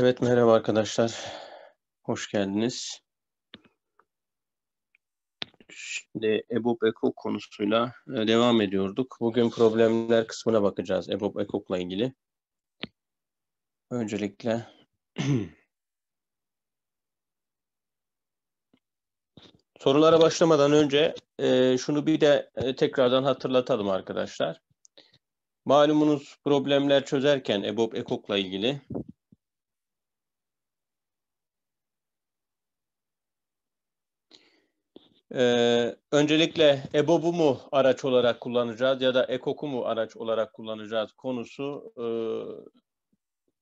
Evet merhaba arkadaşlar. Hoş geldiniz. Şimdi EBOB ECOG konusuyla e, devam ediyorduk. Bugün problemler kısmına bakacağız EBOB ECOG'la ilgili. Öncelikle sorulara başlamadan önce e, şunu bir de e, tekrardan hatırlatalım arkadaşlar. Malumunuz problemler çözerken EBOB ECOG'la ilgili Ee, öncelikle EBOB'u mu araç olarak kullanacağız ya da EKOK'u mu araç olarak kullanacağız konusu e,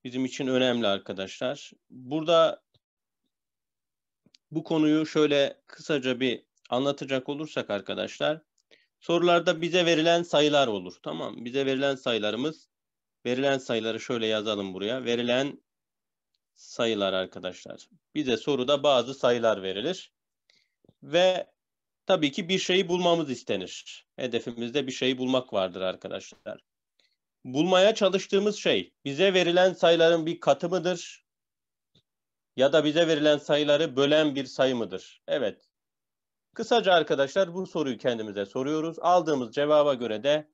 bizim için önemli arkadaşlar. Burada bu konuyu şöyle kısaca bir anlatacak olursak arkadaşlar, sorularda bize verilen sayılar olur. Tamam, bize verilen sayılarımız, verilen sayıları şöyle yazalım buraya. Verilen sayılar arkadaşlar. Bize soruda bazı sayılar verilir ve tabii ki bir şeyi bulmamız istenir. Hedefimizde bir şeyi bulmak vardır arkadaşlar. Bulmaya çalıştığımız şey bize verilen sayıların bir katı mıdır? Ya da bize verilen sayıları bölen bir sayı mıdır? Evet. Kısaca arkadaşlar bu soruyu kendimize soruyoruz. Aldığımız cevaba göre de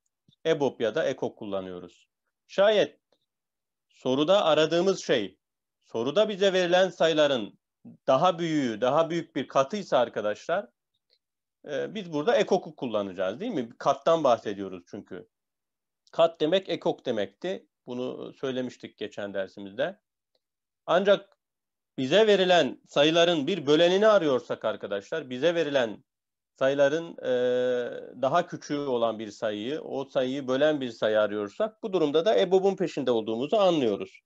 EBOB ya da EKOK kullanıyoruz. Şayet soruda aradığımız şey, soruda bize verilen sayıların daha büyüğü, daha büyük bir katıysa arkadaşlar, e, biz burada ekoku kullanacağız değil mi? Kattan bahsediyoruz çünkü. Kat demek ekok demekti. Bunu söylemiştik geçen dersimizde. Ancak bize verilen sayıların bir bölenini arıyorsak arkadaşlar, bize verilen sayıların e, daha küçüğü olan bir sayıyı, o sayıyı bölen bir sayı arıyorsak bu durumda da EBOB'un peşinde olduğumuzu anlıyoruz.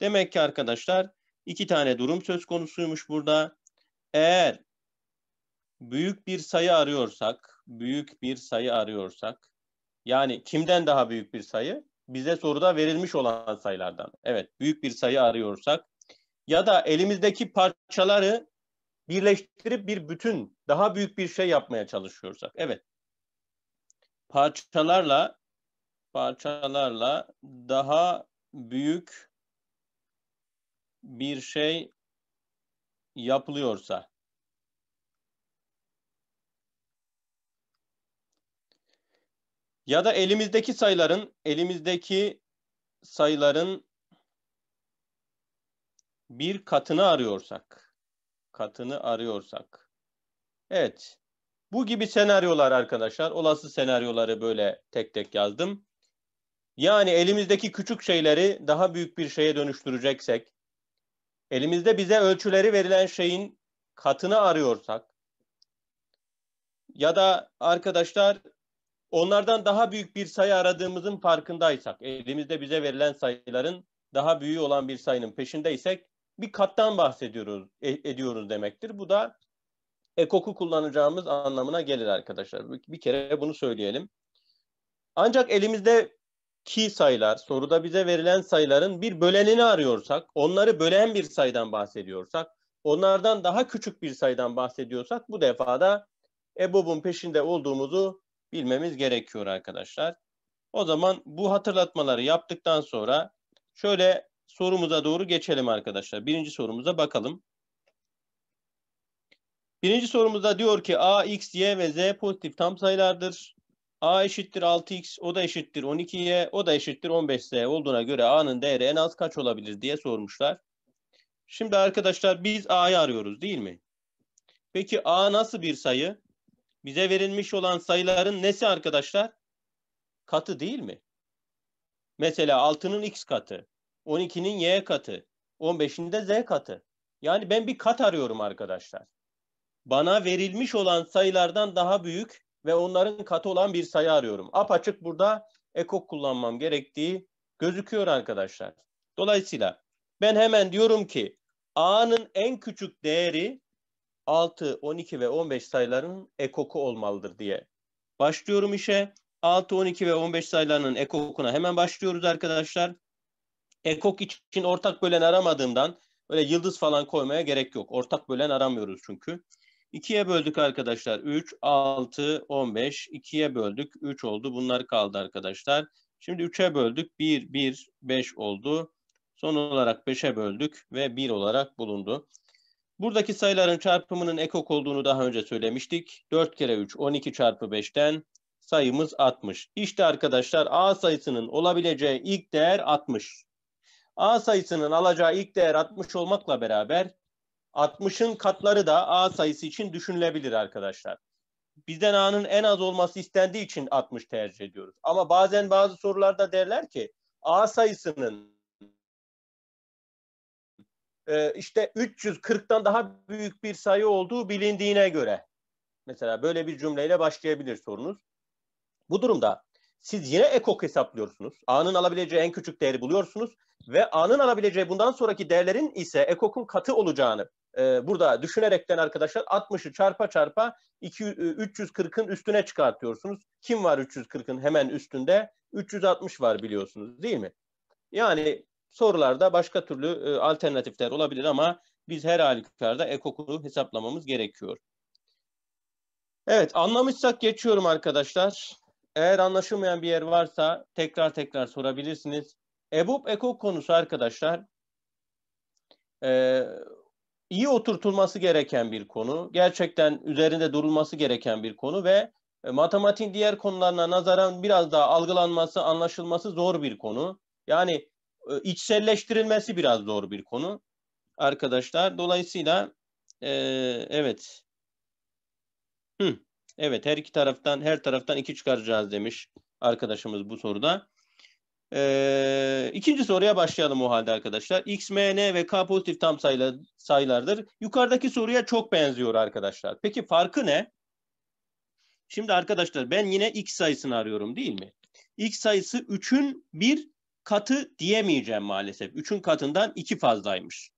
Demek ki arkadaşlar iki tane durum söz konusuymuş burada. Eğer büyük bir sayı arıyorsak, büyük bir sayı arıyorsak, yani kimden daha büyük bir sayı? Bize soruda verilmiş olan sayılardan. Evet, büyük bir sayı arıyorsak ya da elimizdeki parçaları birleştirip bir bütün, daha büyük bir şey yapmaya çalışıyorsak. Evet. Parçalarla parçalarla daha büyük bir şey yapılıyorsa Ya da elimizdeki sayıların elimizdeki sayıların bir katını arıyorsak. Katını arıyorsak. Evet. Bu gibi senaryolar arkadaşlar. Olası senaryoları böyle tek tek yazdım. Yani elimizdeki küçük şeyleri daha büyük bir şeye dönüştüreceksek, elimizde bize ölçüleri verilen şeyin katını arıyorsak ya da arkadaşlar Onlardan daha büyük bir sayı aradığımızın farkındaysak, elimizde bize verilen sayıların daha büyüğü olan bir sayının peşindeysek bir kattan bahsediyoruz e, ediyoruz demektir. Bu da ekoku kullanacağımız anlamına gelir arkadaşlar. Bir kere bunu söyleyelim. Ancak elimizdeki sayılar, soruda bize verilen sayıların bir bölenini arıyorsak, onları bölen bir sayıdan bahsediyorsak, onlardan daha küçük bir sayıdan bahsediyorsak bu defada EBOB'un peşinde olduğumuzu bilmemiz gerekiyor arkadaşlar. O zaman bu hatırlatmaları yaptıktan sonra şöyle sorumuza doğru geçelim arkadaşlar. Birinci sorumuza bakalım. Birinci sorumuzda diyor ki A, X, Y ve Z pozitif tam sayılardır. A eşittir 6X, o da eşittir 12Y, o da eşittir 15Z olduğuna göre A'nın değeri en az kaç olabilir diye sormuşlar. Şimdi arkadaşlar biz A'yı arıyoruz değil mi? Peki A nasıl bir sayı? bize verilmiş olan sayıların nesi arkadaşlar? Katı değil mi? Mesela 6'nın x katı, 12'nin y katı, 15'in de z katı. Yani ben bir kat arıyorum arkadaşlar. Bana verilmiş olan sayılardan daha büyük ve onların katı olan bir sayı arıyorum. Apaçık burada ekok kullanmam gerektiği gözüküyor arkadaşlar. Dolayısıyla ben hemen diyorum ki a'nın en küçük değeri 6, 12 ve 15 sayılarının ekoku olmalıdır diye. Başlıyorum işe. 6, 12 ve 15 sayılarının ekokuna hemen başlıyoruz arkadaşlar. Ekok için ortak bölen aramadığımdan böyle yıldız falan koymaya gerek yok. Ortak bölen aramıyoruz çünkü. 2'ye böldük arkadaşlar. 3, 6, 15. 2'ye böldük. 3 oldu. Bunlar kaldı arkadaşlar. Şimdi 3'e böldük. 1, 1, 5 oldu. Son olarak 5'e böldük ve 1 olarak bulundu. Buradaki sayıların çarpımının ekok olduğunu daha önce söylemiştik. 4 kere 3 12 çarpı 5'ten sayımız 60. İşte arkadaşlar A sayısının olabileceği ilk değer 60. A sayısının alacağı ilk değer 60 olmakla beraber 60'ın katları da A sayısı için düşünülebilir arkadaşlar. Bizden A'nın en az olması istendiği için 60 tercih ediyoruz. Ama bazen bazı sorularda derler ki A sayısının e, işte 340'tan daha büyük bir sayı olduğu bilindiğine göre. Mesela böyle bir cümleyle başlayabilir sorunuz. Bu durumda siz yine ekok hesaplıyorsunuz. A'nın alabileceği en küçük değeri buluyorsunuz ve A'nın alabileceği bundan sonraki değerlerin ise ekokun katı olacağını e, burada düşünerekten arkadaşlar 60'ı çarpa çarpa 2, e, üstüne çıkartıyorsunuz. Kim var 340'ın hemen üstünde? 360 var biliyorsunuz değil mi? Yani sorularda başka türlü e, alternatifler olabilir ama biz her halükarda ekokuru hesaplamamız gerekiyor. Evet anlamışsak geçiyorum arkadaşlar. Eğer anlaşılmayan bir yer varsa tekrar tekrar sorabilirsiniz. EBUB ekok konusu arkadaşlar e, iyi oturtulması gereken bir konu. Gerçekten üzerinde durulması gereken bir konu ve e, matematiğin diğer konularına nazaran biraz daha algılanması, anlaşılması zor bir konu. Yani e, içselleştirilmesi biraz zor bir konu arkadaşlar. Dolayısıyla e, evet. Hı, evet her iki taraftan her taraftan iki çıkaracağız demiş arkadaşımız bu soruda. Ee, ikinci soruya başlayalım o halde arkadaşlar. X, M, N ve K pozitif tam sayılar, sayılardır. Yukarıdaki soruya çok benziyor arkadaşlar. Peki farkı ne? Şimdi arkadaşlar ben yine X sayısını arıyorum değil mi? X sayısı 3'ün bir katı diyemeyeceğim maalesef. Üçün katından iki fazlaymış.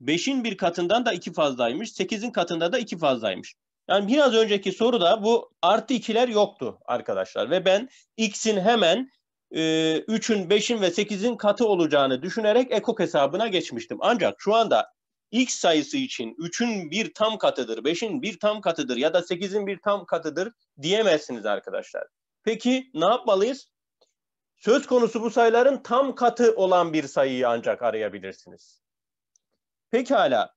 beşin bir katından da iki fazlaymış. sekizin katında da iki fazlaymış. Yani biraz önceki soruda bu artı ikiler yoktu arkadaşlar. Ve ben x'in hemen e, 3'ün, 5'in ve 8'in katı olacağını düşünerek ekok hesabına geçmiştim. Ancak şu anda x sayısı için 3'ün bir tam katıdır, 5'in bir tam katıdır ya da 8'in bir tam katıdır diyemezsiniz arkadaşlar. Peki ne yapmalıyız? söz konusu bu sayıların tam katı olan bir sayıyı ancak arayabilirsiniz. Pekala.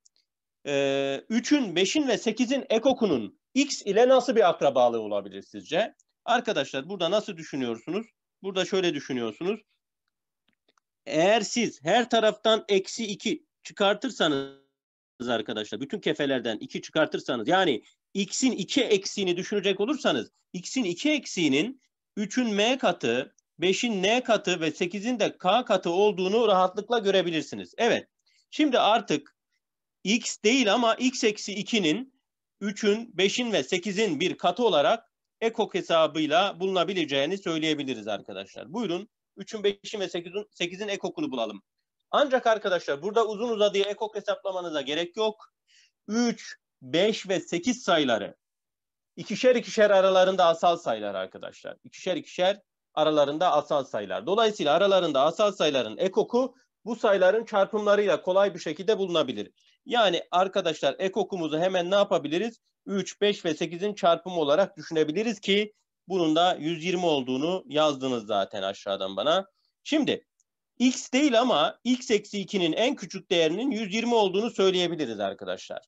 Ee, 3'ün, 5'in ve 8'in ekokunun x ile nasıl bir akrabalığı olabilir sizce? Arkadaşlar burada nasıl düşünüyorsunuz? Burada şöyle düşünüyorsunuz. Eğer siz her taraftan eksi 2 çıkartırsanız arkadaşlar bütün kefelerden 2 çıkartırsanız yani x'in 2 eksiğini düşünecek olursanız x'in 2 eksiğinin 3'ün m katı 5'in n katı ve 8'in de k katı olduğunu rahatlıkla görebilirsiniz. Evet. Şimdi artık x değil ama x eksi 2'nin 3'ün, 5'in ve 8'in bir katı olarak ekok hesabıyla bulunabileceğini söyleyebiliriz arkadaşlar. Buyurun 3'ün, 5'in ve 8'in ekokunu bulalım. Ancak arkadaşlar burada uzun uzadıya ekok hesaplamanıza gerek yok. 3, 5 ve 8 sayıları ikişer ikişer aralarında asal sayılar arkadaşlar. İkişer ikişer aralarında asal sayılar. Dolayısıyla aralarında asal sayıların ekoku bu sayıların çarpımlarıyla kolay bir şekilde bulunabilir. Yani arkadaşlar ekokumuzu hemen ne yapabiliriz? 3, 5 ve 8'in çarpımı olarak düşünebiliriz ki bunun da 120 olduğunu yazdınız zaten aşağıdan bana. Şimdi x değil ama x eksi 2'nin en küçük değerinin 120 olduğunu söyleyebiliriz arkadaşlar.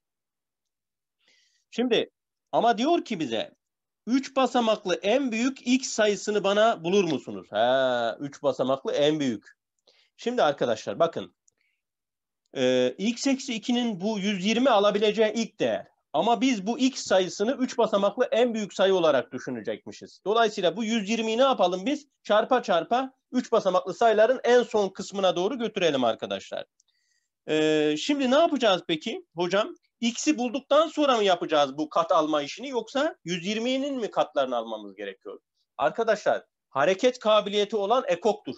Şimdi ama diyor ki bize 3 basamaklı en büyük x sayısını bana bulur musunuz? Ha, 3 basamaklı en büyük. Şimdi arkadaşlar bakın. Ee, x eksi 2'nin bu 120 alabileceği ilk değer. Ama biz bu x sayısını 3 basamaklı en büyük sayı olarak düşünecekmişiz. Dolayısıyla bu 120'yi ne yapalım biz? Çarpa çarpa 3 basamaklı sayıların en son kısmına doğru götürelim arkadaşlar. Ee, şimdi ne yapacağız peki hocam? X'i bulduktan sonra mı yapacağız bu kat alma işini yoksa 120'nin mi katlarını almamız gerekiyor? Arkadaşlar hareket kabiliyeti olan ekoktur.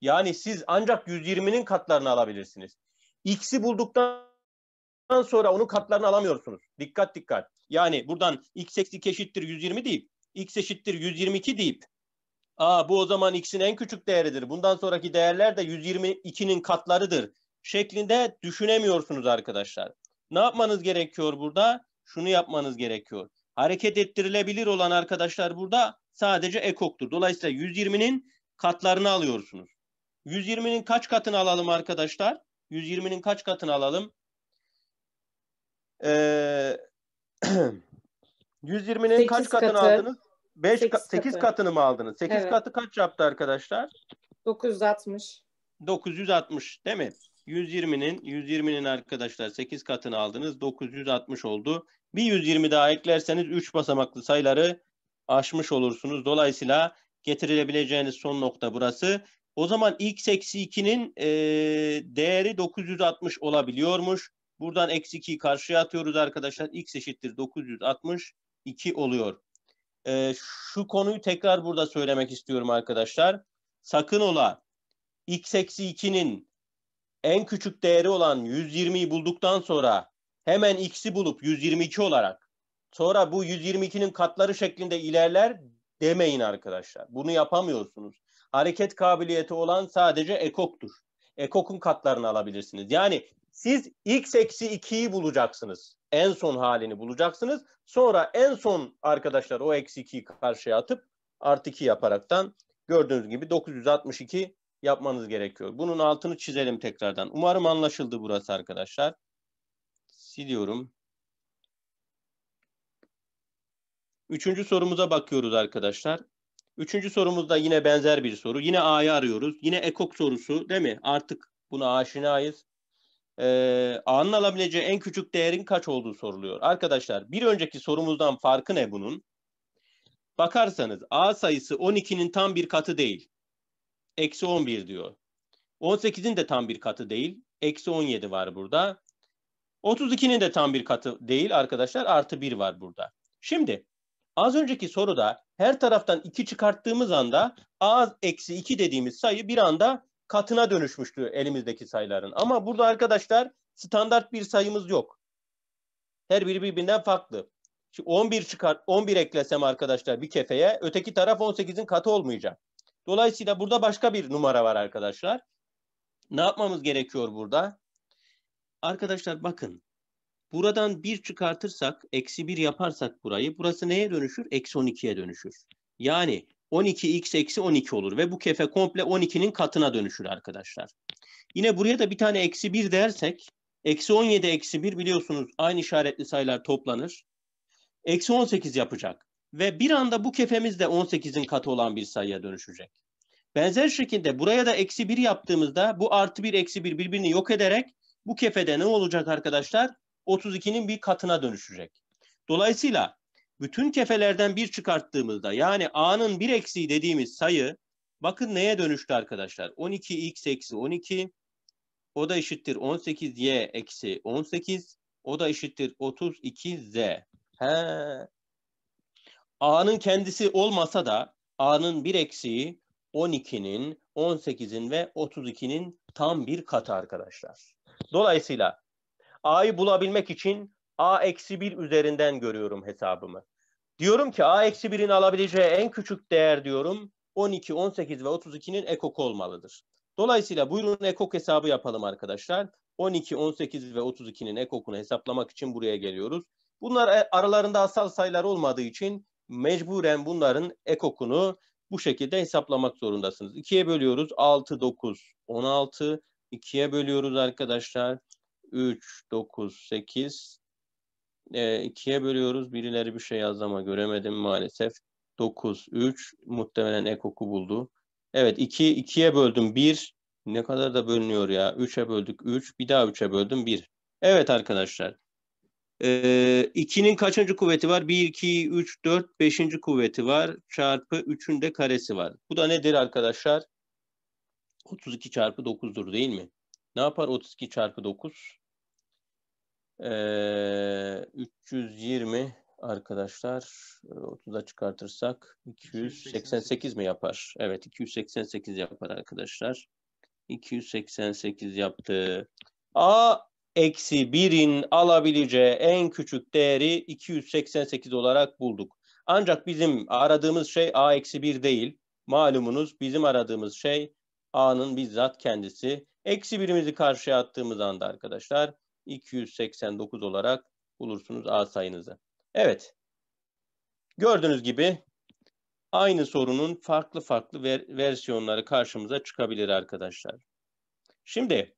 Yani siz ancak 120'nin katlarını alabilirsiniz. X'i bulduktan sonra onun katlarını alamıyorsunuz. Dikkat dikkat. Yani buradan x eksi eşittir 120 deyip x eşittir 122 deyip aa bu o zaman x'in en küçük değeridir. Bundan sonraki değerler de 122'nin katlarıdır şeklinde düşünemiyorsunuz arkadaşlar. Ne yapmanız gerekiyor burada? Şunu yapmanız gerekiyor. Hareket ettirilebilir olan arkadaşlar burada sadece ekoktur. Dolayısıyla 120'nin katlarını alıyorsunuz. 120'nin kaç katını alalım arkadaşlar? 120'nin kaç katını alalım? Ee, 120'nin kaç katını katı. aldınız? 5 8, ka 8 katı. katını mı aldınız? 8 evet. katı kaç yaptı arkadaşlar? 960. 960 değil mi? 120'nin 120'nin arkadaşlar 8 katını aldınız. 960 oldu. Bir 120 daha eklerseniz 3 basamaklı sayıları aşmış olursunuz. Dolayısıyla getirilebileceğiniz son nokta burası. O zaman x eksi 2'nin e, değeri 960 olabiliyormuş. Buradan eksi 2'yi karşıya atıyoruz arkadaşlar. x eşittir 962 oluyor. E, şu konuyu tekrar burada söylemek istiyorum arkadaşlar. Sakın ola x eksi 2'nin en küçük değeri olan 120'yi bulduktan sonra hemen x'i bulup 122 olarak sonra bu 122'nin katları şeklinde ilerler demeyin arkadaşlar. Bunu yapamıyorsunuz. Hareket kabiliyeti olan sadece ekoktur. Ekokun katlarını alabilirsiniz. Yani siz x eksi 2'yi bulacaksınız. En son halini bulacaksınız. Sonra en son arkadaşlar o eksi 2'yi karşıya atıp artı 2 yaparaktan gördüğünüz gibi 962 yapmanız gerekiyor. Bunun altını çizelim tekrardan. Umarım anlaşıldı burası arkadaşlar. Siliyorum. Üçüncü sorumuza bakıyoruz arkadaşlar. Üçüncü sorumuzda yine benzer bir soru. Yine A'yı arıyoruz. Yine ekok sorusu değil mi? Artık buna aşinayız. Ee, A'nın alabileceği en küçük değerin kaç olduğu soruluyor. Arkadaşlar bir önceki sorumuzdan farkı ne bunun? Bakarsanız A sayısı 12'nin tam bir katı değil eksi 11 diyor. 18'in de tam bir katı değil. Eksi 17 var burada. 32'nin de tam bir katı değil arkadaşlar. Artı 1 var burada. Şimdi az önceki soruda her taraftan 2 çıkarttığımız anda a eksi 2 dediğimiz sayı bir anda katına dönüşmüştü elimizdeki sayıların. Ama burada arkadaşlar standart bir sayımız yok. Her biri birbirinden farklı. Şimdi 11 çıkart 11 eklesem arkadaşlar bir kefeye öteki taraf 18'in katı olmayacak. Dolayısıyla burada başka bir numara var arkadaşlar. Ne yapmamız gerekiyor burada? Arkadaşlar bakın. Buradan 1 çıkartırsak, eksi 1 yaparsak burayı, burası neye dönüşür? Eksi 12'ye dönüşür. Yani 12x eksi 12 olur ve bu kefe komple 12'nin katına dönüşür arkadaşlar. Yine buraya da bir tane eksi 1 dersek, eksi 17 eksi 1 biliyorsunuz aynı işaretli sayılar toplanır. Eksi 18 yapacak ve bir anda bu kefemiz de 18'in katı olan bir sayıya dönüşecek. Benzer şekilde buraya da eksi 1 yaptığımızda bu artı 1 eksi 1 birbirini yok ederek bu kefede ne olacak arkadaşlar? 32'nin bir katına dönüşecek. Dolayısıyla bütün kefelerden bir çıkarttığımızda yani a'nın bir eksiği dediğimiz sayı bakın neye dönüştü arkadaşlar? 12x eksi 12 o da eşittir 18y eksi 18 o da eşittir 32z. He, A'nın kendisi olmasa da A'nın bir eksiği 12'nin, 18'in ve 32'nin tam bir katı arkadaşlar. Dolayısıyla A'yı bulabilmek için A eksi 1 üzerinden görüyorum hesabımı. Diyorum ki A eksi 1'in alabileceği en küçük değer diyorum 12, 18 ve 32'nin ekoku olmalıdır. Dolayısıyla buyurun ekok hesabı yapalım arkadaşlar. 12, 18 ve 32'nin ekokunu hesaplamak için buraya geliyoruz. Bunlar e, aralarında asal sayılar olmadığı için mecburen bunların ekokunu bu şekilde hesaplamak zorundasınız. 2'ye bölüyoruz 6, 9, 16. 2'ye bölüyoruz arkadaşlar 3, 9, 8. 2'ye bölüyoruz. Birileri bir şey yazdı ama göremedim maalesef. 9, 3 muhtemelen ekoku buldu. Evet 2, 2'ye böldüm 1. Ne kadar da bölünüyor ya. 3'e böldük 3. Bir daha 3'e böldüm 1. Evet arkadaşlar. 2'nin ee, kaçıncı kuvveti var? 1, 2, 3, 4, 5. kuvveti var. Çarpı 3'ün de karesi var. Bu da nedir arkadaşlar? 32 çarpı 9'dur değil mi? Ne yapar 32 çarpı 9? Ee, 320 arkadaşlar 30'a ee, çıkartırsak 288 mi yapar? Evet 288 yapar arkadaşlar. 288 yaptı. A eksi birin alabileceği en küçük değeri 288 olarak bulduk. Ancak bizim aradığımız şey a eksi 1 değil. Malumunuz bizim aradığımız şey a'nın bizzat kendisi. Eksi birimizi karşıya attığımız anda arkadaşlar 289 olarak bulursunuz a sayınızı. Evet. Gördüğünüz gibi aynı sorunun farklı farklı ver versiyonları karşımıza çıkabilir arkadaşlar. Şimdi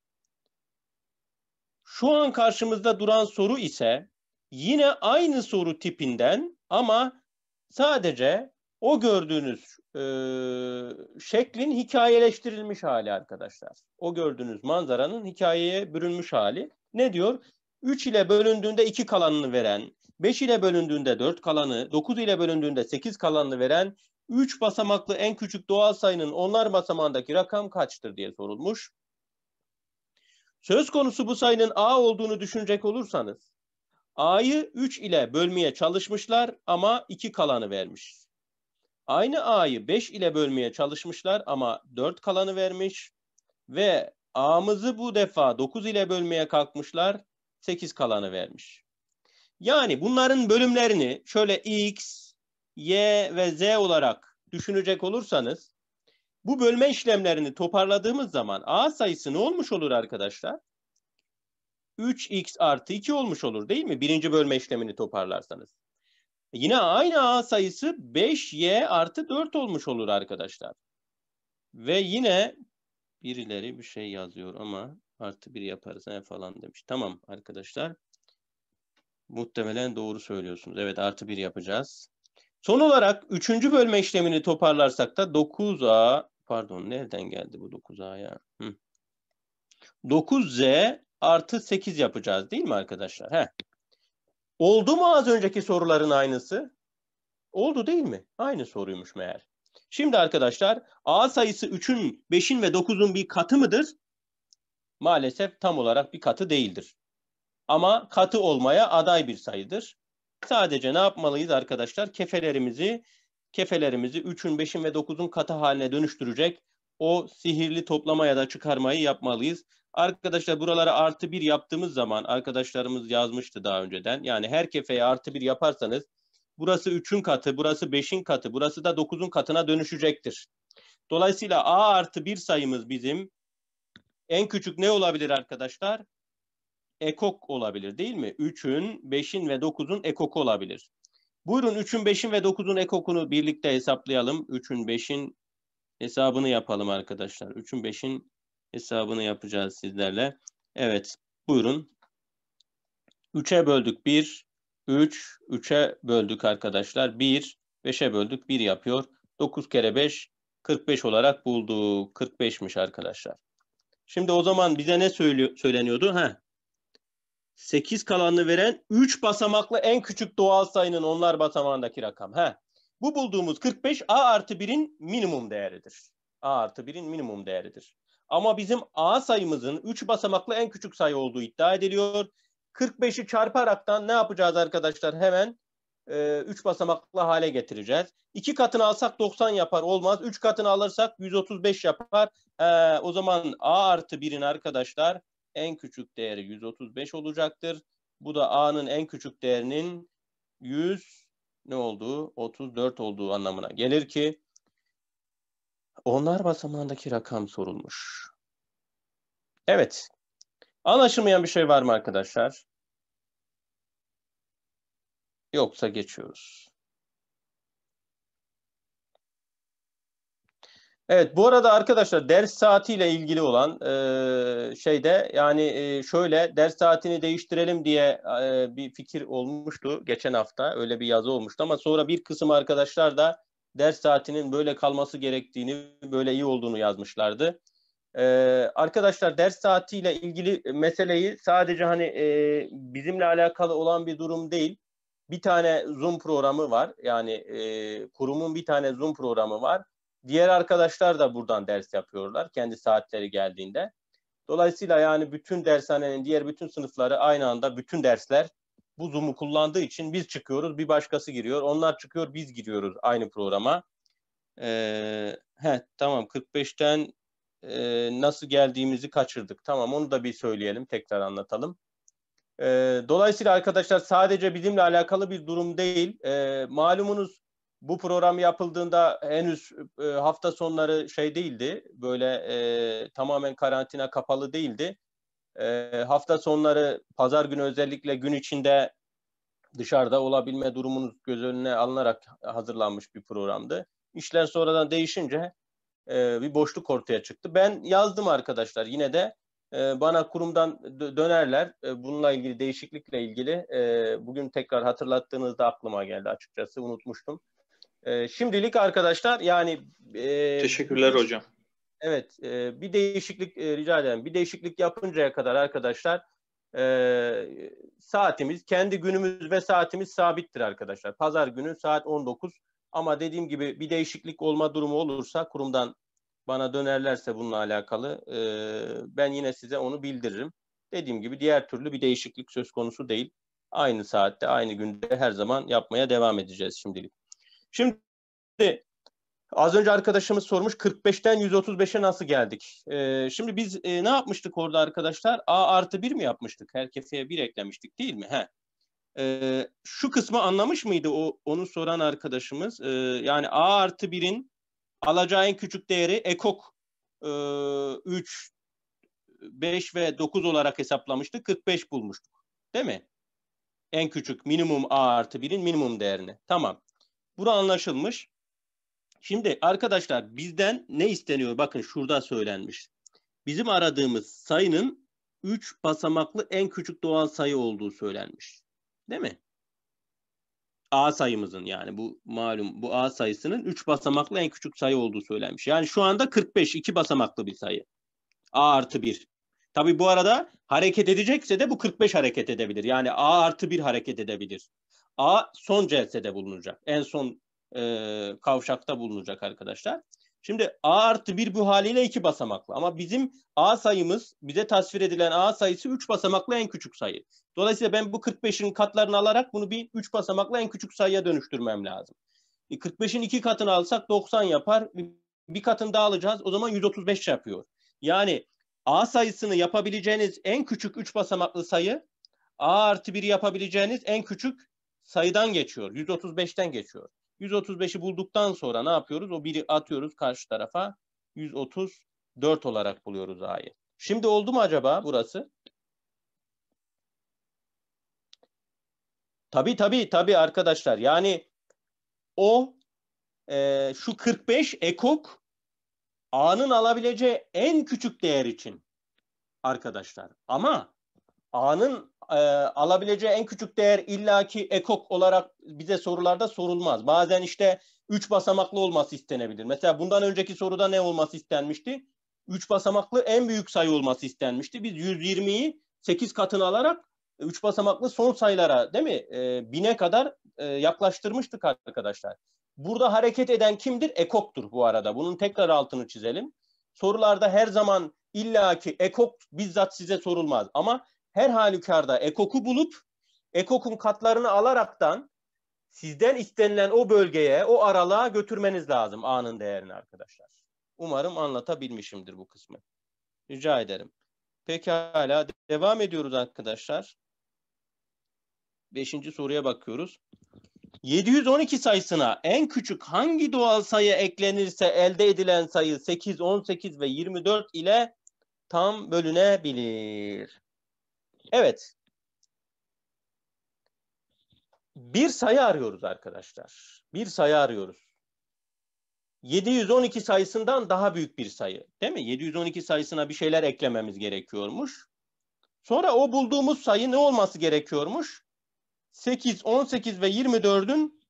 şu an karşımızda duran soru ise yine aynı soru tipinden ama sadece o gördüğünüz e, şeklin hikayeleştirilmiş hali arkadaşlar. O gördüğünüz manzaranın hikayeye bürünmüş hali. Ne diyor? 3 ile bölündüğünde 2 kalanını veren, 5 ile bölündüğünde 4 kalanı, 9 ile bölündüğünde 8 kalanını veren 3 basamaklı en küçük doğal sayının onlar basamağındaki rakam kaçtır diye sorulmuş. Söz konusu bu sayının a olduğunu düşünecek olursanız a'yı 3 ile bölmeye çalışmışlar ama 2 kalanı vermiş. Aynı a'yı 5 ile bölmeye çalışmışlar ama 4 kalanı vermiş ve a'mızı bu defa 9 ile bölmeye kalkmışlar 8 kalanı vermiş. Yani bunların bölümlerini şöyle x, y ve z olarak düşünecek olursanız bu bölme işlemlerini toparladığımız zaman A sayısı ne olmuş olur arkadaşlar? 3x artı 2 olmuş olur değil mi? Birinci bölme işlemini toparlarsanız. Yine aynı A sayısı 5y artı 4 olmuş olur arkadaşlar. Ve yine birileri bir şey yazıyor ama artı 1 yaparız he falan demiş. Tamam arkadaşlar. Muhtemelen doğru söylüyorsunuz. Evet artı 1 yapacağız. Son olarak üçüncü bölme işlemini toparlarsak da 9a Pardon nereden geldi bu 9A ya? 9Z artı 8 yapacağız değil mi arkadaşlar? Heh. Oldu mu az önceki soruların aynısı? Oldu değil mi? Aynı soruymuş meğer. Şimdi arkadaşlar A sayısı 3'ün, 5'in ve 9'un bir katı mıdır? Maalesef tam olarak bir katı değildir. Ama katı olmaya aday bir sayıdır. Sadece ne yapmalıyız arkadaşlar? Kefelerimizi kefelerimizi 3'ün, 5'in ve 9'un katı haline dönüştürecek o sihirli toplama ya da çıkarmayı yapmalıyız. Arkadaşlar buralara artı bir yaptığımız zaman arkadaşlarımız yazmıştı daha önceden. Yani her kefeye artı bir yaparsanız burası 3'ün katı, burası 5'in katı, burası da 9'un katına dönüşecektir. Dolayısıyla A artı 1 sayımız bizim en küçük ne olabilir arkadaşlar? Ekok olabilir değil mi? 3'ün, 5'in ve 9'un ekoku olabilir. Buyurun 3'ün 5'in ve 9'un ekokunu birlikte hesaplayalım. 3'ün 5'in hesabını yapalım arkadaşlar. 3'ün 5'in hesabını yapacağız sizlerle. Evet buyurun. 3'e böldük 1, 3, 3'e böldük arkadaşlar. 1, 5'e böldük 1 yapıyor. 9 kere 5, 45 olarak bulduk. 45'miş arkadaşlar. Şimdi o zaman bize ne söyleniyordu? Ha, 8 kalanını veren 3 basamaklı en küçük doğal sayının onlar basamağındaki rakam. Ha. Bu bulduğumuz 45 a artı 1'in minimum değeridir. a artı 1'in minimum değeridir. Ama bizim a sayımızın 3 basamaklı en küçük sayı olduğu iddia ediliyor. 45'i çarparaktan ne yapacağız arkadaşlar? Hemen 3 e, basamaklı hale getireceğiz. 2 katını alsak 90 yapar olmaz. 3 katını alırsak 135 yapar. E, o zaman a artı 1'in arkadaşlar en küçük değeri 135 olacaktır. Bu da A'nın en küçük değerinin 100 ne olduğu 34 olduğu anlamına gelir ki onlar basamağındaki rakam sorulmuş. Evet. Anlaşılmayan bir şey var mı arkadaşlar? Yoksa geçiyoruz. Evet bu arada arkadaşlar ders saatiyle ilgili olan e, şeyde yani e, şöyle ders saatini değiştirelim diye e, bir fikir olmuştu geçen hafta öyle bir yazı olmuştu ama sonra bir kısım arkadaşlar da ders saatinin böyle kalması gerektiğini böyle iyi olduğunu yazmışlardı. E, arkadaşlar ders saatiyle ilgili meseleyi sadece hani e, bizimle alakalı olan bir durum değil. Bir tane Zoom programı var yani e, kurumun bir tane Zoom programı var Diğer arkadaşlar da buradan ders yapıyorlar kendi saatleri geldiğinde. Dolayısıyla yani bütün dershanenin diğer bütün sınıfları aynı anda bütün dersler bu Zoom'u kullandığı için biz çıkıyoruz, bir başkası giriyor. Onlar çıkıyor, biz giriyoruz aynı programa. Ee, heh, tamam 45'ten e, nasıl geldiğimizi kaçırdık. Tamam onu da bir söyleyelim, tekrar anlatalım. Ee, dolayısıyla arkadaşlar sadece bizimle alakalı bir durum değil. Ee, malumunuz bu program yapıldığında henüz e, hafta sonları şey değildi. Böyle e, tamamen karantina kapalı değildi. E, hafta sonları pazar günü özellikle gün içinde dışarıda olabilme durumunuz göz önüne alınarak hazırlanmış bir programdı. İşler sonradan değişince e, bir boşluk ortaya çıktı. Ben yazdım arkadaşlar yine de e, bana kurumdan dönerler. E, bununla ilgili değişiklikle ilgili e, bugün tekrar hatırlattığınızda aklıma geldi açıkçası unutmuştum. Ee, şimdilik arkadaşlar yani e, teşekkürler hocam. Evet, e, bir değişiklik e, rica ederim. Bir değişiklik yapıncaya kadar arkadaşlar e, saatimiz, kendi günümüz ve saatimiz sabittir arkadaşlar. Pazar günü saat 19 ama dediğim gibi bir değişiklik olma durumu olursa kurumdan bana dönerlerse bununla alakalı e, ben yine size onu bildiririm. Dediğim gibi diğer türlü bir değişiklik söz konusu değil. Aynı saatte, aynı günde her zaman yapmaya devam edeceğiz şimdilik. Şimdi az önce arkadaşımız sormuş 45'ten 135'e nasıl geldik? Ee, şimdi biz e, ne yapmıştık orada arkadaşlar? A artı 1 mi yapmıştık? Her kefeye 1 eklemiştik değil mi? He. Ee, şu kısmı anlamış mıydı o onu soran arkadaşımız? Ee, yani A artı 1'in alacağı en küçük değeri ekok e, 3, 5 ve 9 olarak hesaplamıştık. 45 bulmuştuk. Değil mi? En küçük minimum A artı 1'in minimum değerini. Tamam. Bura anlaşılmış. Şimdi arkadaşlar bizden ne isteniyor? Bakın şurada söylenmiş. Bizim aradığımız sayının 3 basamaklı en küçük doğal sayı olduğu söylenmiş. Değil mi? A sayımızın yani bu malum bu A sayısının 3 basamaklı en küçük sayı olduğu söylenmiş. Yani şu anda 45 2 basamaklı bir sayı. A artı 1. Tabi bu arada hareket edecekse de bu 45 hareket edebilir. Yani A artı 1 hareket edebilir. A son celsede bulunacak. En son e, kavşakta bulunacak arkadaşlar. Şimdi A artı 1 bu haliyle 2 basamaklı. Ama bizim A sayımız, bize tasvir edilen A sayısı 3 basamaklı en küçük sayı. Dolayısıyla ben bu 45'in katlarını alarak bunu bir 3 basamaklı en küçük sayıya dönüştürmem lazım. E 45'in 2 katını alsak 90 yapar. E, bir katını daha alacağız. O zaman 135 yapıyor. Yani A sayısını yapabileceğiniz en küçük 3 basamaklı sayı, A artı 1 yapabileceğiniz en küçük sayıdan geçiyor. 135'ten geçiyor. 135'i bulduktan sonra ne yapıyoruz? O biri atıyoruz karşı tarafa. 134 olarak buluyoruz A'yı. Şimdi oldu mu acaba burası? Tabi tabi tabi arkadaşlar. Yani o e, şu 45 ekok A'nın alabileceği en küçük değer için arkadaşlar. Ama A'nın e, alabileceği en küçük değer illaki ekok olarak bize sorularda sorulmaz. Bazen işte üç basamaklı olması istenebilir. Mesela bundan önceki soruda ne olması istenmişti? Üç basamaklı en büyük sayı olması istenmişti. Biz 120'yi 8 katını alarak üç basamaklı son sayılara değil mi? E, bine kadar e, yaklaştırmıştık arkadaşlar. Burada hareket eden kimdir? Ekoktur bu arada. Bunun tekrar altını çizelim. Sorularda her zaman illaki ekok bizzat size sorulmaz. Ama her halükarda ekoku bulup ekokun katlarını alaraktan sizden istenilen o bölgeye, o aralığa götürmeniz lazım anın değerini arkadaşlar. Umarım anlatabilmişimdir bu kısmı. Rica ederim. Pekala devam ediyoruz arkadaşlar. Beşinci soruya bakıyoruz. 712 sayısına en küçük hangi doğal sayı eklenirse elde edilen sayı 8, 18 ve 24 ile tam bölünebilir. Evet. Bir sayı arıyoruz arkadaşlar. Bir sayı arıyoruz. 712 sayısından daha büyük bir sayı. Değil mi? 712 sayısına bir şeyler eklememiz gerekiyormuş. Sonra o bulduğumuz sayı ne olması gerekiyormuş? 8, 18 ve 24'ün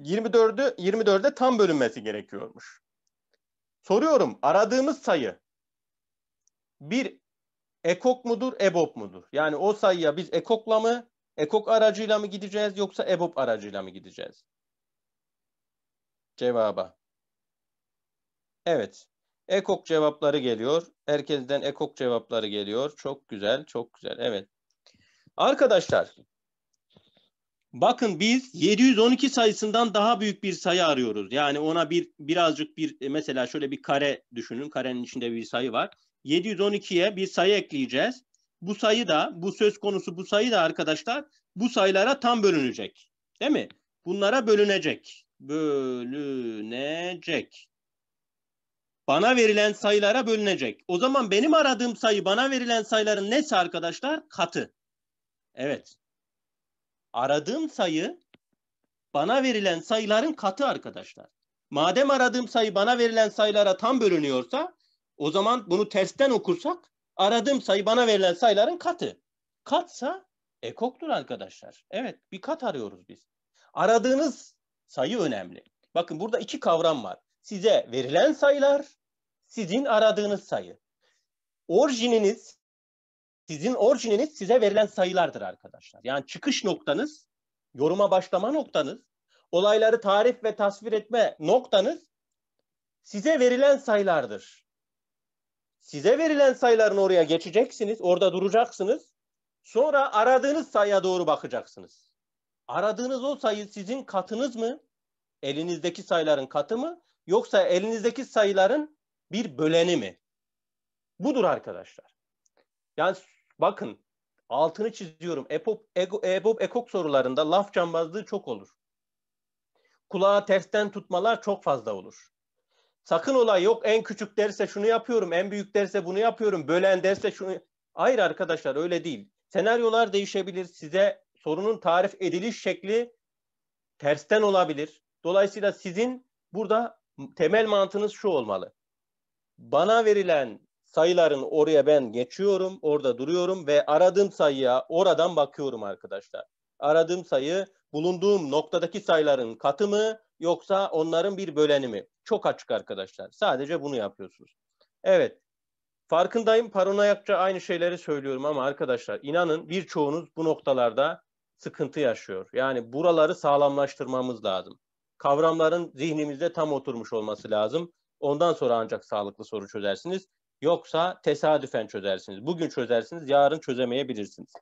24'ü 24'e tam bölünmesi gerekiyormuş. Soruyorum aradığımız sayı bir EKOK mudur, EBOB mudur? Yani o sayıya biz EKOK'la mı, EKOK aracıyla mı gideceğiz yoksa EBOB aracıyla mı gideceğiz? Cevaba. Evet. EKOK cevapları geliyor. Herkesten EKOK cevapları geliyor. Çok güzel, çok güzel. Evet. Arkadaşlar, bakın biz 712 sayısından daha büyük bir sayı arıyoruz. Yani ona bir birazcık bir mesela şöyle bir kare düşünün. Karenin içinde bir sayı var. 712'ye bir sayı ekleyeceğiz. Bu sayı da, bu söz konusu bu sayı da arkadaşlar bu sayılara tam bölünecek. Değil mi? Bunlara bölünecek. Bölünecek. Bana verilen sayılara bölünecek. O zaman benim aradığım sayı bana verilen sayıların nesi arkadaşlar? Katı. Evet. Aradığım sayı bana verilen sayıların katı arkadaşlar. Madem aradığım sayı bana verilen sayılara tam bölünüyorsa o zaman bunu tersten okursak aradığım sayı bana verilen sayıların katı. Katsa ekoktur arkadaşlar. Evet bir kat arıyoruz biz. Aradığınız sayı önemli. Bakın burada iki kavram var. Size verilen sayılar, sizin aradığınız sayı. Orijininiz, sizin orijininiz size verilen sayılardır arkadaşlar. Yani çıkış noktanız, yoruma başlama noktanız, olayları tarif ve tasvir etme noktanız size verilen sayılardır. Size verilen sayıların oraya geçeceksiniz. Orada duracaksınız. Sonra aradığınız sayıya doğru bakacaksınız. Aradığınız o sayı sizin katınız mı? Elinizdeki sayıların katı mı? Yoksa elinizdeki sayıların bir böleni mi? Budur arkadaşlar. Yani bakın altını çiziyorum. Epop, ego, ebop ekok sorularında laf cambazlığı çok olur. Kulağa tersten tutmalar çok fazla olur. Sakın olay yok en küçük derse şunu yapıyorum, en büyük derse bunu yapıyorum, bölen derse şunu. Hayır arkadaşlar öyle değil. Senaryolar değişebilir. Size sorunun tarif ediliş şekli tersten olabilir. Dolayısıyla sizin burada temel mantığınız şu olmalı. Bana verilen sayıların oraya ben geçiyorum, orada duruyorum ve aradığım sayıya oradan bakıyorum arkadaşlar. Aradığım sayı bulunduğum noktadaki sayıların katımı yoksa onların bir böleni mi? Çok açık arkadaşlar. Sadece bunu yapıyorsunuz. Evet. Farkındayım paranoyakça aynı şeyleri söylüyorum ama arkadaşlar inanın birçoğunuz bu noktalarda sıkıntı yaşıyor. Yani buraları sağlamlaştırmamız lazım. Kavramların zihnimizde tam oturmuş olması lazım. Ondan sonra ancak sağlıklı soru çözersiniz. Yoksa tesadüfen çözersiniz. Bugün çözersiniz, yarın çözemeyebilirsiniz.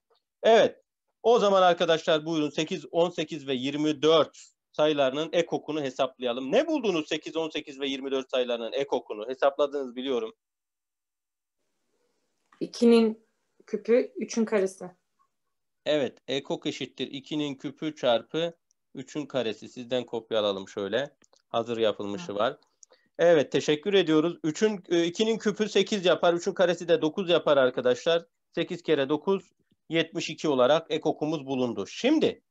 Evet. O zaman arkadaşlar buyurun 8, 18 ve 24 sayılarının ekokunu hesaplayalım. Ne buldunuz 8, 18 ve 24 sayılarının ekokunu? Hesapladınız biliyorum. 2'nin küpü 3'ün karesi. Evet, ekok eşittir 2'nin küpü çarpı 3'ün karesi. Sizden kopya alalım şöyle. Hazır yapılmışı var. Evet, teşekkür ediyoruz. 3'ün 2'nin e, küpü 8 yapar, 3'ün karesi de 9 yapar arkadaşlar. 8 kere 9 72 olarak ekokumuz bulundu. Şimdi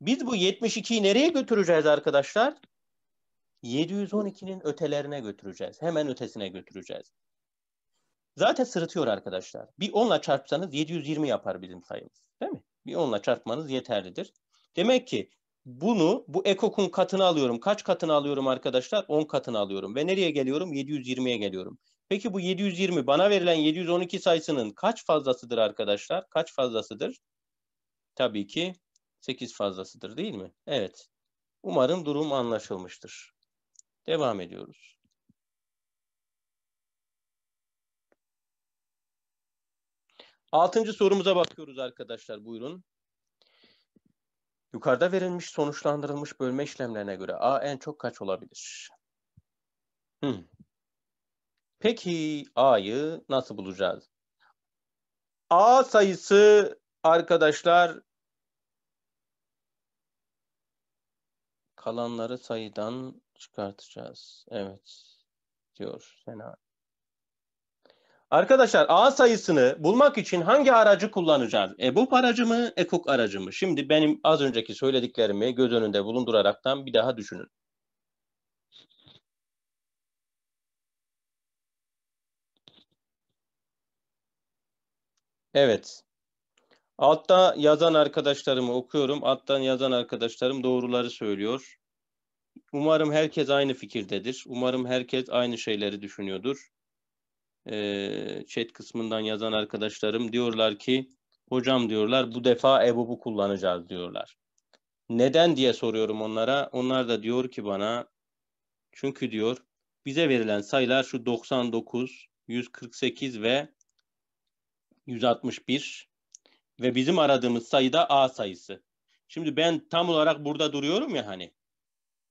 biz bu 72'yi nereye götüreceğiz arkadaşlar? 712'nin ötelerine götüreceğiz. Hemen ötesine götüreceğiz. Zaten sırıtıyor arkadaşlar. Bir 10'la çarpsanız 720 yapar bizim sayımız. Değil mi? Bir 10'la çarpmanız yeterlidir. Demek ki bunu bu ekokun katını alıyorum. Kaç katını alıyorum arkadaşlar? 10 katını alıyorum. Ve nereye geliyorum? 720'ye geliyorum. Peki bu 720 bana verilen 712 sayısının kaç fazlasıdır arkadaşlar? Kaç fazlasıdır? Tabii ki 8 fazlasıdır değil mi? Evet. Umarım durum anlaşılmıştır. Devam ediyoruz. Altıncı sorumuza bakıyoruz arkadaşlar buyurun. Yukarıda verilmiş sonuçlandırılmış bölme işlemlerine göre A en çok kaç olabilir? Hmm. Peki A'yı nasıl bulacağız? A sayısı arkadaşlar Kalanları sayıdan çıkartacağız. Evet diyor Sena. Arkadaşlar A sayısını bulmak için hangi aracı kullanacağız? EBOB aracı mı, EKOK aracı mı? Şimdi benim az önceki söylediklerimi göz önünde bulunduraraktan bir daha düşünün. Evet. Altta yazan arkadaşlarımı okuyorum. Alttan yazan arkadaşlarım doğruları söylüyor. Umarım herkes aynı fikirdedir. Umarım herkes aynı şeyleri düşünüyordur. Ee, chat kısmından yazan arkadaşlarım diyorlar ki hocam diyorlar bu defa EBOB'u kullanacağız diyorlar. Neden diye soruyorum onlara. Onlar da diyor ki bana çünkü diyor bize verilen sayılar şu 99, 148 ve 161 ve bizim aradığımız sayı da A sayısı. Şimdi ben tam olarak burada duruyorum ya hani.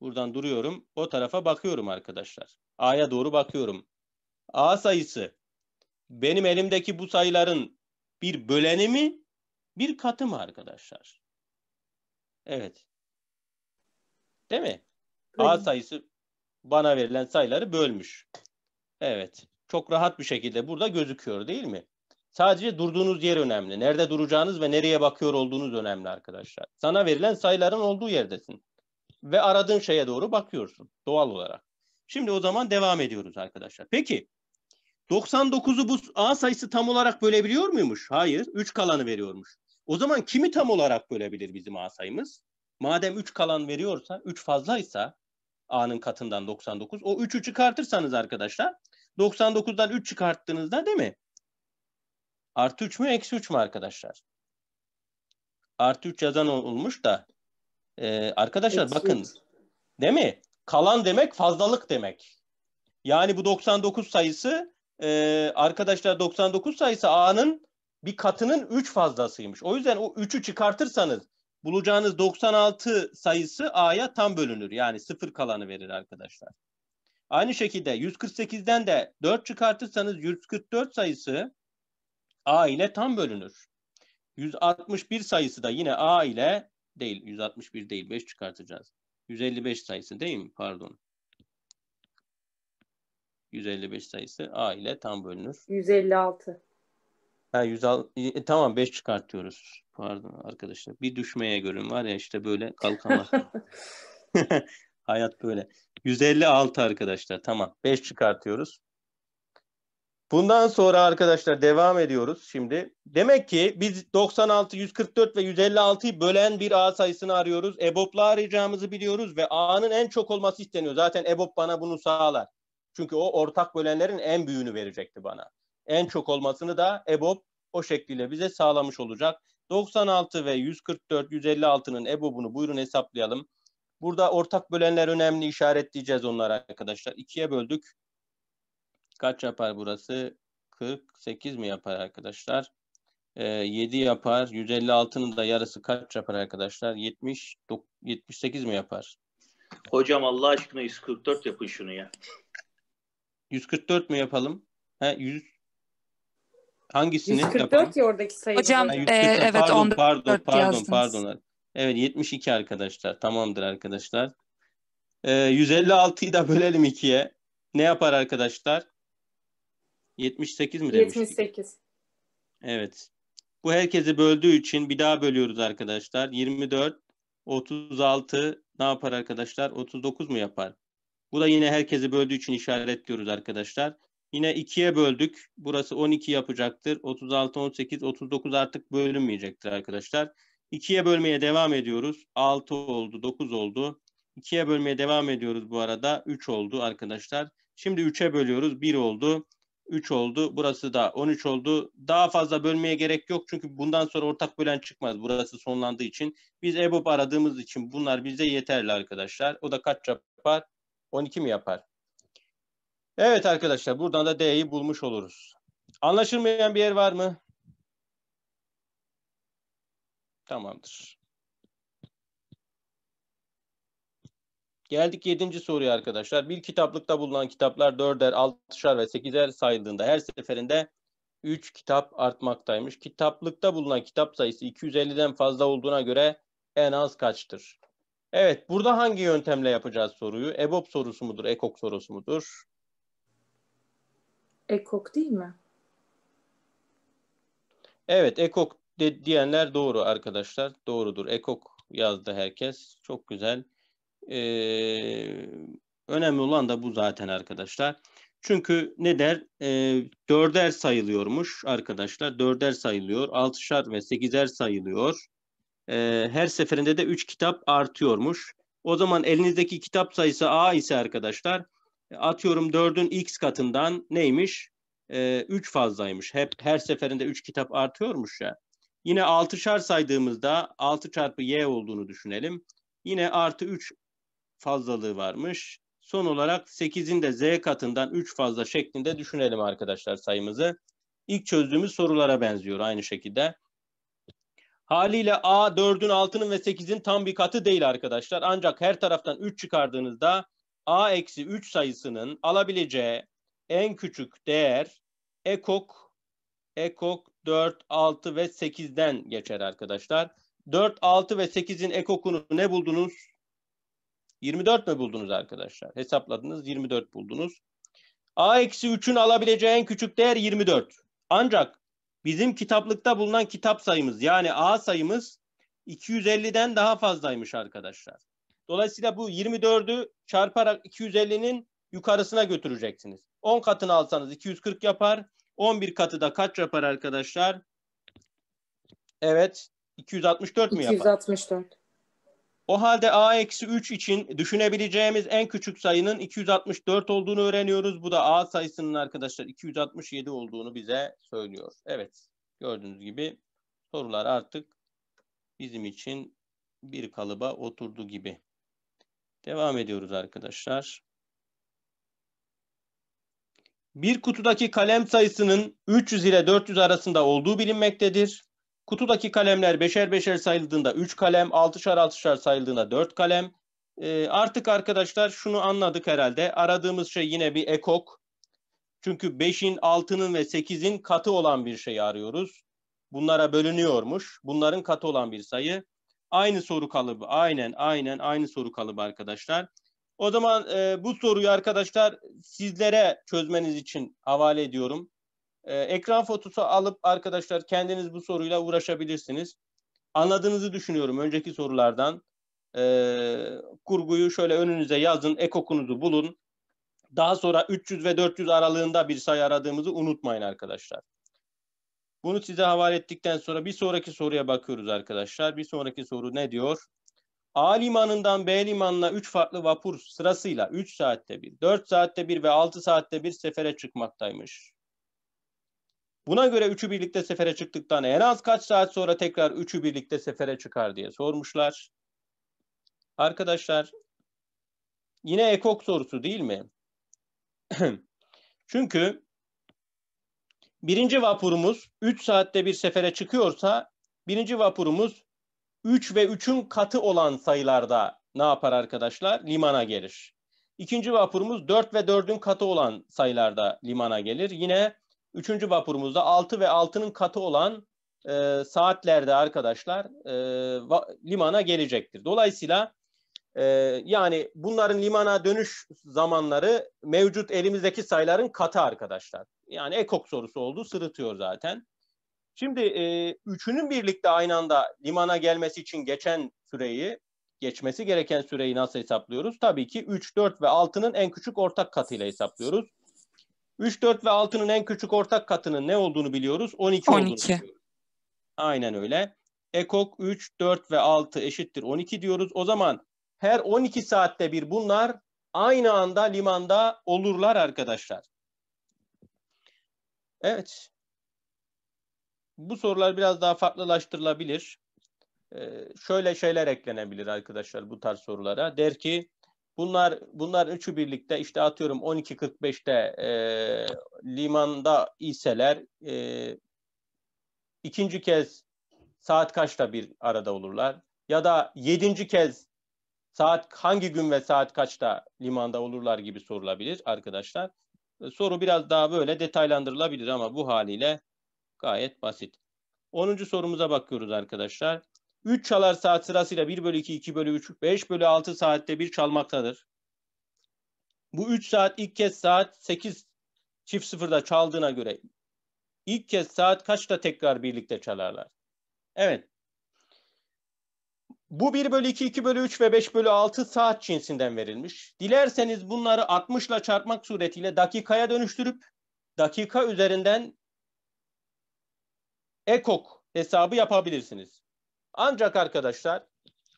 Buradan duruyorum. O tarafa bakıyorum arkadaşlar. A'ya doğru bakıyorum. A sayısı benim elimdeki bu sayıların bir böleni mi bir katı mı arkadaşlar? Evet. Değil mi? Öyle. A sayısı bana verilen sayıları bölmüş. Evet. Çok rahat bir şekilde burada gözüküyor değil mi? Sadece durduğunuz yer önemli. Nerede duracağınız ve nereye bakıyor olduğunuz önemli arkadaşlar. Sana verilen sayıların olduğu yerdesin. Ve aradığın şeye doğru bakıyorsun doğal olarak. Şimdi o zaman devam ediyoruz arkadaşlar. Peki 99'u bu A sayısı tam olarak bölebiliyor muymuş? Hayır. 3 kalanı veriyormuş. O zaman kimi tam olarak bölebilir bizim A sayımız? Madem 3 kalan veriyorsa, 3 fazlaysa A'nın katından 99. O 3'ü çıkartırsanız arkadaşlar 99'dan 3 çıkarttığınızda değil mi? Artı 3 mü eksi 3 mü arkadaşlar? Artı 3 yazan olmuş da. Ee, arkadaşlar eksi bakın. 3. Değil mi? Kalan demek fazlalık demek. Yani bu 99 sayısı e, arkadaşlar 99 sayısı A'nın bir katının 3 fazlasıymış. O yüzden o 3'ü çıkartırsanız bulacağınız 96 sayısı A'ya tam bölünür. Yani sıfır kalanı verir arkadaşlar. Aynı şekilde 148'den de 4 çıkartırsanız 144 sayısı A ile tam bölünür. 161 sayısı da yine A ile değil 161 değil 5 çıkartacağız. 155 sayısı değil mi? Pardon. 155 sayısı A ile tam bölünür. 156. Ha 106 e, e, tamam 5 çıkartıyoruz. Pardon arkadaşlar. Bir düşmeye görün var ya işte böyle kalkamaz. Hayat böyle. 156 arkadaşlar tamam 5 çıkartıyoruz. Bundan sonra arkadaşlar devam ediyoruz şimdi. Demek ki biz 96, 144 ve 156'yı bölen bir A sayısını arıyoruz. EBOB'la arayacağımızı biliyoruz ve A'nın en çok olması isteniyor. Zaten EBOB bana bunu sağlar. Çünkü o ortak bölenlerin en büyüğünü verecekti bana. En çok olmasını da EBOB o şekilde bize sağlamış olacak. 96 ve 144, 156'nın EBOB'unu buyurun hesaplayalım. Burada ortak bölenler önemli işaretleyeceğiz onları arkadaşlar. İkiye böldük kaç yapar burası? 48 mi yapar arkadaşlar? E, ee, 7 yapar. 156'nın da yarısı kaç yapar arkadaşlar? 70 78 mi yapar? Hocam Allah aşkına 144 yapın şunu ya. 144 mü yapalım? He 100 hangisini 144 yapalım? ya oradaki sayı. Hocam ha, 144, e, evet pardon, 14 pardon pardon yazdınız. pardon. Evet 72 arkadaşlar. Tamamdır arkadaşlar. E, ee, 156'yı da bölelim ikiye. Ne yapar arkadaşlar? 78 mi demiştik? 78. Evet. Bu herkesi böldüğü için bir daha bölüyoruz arkadaşlar. 24, 36 ne yapar arkadaşlar? 39 mu yapar? Bu da yine herkesi böldüğü için işaretliyoruz arkadaşlar. Yine 2'ye böldük. Burası 12 yapacaktır. 36, 18, 39 artık bölünmeyecektir arkadaşlar. 2'ye bölmeye devam ediyoruz. 6 oldu, 9 oldu. 2'ye bölmeye devam ediyoruz bu arada. 3 oldu arkadaşlar. Şimdi 3'e bölüyoruz. 1 oldu. 3 oldu. Burası da 13 oldu. Daha fazla bölmeye gerek yok çünkü bundan sonra ortak bölen çıkmaz. Burası sonlandığı için. Biz EBOB aradığımız için bunlar bize yeterli arkadaşlar. O da kaç yapar? 12 mi yapar? Evet arkadaşlar buradan da D'yi bulmuş oluruz. Anlaşılmayan bir yer var mı? Tamamdır. Geldik yedinci soruya arkadaşlar. Bir kitaplıkta bulunan kitaplar dörder, altışar ve sekizer sayıldığında her seferinde üç kitap artmaktaymış. Kitaplıkta bulunan kitap sayısı 250'den fazla olduğuna göre en az kaçtır? Evet, burada hangi yöntemle yapacağız soruyu? EBOB sorusu mudur, EKOK sorusu mudur? EKOK değil mi? Evet, EKOK de diyenler doğru arkadaşlar. Doğrudur. EKOK yazdı herkes. Çok güzel. E, önemli olan da bu zaten arkadaşlar. Çünkü ne der? E, dörder sayılıyormuş arkadaşlar. Dörder sayılıyor. Altışar ve sekizer sayılıyor. E, her seferinde de üç kitap artıyormuş. O zaman elinizdeki kitap sayısı A ise arkadaşlar atıyorum dördün X katından neymiş? E, üç fazlaymış. Hep her seferinde üç kitap artıyormuş ya. Yine altışar saydığımızda altı çarpı Y olduğunu düşünelim. Yine artı üç fazlalığı varmış. Son olarak 8'in de z katından 3 fazla şeklinde düşünelim arkadaşlar sayımızı. İlk çözdüğümüz sorulara benziyor aynı şekilde. Haliyle A 4'ün 6'nın ve 8'in tam bir katı değil arkadaşlar. Ancak her taraftan 3 çıkardığınızda A eksi 3 sayısının alabileceği en küçük değer ekok, ekok 4, 6 ve 8'den geçer arkadaşlar. 4, 6 ve 8'in ekokunu ne buldunuz? 24 mi buldunuz arkadaşlar? Hesapladınız 24 buldunuz. A eksi 3'ün alabileceği en küçük değer 24. Ancak bizim kitaplıkta bulunan kitap sayımız yani A sayımız 250'den daha fazlaymış arkadaşlar. Dolayısıyla bu 24'ü çarparak 250'nin yukarısına götüreceksiniz. 10 katını alsanız 240 yapar. 11 katı da kaç yapar arkadaşlar? Evet. 264 mü yapar? 264. O halde a-3 için düşünebileceğimiz en küçük sayının 264 olduğunu öğreniyoruz. Bu da a sayısının arkadaşlar 267 olduğunu bize söylüyor. Evet gördüğünüz gibi sorular artık bizim için bir kalıba oturdu gibi. Devam ediyoruz arkadaşlar. Bir kutudaki kalem sayısının 300 ile 400 arasında olduğu bilinmektedir. Kutudaki kalemler beşer beşer sayıldığında üç kalem, altışar altışar sayıldığında dört kalem. E, artık arkadaşlar şunu anladık herhalde. Aradığımız şey yine bir ekok. Çünkü beşin, altının ve sekizin katı olan bir şey arıyoruz. Bunlara bölünüyormuş. Bunların katı olan bir sayı. Aynı soru kalıbı. Aynen, aynen aynı soru kalıbı arkadaşlar. O zaman e, bu soruyu arkadaşlar sizlere çözmeniz için havale ediyorum. E, ekran fotosu alıp arkadaşlar kendiniz bu soruyla uğraşabilirsiniz. Anladığınızı düşünüyorum önceki sorulardan. E, kurguyu şöyle önünüze yazın, ekokunuzu bulun. Daha sonra 300 ve 400 aralığında bir sayı aradığımızı unutmayın arkadaşlar. Bunu size havale ettikten sonra bir sonraki soruya bakıyoruz arkadaşlar. Bir sonraki soru ne diyor? A limanından B limanına 3 farklı vapur sırasıyla 3 saatte bir, 4 saatte bir ve 6 saatte bir sefere çıkmaktaymış. Buna göre üçü birlikte sefere çıktıktan en az kaç saat sonra tekrar üçü birlikte sefere çıkar diye sormuşlar. Arkadaşlar yine ekok sorusu değil mi? Çünkü birinci vapurumuz 3 saatte bir sefere çıkıyorsa birinci vapurumuz 3 ve 3'ün katı olan sayılarda ne yapar arkadaşlar? Limana gelir. İkinci vapurumuz 4 ve 4'ün katı olan sayılarda limana gelir. Yine Üçüncü vapurumuzda 6 ve 6'nın katı olan e, saatlerde arkadaşlar e, limana gelecektir. Dolayısıyla e, yani bunların limana dönüş zamanları mevcut elimizdeki sayıların katı arkadaşlar. Yani ekok sorusu oldu sırıtıyor zaten. Şimdi e, üçünün birlikte aynı anda limana gelmesi için geçen süreyi, geçmesi gereken süreyi nasıl hesaplıyoruz? Tabii ki 3, 4 ve 6'nın en küçük ortak katıyla hesaplıyoruz. 3, 4 ve 6'nın en küçük ortak katının ne olduğunu biliyoruz? 12, 12. olduğunu biliyoruz. Aynen öyle. Ekok 3, 4 ve 6 eşittir 12 diyoruz. O zaman her 12 saatte bir bunlar aynı anda limanda olurlar arkadaşlar. Evet. Bu sorular biraz daha farklılaştırılabilir. Ee, şöyle şeyler eklenebilir arkadaşlar bu tarz sorulara. Der ki Bunlar bunlar üçü birlikte işte atıyorum 12.45'te e, limanda iseler e, ikinci kez saat kaçta bir arada olurlar? Ya da yedinci kez saat hangi gün ve saat kaçta limanda olurlar gibi sorulabilir arkadaşlar. E, soru biraz daha böyle detaylandırılabilir ama bu haliyle gayet basit. 10. sorumuza bakıyoruz arkadaşlar. 3 çalar saat sırasıyla 1 bölü 2, 2 bölü 3, 5 bölü 6 saatte bir çalmaktadır. Bu 3 saat ilk kez saat 8 çift sıfırda çaldığına göre ilk kez saat kaçta tekrar birlikte çalarlar? Evet. Bu 1 bölü 2, 2 bölü 3 ve 5 bölü 6 saat cinsinden verilmiş. Dilerseniz bunları 60 ile çarpmak suretiyle dakikaya dönüştürüp dakika üzerinden ekok hesabı yapabilirsiniz. Ancak arkadaşlar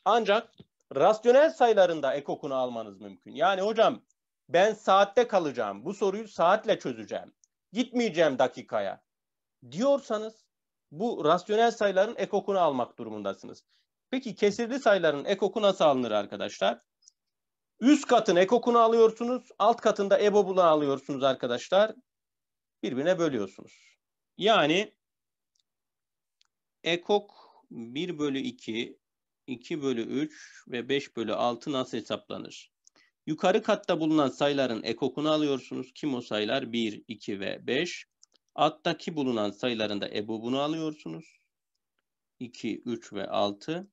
ancak rasyonel sayılarında ekokunu almanız mümkün. Yani hocam ben saatte kalacağım. Bu soruyu saatle çözeceğim. Gitmeyeceğim dakikaya diyorsanız bu rasyonel sayıların ekokunu almak durumundasınız. Peki kesirli sayıların ekoku nasıl alınır arkadaşlar? Üst katın ekokunu alıyorsunuz, alt katında ebobulu alıyorsunuz arkadaşlar. Birbirine bölüyorsunuz. Yani ekok 1 bölü 2, 2 bölü 3 ve 5 bölü 6 nasıl hesaplanır? Yukarı katta bulunan sayıların ekokunu alıyorsunuz. Kim o sayılar? 1, 2 ve 5. Alttaki bulunan sayıların da ebobunu alıyorsunuz. 2, 3 ve 6.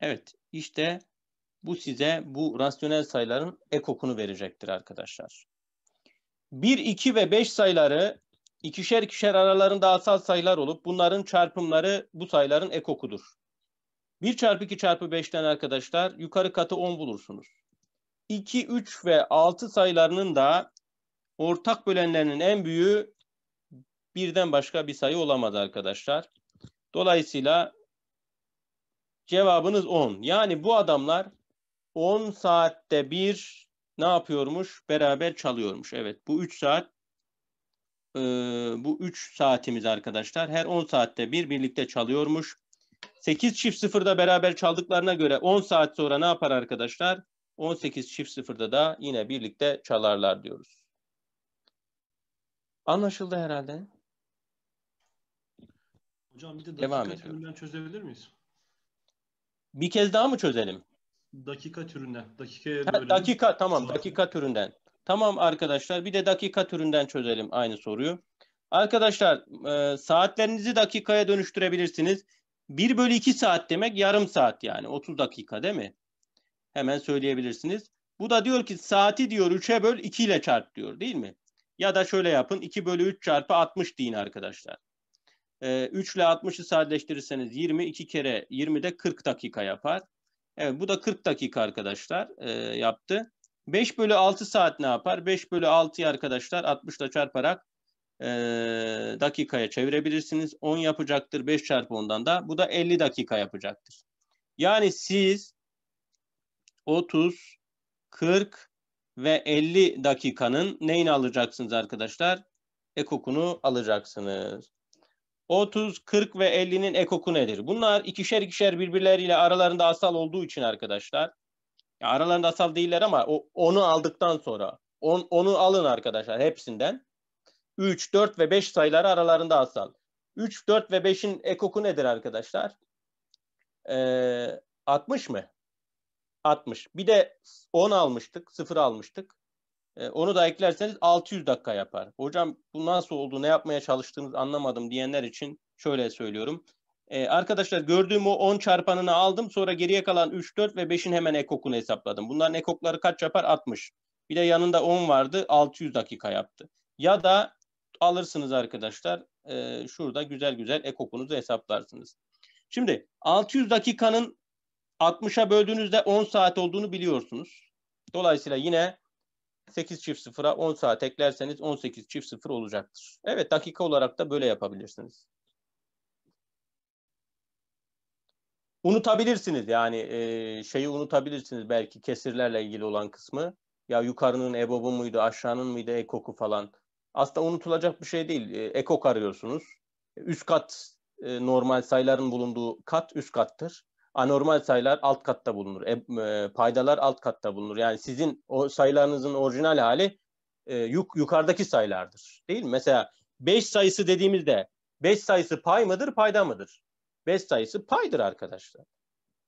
Evet işte bu size bu rasyonel sayıların ekokunu verecektir arkadaşlar. 1, 2 ve 5 sayıları ikişer ikişer aralarında asal sayılar olup bunların çarpımları bu sayıların ekokudur. 1 çarpı 2 çarpı 5'ten arkadaşlar yukarı katı 10 bulursunuz. 2, 3 ve 6 sayılarının da ortak bölenlerinin en büyüğü birden başka bir sayı olamadı arkadaşlar. Dolayısıyla cevabınız 10. Yani bu adamlar 10 saatte bir ne yapıyormuş? Beraber çalıyormuş. Evet bu 3 saat e, bu 3 saatimiz arkadaşlar. Her 10 saatte bir birlikte çalıyormuş. 8 çift sıfırda beraber çaldıklarına göre 10 saat sonra ne yapar arkadaşlar? 18 çift sıfırda da yine birlikte çalarlar diyoruz. Anlaşıldı herhalde. Hocam bir de dakika Devam ediyorum. türünden çözebilir miyiz? Bir kez daha mı çözelim? Dakika türünden. Dakikaya ha, dakika tamam dakika türünden. Tamam arkadaşlar bir de dakika türünden çözelim aynı soruyu. Arkadaşlar e, saatlerinizi dakikaya dönüştürebilirsiniz. 1 bölü 2 saat demek yarım saat yani 30 dakika değil mi? Hemen söyleyebilirsiniz. Bu da diyor ki saati diyor 3'e böl 2 ile çarp diyor değil mi? Ya da şöyle yapın 2 bölü 3 çarpı 60 deyin arkadaşlar. E, 3 ile 60'ı sadeleştirirseniz 20 2 kere 20 de 40 dakika yapar. Evet bu da 40 dakika arkadaşlar e, yaptı. 5 bölü 6 saat ne yapar? 5 bölü 6'yı arkadaşlar 60 ile çarparak e, dakikaya çevirebilirsiniz. 10 yapacaktır 5 çarpı 10'dan da. Bu da 50 dakika yapacaktır. Yani siz 30, 40 ve 50 dakikanın neyini alacaksınız arkadaşlar? Ekokunu alacaksınız. 30, 40 ve 50'nin ekoku nedir? Bunlar ikişer ikişer birbirleriyle aralarında asal olduğu için arkadaşlar ya aralarında asal değiller ama o, onu aldıktan sonra on, onu alın arkadaşlar hepsinden. 3, 4 ve 5 sayıları aralarında asal. 3, 4 ve 5'in ekoku nedir arkadaşlar? Ee, 60 mı? 60. Bir de 10 almıştık, 0 almıştık. Ee, onu da eklerseniz 600 dakika yapar. Hocam bu nasıl oldu, ne yapmaya çalıştığınızı anlamadım diyenler için şöyle söylüyorum. Ee, arkadaşlar gördüğüm o 10 çarpanını aldım. Sonra geriye kalan 3, 4 ve 5'in hemen ekokunu hesapladım. Bunların ekokları kaç yapar? 60. Bir de yanında 10 vardı. 600 dakika yaptı. Ya da alırsınız arkadaşlar. E, şurada güzel güzel ekokunuzu hesaplarsınız. Şimdi 600 dakikanın 60'a böldüğünüzde 10 saat olduğunu biliyorsunuz. Dolayısıyla yine 8 çift sıfıra 10 saat eklerseniz 18 çift sıfır olacaktır. Evet dakika olarak da böyle yapabilirsiniz. unutabilirsiniz yani e, şeyi unutabilirsiniz belki kesirlerle ilgili olan kısmı. Ya yukarının ebobu muydu, aşağının mıydı ekoku falan. Aslında unutulacak bir şey değil. E, ekok arıyorsunuz. Üst kat e, normal sayıların bulunduğu kat üst kattır. Anormal sayılar alt katta bulunur. E, e, paydalar alt katta bulunur. Yani sizin o sayılarınızın orijinal hali e, yuk, yukarıdaki sayılardır. Değil mi? Mesela 5 sayısı dediğimizde 5 sayısı pay mıdır, payda mıdır? Best sayısı paydır arkadaşlar.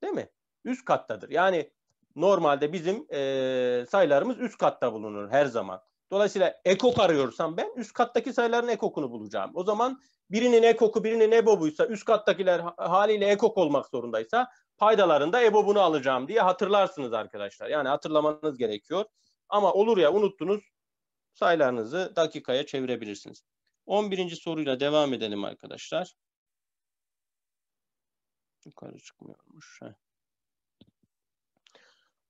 Değil mi? Üst kattadır. Yani normalde bizim e, sayılarımız üst katta bulunur her zaman. Dolayısıyla ekok arıyorsam ben üst kattaki sayıların ekokunu bulacağım. O zaman birinin ekoku birinin ebobuysa üst kattakiler haliyle ekok olmak zorundaysa paydalarında ebobunu alacağım diye hatırlarsınız arkadaşlar. Yani hatırlamanız gerekiyor. Ama olur ya unuttunuz sayılarınızı dakikaya çevirebilirsiniz. 11. soruyla devam edelim arkadaşlar. Yukarı çıkmıyormuş. Heh.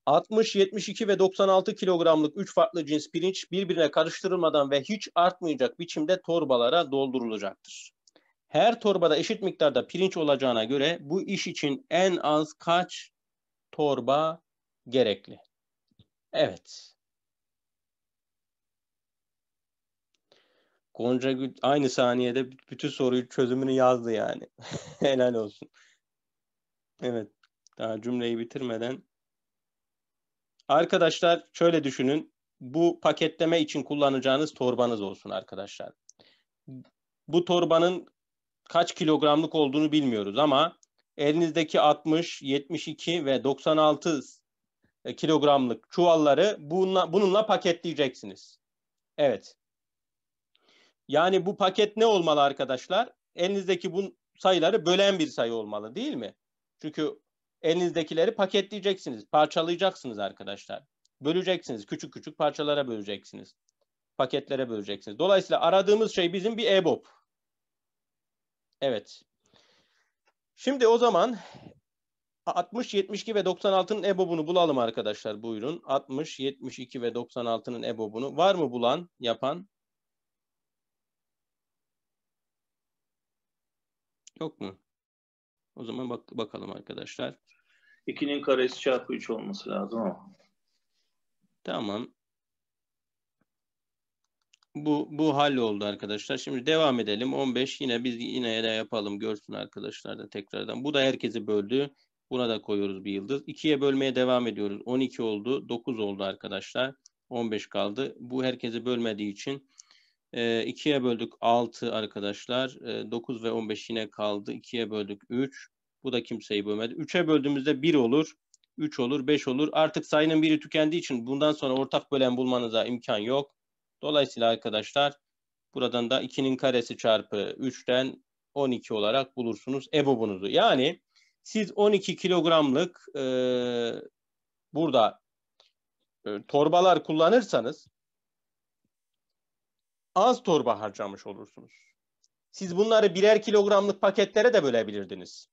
60, 72 ve 96 kilogramlık 3 farklı cins pirinç birbirine karıştırılmadan ve hiç artmayacak biçimde torbalara doldurulacaktır. Her torbada eşit miktarda pirinç olacağına göre bu iş için en az kaç torba gerekli? Evet. Gonca aynı saniyede bütün soruyu çözümünü yazdı yani. Helal olsun. Evet. Daha cümleyi bitirmeden. Arkadaşlar şöyle düşünün. Bu paketleme için kullanacağınız torbanız olsun arkadaşlar. Bu torbanın kaç kilogramlık olduğunu bilmiyoruz ama elinizdeki 60, 72 ve 96 kilogramlık çuvalları bununla, bununla paketleyeceksiniz. Evet. Yani bu paket ne olmalı arkadaşlar? Elinizdeki bu sayıları bölen bir sayı olmalı değil mi? Çünkü elinizdekileri paketleyeceksiniz, parçalayacaksınız arkadaşlar. Böleceksiniz, küçük küçük parçalara böleceksiniz. Paketlere böleceksiniz. Dolayısıyla aradığımız şey bizim bir EBOB. Evet. Şimdi o zaman 60, 72 ve 96'nın EBOB'unu bulalım arkadaşlar buyurun. 60, 72 ve 96'nın EBOB'unu. Var mı bulan, yapan? Yok mu? O zaman bak bakalım arkadaşlar. 2'nin karesi çarpı 3 olması lazım ama. Tamam. Bu, bu hal oldu arkadaşlar. Şimdi devam edelim. 15 yine biz yine de yapalım. Görsün arkadaşlar da tekrardan. Bu da herkesi böldü. Buna da koyuyoruz bir yıldız. 2'ye bölmeye devam ediyoruz. 12 oldu. 9 oldu arkadaşlar. 15 kaldı. Bu herkesi bölmediği için e, ikiye böldük 6 arkadaşlar. E, ee, 9 ve 15 yine kaldı. 2'ye böldük 3. Bu da kimseyi bölmedi. 3'e böldüğümüzde 1 olur. 3 olur, 5 olur. Artık sayının biri tükendiği için bundan sonra ortak bölen bulmanıza imkan yok. Dolayısıyla arkadaşlar buradan da 2'nin karesi çarpı 3'ten 12 olarak bulursunuz EBOB'unuzu. Yani siz 12 kilogramlık e, burada e, torbalar kullanırsanız az torba harcamış olursunuz. Siz bunları birer kilogramlık paketlere de bölebilirdiniz.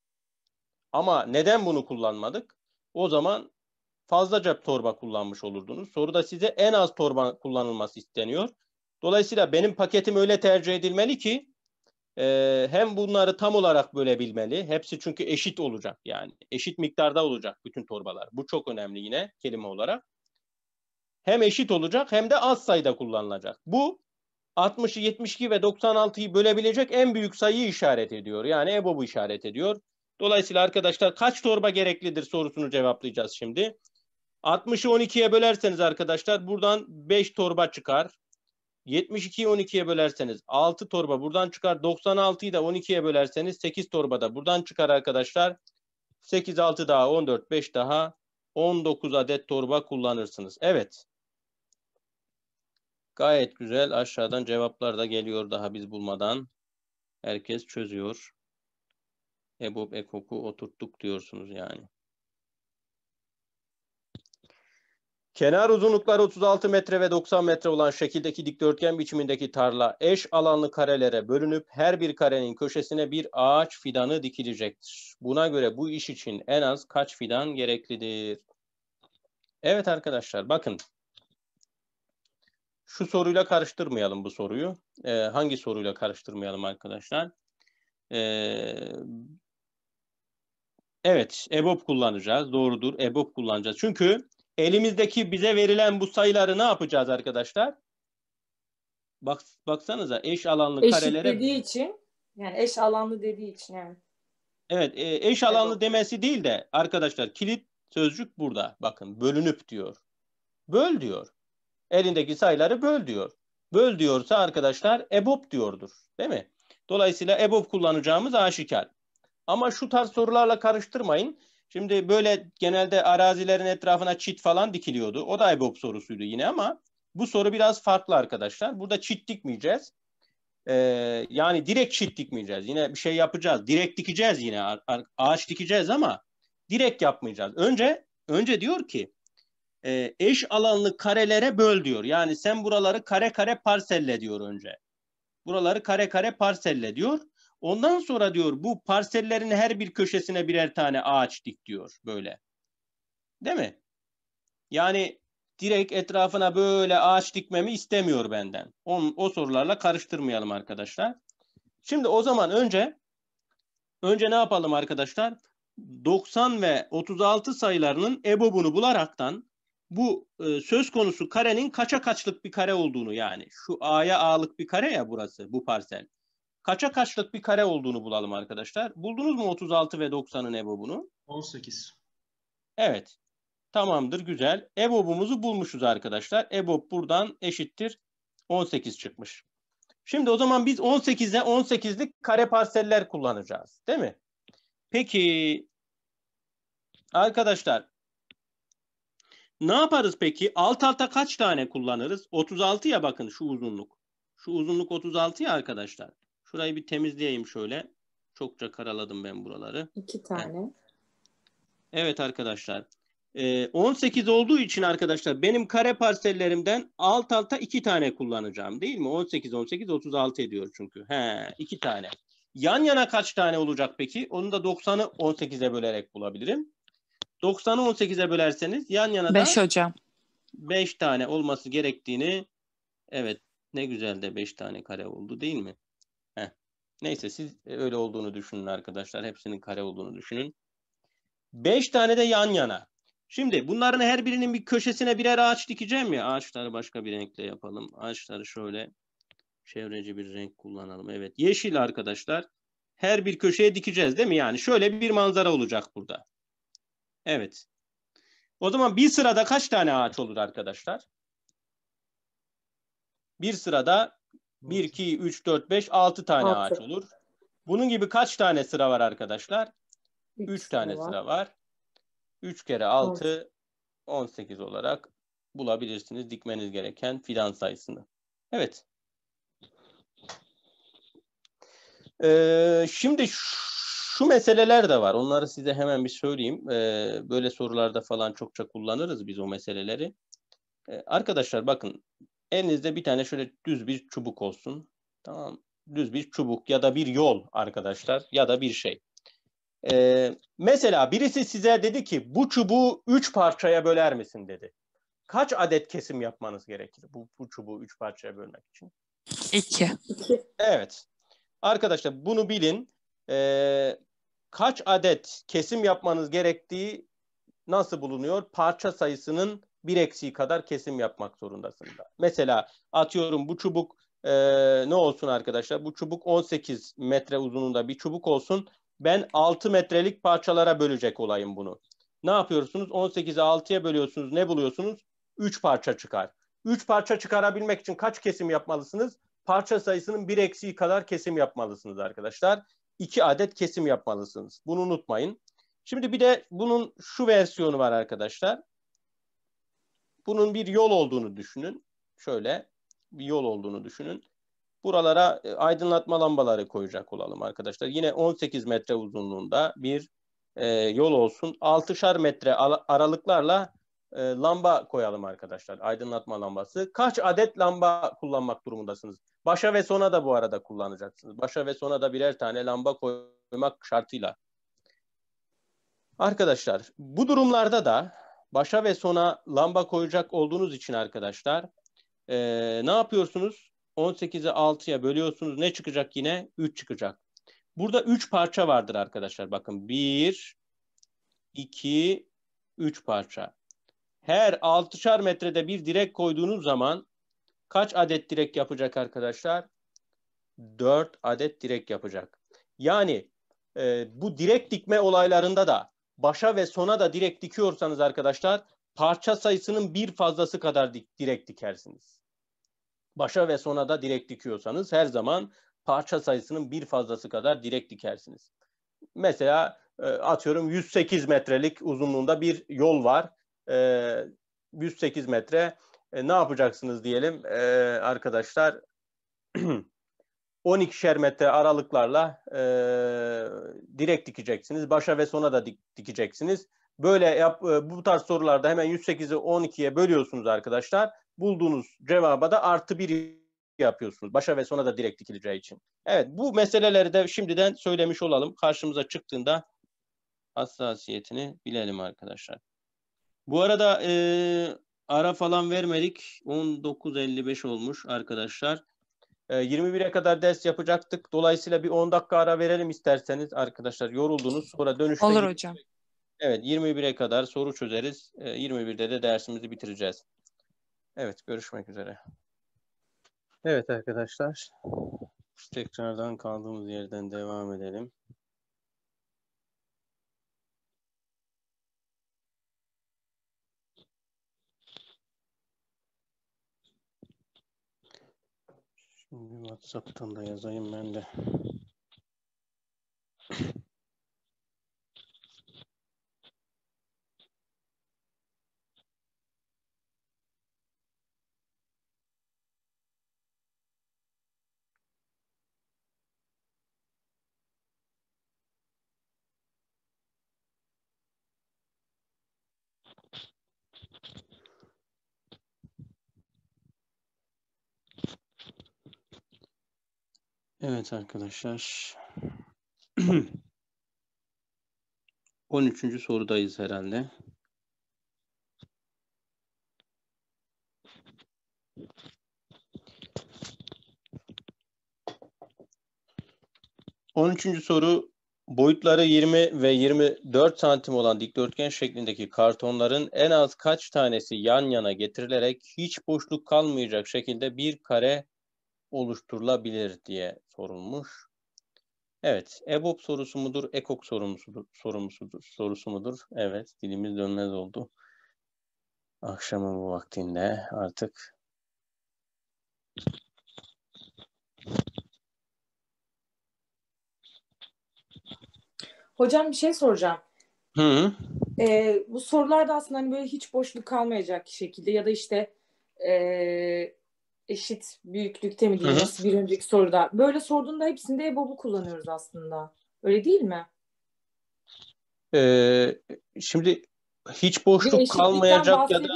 Ama neden bunu kullanmadık? O zaman fazlaca torba kullanmış olurdunuz. Soru da size en az torba kullanılması isteniyor. Dolayısıyla benim paketim öyle tercih edilmeli ki e, hem bunları tam olarak bölebilmeli. Hepsi çünkü eşit olacak yani. Eşit miktarda olacak bütün torbalar. Bu çok önemli yine kelime olarak. Hem eşit olacak hem de az sayıda kullanılacak. Bu 60'ı 72 ve 96'yı bölebilecek en büyük sayıyı işaret ediyor. Yani EBOB'u işaret ediyor. Dolayısıyla arkadaşlar kaç torba gereklidir sorusunu cevaplayacağız şimdi. 60'ı 12'ye bölerseniz arkadaşlar buradan 5 torba çıkar. 72'yi 12'ye bölerseniz 6 torba buradan çıkar. 96'yı da 12'ye bölerseniz 8 torba da buradan çıkar arkadaşlar. 8, 6 daha 14, 5 daha 19 adet torba kullanırsınız. Evet. Gayet güzel. Aşağıdan cevaplar da geliyor daha biz bulmadan. Herkes çözüyor. EBOB ekoku oturttuk diyorsunuz yani. Kenar uzunlukları 36 metre ve 90 metre olan şekildeki dikdörtgen biçimindeki tarla eş alanlı karelere bölünüp her bir karenin köşesine bir ağaç fidanı dikilecektir. Buna göre bu iş için en az kaç fidan gereklidir? Evet arkadaşlar bakın şu soruyla karıştırmayalım bu soruyu. E, hangi soruyla karıştırmayalım arkadaşlar? Ee, e, evet, EBOB kullanacağız. Doğrudur, EBOB kullanacağız. Çünkü elimizdeki bize verilen bu sayıları ne yapacağız arkadaşlar? Bak, baksanıza eş alanlı Eşit karelere... dediği için, yani eş alanlı dediği için yani. Evet, e, eş alanlı evet. demesi değil de arkadaşlar kilit sözcük burada. Bakın bölünüp diyor. Böl diyor. Elindeki sayıları böl diyor. Böl diyorsa arkadaşlar EBOB diyordur. Değil mi? Dolayısıyla EBOB kullanacağımız aşikar. Ama şu tarz sorularla karıştırmayın. Şimdi böyle genelde arazilerin etrafına çit falan dikiliyordu. O da EBOB sorusuydu yine ama bu soru biraz farklı arkadaşlar. Burada çit dikmeyeceğiz. Ee, yani direkt çit dikmeyeceğiz. Yine bir şey yapacağız. Direkt dikeceğiz yine. Ağaç dikeceğiz ama direkt yapmayacağız. Önce önce diyor ki e, eş alanlı karelere böl diyor. Yani sen buraları kare kare parselle diyor önce. Buraları kare kare parselle diyor. Ondan sonra diyor bu parsellerin her bir köşesine birer tane ağaç dik diyor böyle. Değil mi? Yani direkt etrafına böyle ağaç dikmemi istemiyor benden. On, o sorularla karıştırmayalım arkadaşlar. Şimdi o zaman önce önce ne yapalım arkadaşlar? 90 ve 36 sayılarının EBOB'unu bularaktan bu e, söz konusu karenin kaça kaçlık bir kare olduğunu yani şu A'ya A'lık bir kare ya burası bu parsel. Kaça kaçlık bir kare olduğunu bulalım arkadaşlar. Buldunuz mu 36 ve 90'ın ebobunu? 18. Evet. Tamamdır güzel. EBOB'umuzu bulmuşuz arkadaşlar. EBOB buradan eşittir 18 çıkmış. Şimdi o zaman biz 18'e 18'lik kare parseller kullanacağız. Değil mi? Peki arkadaşlar ne yaparız peki? Alt alta kaç tane kullanırız? 36 ya bakın şu uzunluk. Şu uzunluk 36 ya arkadaşlar. Şurayı bir temizleyeyim şöyle. Çokça karaladım ben buraları. İki tane. Evet, arkadaşlar. 18 ee, olduğu için arkadaşlar benim kare parsellerimden alt alta iki tane kullanacağım değil mi? 18, 18, 36 ediyor çünkü. He, iki tane. Yan yana kaç tane olacak peki? Onu da 90'ı 18'e bölerek bulabilirim. 90'ı 18'e bölerseniz yan yana 5 hocam. 5 tane olması gerektiğini evet ne güzel de 5 tane kare oldu değil mi? Heh. Neyse siz öyle olduğunu düşünün arkadaşlar. Hepsinin kare olduğunu düşünün. 5 tane de yan yana. Şimdi bunların her birinin bir köşesine birer ağaç dikeceğim ya. Ağaçları başka bir renkle yapalım. Ağaçları şöyle çevreci bir renk kullanalım. Evet yeşil arkadaşlar. Her bir köşeye dikeceğiz değil mi? Yani şöyle bir manzara olacak burada. Evet. O zaman bir sırada kaç tane ağaç olur arkadaşlar? Bir sırada 1, 2, 3, 4, 5, 6 tane Altı. ağaç olur. Bunun gibi kaç tane sıra var arkadaşlar? 3 tane var. sıra var. 3 kere 6, 18 olarak bulabilirsiniz dikmeniz gereken fidan sayısını. Evet. Ee, şimdi şu meseleler de var. Onları size hemen bir söyleyeyim. Ee, böyle sorularda falan çokça kullanırız biz o meseleleri. Ee, arkadaşlar bakın elinizde bir tane şöyle düz bir çubuk olsun. Tamam Düz bir çubuk ya da bir yol arkadaşlar ya da bir şey. Ee, mesela birisi size dedi ki bu çubuğu üç parçaya böler misin dedi. Kaç adet kesim yapmanız gerekir bu, bu çubuğu üç parçaya bölmek için? İki. Evet. Arkadaşlar bunu bilin. Ee, kaç adet kesim yapmanız gerektiği nasıl bulunuyor? Parça sayısının bir eksiği kadar kesim yapmak zorundasınız. Mesela atıyorum bu çubuk e, ne olsun arkadaşlar? Bu çubuk 18 metre uzunluğunda bir çubuk olsun. Ben 6 metrelik parçalara bölecek olayım bunu. Ne yapıyorsunuz? 18'i 6'ya bölüyorsunuz. Ne buluyorsunuz? 3 parça çıkar. 3 parça çıkarabilmek için kaç kesim yapmalısınız? Parça sayısının bir eksiği kadar kesim yapmalısınız arkadaşlar iki adet kesim yapmalısınız. Bunu unutmayın. Şimdi bir de bunun şu versiyonu var arkadaşlar. Bunun bir yol olduğunu düşünün. Şöyle bir yol olduğunu düşünün. Buralara e, aydınlatma lambaları koyacak olalım arkadaşlar. Yine 18 metre uzunluğunda bir e, yol olsun. 6'şar metre aralıklarla e, lamba koyalım arkadaşlar. Aydınlatma lambası. Kaç adet lamba kullanmak durumundasınız? Başa ve sona da bu arada kullanacaksınız. Başa ve sona da birer tane lamba koymak şartıyla. Arkadaşlar bu durumlarda da başa ve sona lamba koyacak olduğunuz için arkadaşlar e, ne yapıyorsunuz? 18'i 6'ya bölüyorsunuz. Ne çıkacak yine? 3 çıkacak. Burada 3 parça vardır arkadaşlar. Bakın 1, 2, 3 parça her 6'şar metrede bir direk koyduğunuz zaman kaç adet direk yapacak arkadaşlar? 4 adet direk yapacak. Yani e, bu direk dikme olaylarında da başa ve sona da direk dikiyorsanız arkadaşlar parça sayısının bir fazlası kadar dik, direk dikersiniz. Başa ve sona da direk dikiyorsanız her zaman parça sayısının bir fazlası kadar direk dikersiniz. Mesela e, atıyorum 108 metrelik uzunluğunda bir yol var e, ee, 108 metre e, ne yapacaksınız diyelim e, arkadaşlar 12'şer metre aralıklarla e, direkt dikeceksiniz. Başa ve sona da dik, dikeceksiniz. Böyle yap, e, bu tarz sorularda hemen 108'i 12'ye bölüyorsunuz arkadaşlar. Bulduğunuz cevaba da artı 1 yapıyorsunuz. Başa ve sona da direkt dikileceği için. Evet bu meseleleri de şimdiden söylemiş olalım. Karşımıza çıktığında hassasiyetini bilelim arkadaşlar. Bu arada e, ara falan vermedik. 19.55 olmuş arkadaşlar. E, 21'e kadar ders yapacaktık. Dolayısıyla bir 10 dakika ara verelim isterseniz arkadaşlar. Yoruldunuz. Sonra dönüşte... Olur hocam. Evet 21'e kadar soru çözeriz. E, 21'de de dersimizi bitireceğiz. Evet görüşmek üzere. Evet arkadaşlar. Tekrardan kaldığımız yerden devam edelim. Şimdi WhatsApp'tan da yazayım ben de. Evet arkadaşlar. 13. sorudayız herhalde. On soru boyutları 20 ve 24 santim olan dikdörtgen şeklindeki kartonların en az kaç tanesi yan yana getirilerek hiç boşluk kalmayacak şekilde bir kare oluşturulabilir diye sorulmuş. Evet, EBOB sorusu mudur, EKOK sorumusudur, sorumusudur, sorusu mudur? Evet, dilimiz dönmez oldu. Akşamın bu vaktinde artık Hocam bir şey soracağım. Hı hı. Ee, bu sorularda aslında hani böyle hiç boşluk kalmayacak şekilde ya da işte e, eşit büyüklükte mi diyeceğiz bir önceki soruda. Böyle sorduğunda hepsinde EBOB'u kullanıyoruz aslında. Öyle değil mi? Ee, şimdi hiç boşluk kalmayacak ya da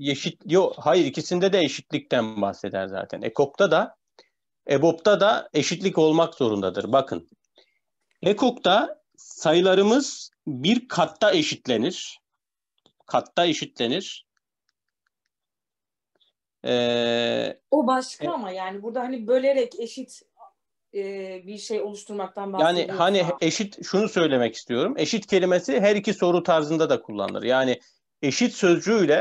eşit yok hayır ikisinde de eşitlikten bahseder zaten. Ekok'ta da EBOB'da da eşitlik olmak zorundadır. Bakın. Ekok'ta sayılarımız bir katta eşitlenir. Katta eşitlenir. Ee, o başka e, ama yani burada hani bölerek eşit e, bir şey oluşturmaktan bahsediyorum. Yani hani eşit şunu söylemek istiyorum. Eşit kelimesi her iki soru tarzında da kullanılır. Yani eşit sözcüğüyle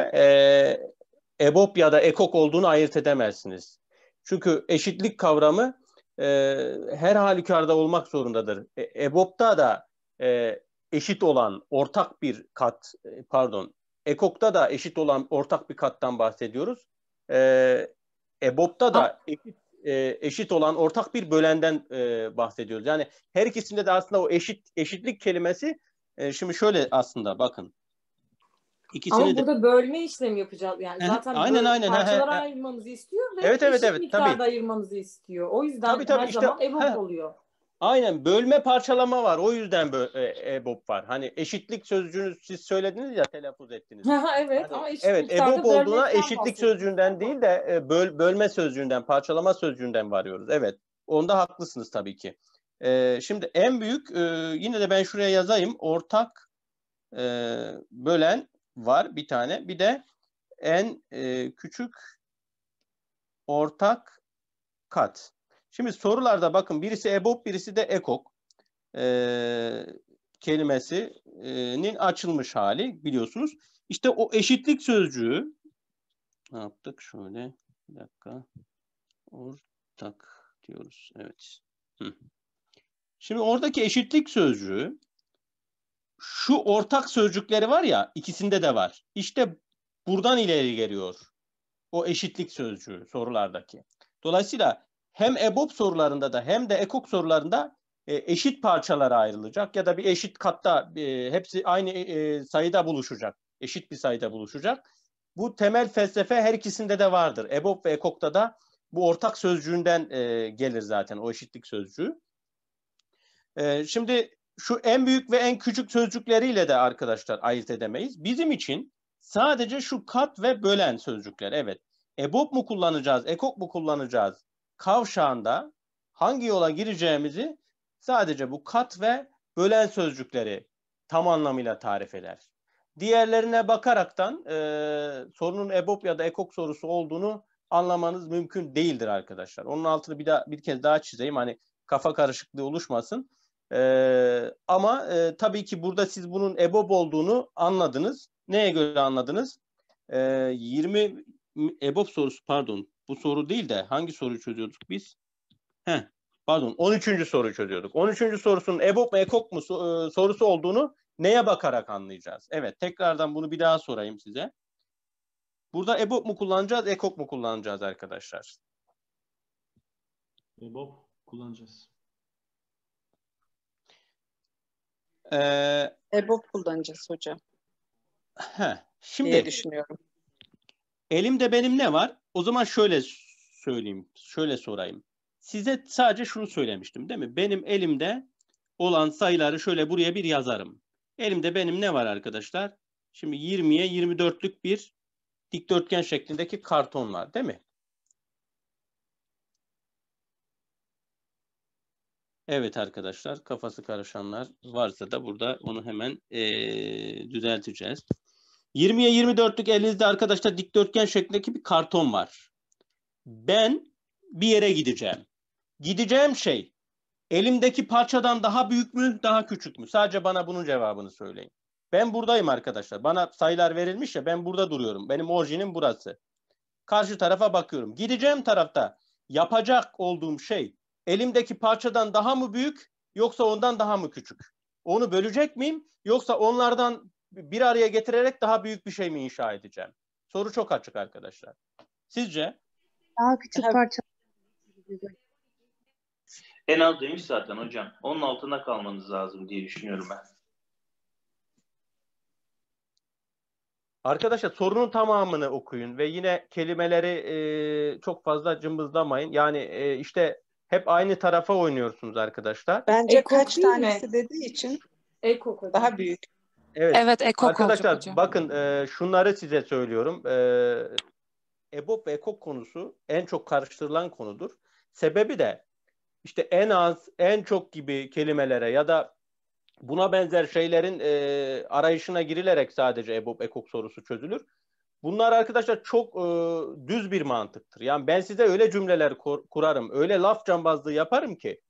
e, EBOB ya da EKOK olduğunu ayırt edemezsiniz. Çünkü eşitlik kavramı e, her halükarda olmak zorundadır. E, EBOB'da da e, eşit olan ortak bir kat, e, pardon, EKOK'ta da eşit olan ortak bir kattan bahsediyoruz. Ee, e, EBOB'da da eşit, e, eşit olan ortak bir bölenden e, bahsediyoruz. Yani her ikisinde de aslında o eşit eşitlik kelimesi e, şimdi şöyle aslında bakın. İkisini Ama de... burada bölme işlemi yapacağız yani. Zaten aynen, aynen, parçalara ayırmamızı istiyor ve evet, evet, eşit evet, miktarda tabii. ayırmamızı istiyor. O yüzden tabii, tabii, her işte, zaman EBOB he. oluyor. Aynen bölme parçalama var. O yüzden e, EBOB var. Hani eşitlik sözcüğünü siz söylediniz ya telaffuz ettiniz. evet hani, ama evet EBOB e olduğuna eşitlik sözcüğünden değil de e, böl, bölme sözcüğünden, parçalama sözcüğünden varıyoruz. Evet. Onda haklısınız tabii ki. E, şimdi en büyük e, yine de ben şuraya yazayım. Ortak e, bölen var bir tane. Bir de en e, küçük ortak kat. Şimdi sorularda bakın birisi EBOB birisi de EKOK e, kelimesinin açılmış hali biliyorsunuz. İşte o eşitlik sözcüğü ne yaptık şöyle bir dakika ortak diyoruz. Evet. Hı. Şimdi oradaki eşitlik sözcüğü şu ortak sözcükleri var ya ikisinde de var. İşte buradan ileri geliyor o eşitlik sözcüğü sorulardaki. Dolayısıyla hem EBOB sorularında da hem de EKOK sorularında e, eşit parçalara ayrılacak ya da bir eşit katta e, hepsi aynı e, sayıda buluşacak. Eşit bir sayıda buluşacak. Bu temel felsefe her ikisinde de vardır. EBOB ve EKOK'ta da bu ortak sözcüğünden e, gelir zaten o eşitlik sözcüğü. E, şimdi şu en büyük ve en küçük sözcükleriyle de arkadaşlar ayırt edemeyiz. Bizim için sadece şu kat ve bölen sözcükler. Evet. EBOB mu kullanacağız, EKOK mu kullanacağız? kavşağında hangi yola gireceğimizi sadece bu kat ve bölen sözcükleri tam anlamıyla tarif eder. Diğerlerine bakaraktan e, sorunun EBOB ya da EKOK sorusu olduğunu anlamanız mümkün değildir arkadaşlar. Onun altını bir, daha, bir kez daha çizeyim. Hani kafa karışıklığı oluşmasın. Ee, ama e, tabii ki burada siz bunun EBOB olduğunu anladınız. Neye göre anladınız? Ee, 20 EBOB sorusu pardon bu soru değil de hangi soruyu çözüyorduk biz? Heh, pardon 13. soruyu çözüyorduk. 13. sorusunun EBOB mu EKOK mu e, sorusu olduğunu neye bakarak anlayacağız? Evet tekrardan bunu bir daha sorayım size. Burada EBOB mu kullanacağız, EKOK mu kullanacağız arkadaşlar? EBOB kullanacağız. Ee, EBOB kullanacağız hocam. Heh, şimdi diye düşünüyorum. Elimde benim ne var? O zaman şöyle söyleyeyim, şöyle sorayım. Size sadece şunu söylemiştim değil mi? Benim elimde olan sayıları şöyle buraya bir yazarım. Elimde benim ne var arkadaşlar? Şimdi 20'ye 24'lük bir dikdörtgen şeklindeki karton var değil mi? Evet arkadaşlar kafası karışanlar varsa da burada onu hemen ee, düzelteceğiz. 20'ye 24'lük elinizde arkadaşlar dikdörtgen şeklindeki bir karton var. Ben bir yere gideceğim. Gideceğim şey elimdeki parçadan daha büyük mü daha küçük mü? Sadece bana bunun cevabını söyleyin. Ben buradayım arkadaşlar. Bana sayılar verilmiş ya ben burada duruyorum. Benim orijinim burası. Karşı tarafa bakıyorum. Gideceğim tarafta yapacak olduğum şey elimdeki parçadan daha mı büyük yoksa ondan daha mı küçük? Onu bölecek miyim yoksa onlardan bir araya getirerek daha büyük bir şey mi inşa edeceğim? Soru çok açık arkadaşlar. Sizce? Daha küçük parça. En az demiş zaten hocam. Onun altına kalmanız lazım diye düşünüyorum ben. Arkadaşlar sorunun tamamını okuyun ve yine kelimeleri e, çok fazla cımbızlamayın. Yani e, işte hep aynı tarafa oynuyorsunuz arkadaşlar. Bence Ekok kaç tanesi mi? dediği için Ekok daha büyük. Evet. Evet, ekok Arkadaşlar olacak hocam. bakın e, şunları size söylüyorum. E, EBOB ve ekok konusu en çok karıştırılan konudur. Sebebi de işte en az, en çok gibi kelimelere ya da buna benzer şeylerin e, arayışına girilerek sadece EBOB ekok sorusu çözülür. Bunlar arkadaşlar çok e, düz bir mantıktır. Yani ben size öyle cümleler kurarım, öyle laf cambazlığı yaparım ki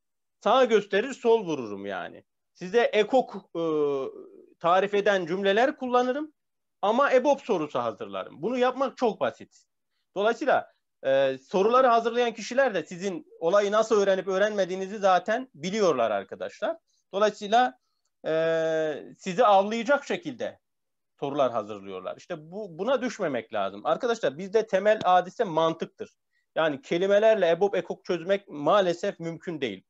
sağ gösterir sol vururum yani. Size ekok e, tarif eden cümleler kullanırım ama EBOB sorusu hazırlarım. Bunu yapmak çok basit. Dolayısıyla e, soruları hazırlayan kişiler de sizin olayı nasıl öğrenip öğrenmediğinizi zaten biliyorlar arkadaşlar. Dolayısıyla e, sizi avlayacak şekilde sorular hazırlıyorlar. İşte bu buna düşmemek lazım. Arkadaşlar bizde temel adise mantıktır. Yani kelimelerle EBOB ekok çözmek maalesef mümkün değil.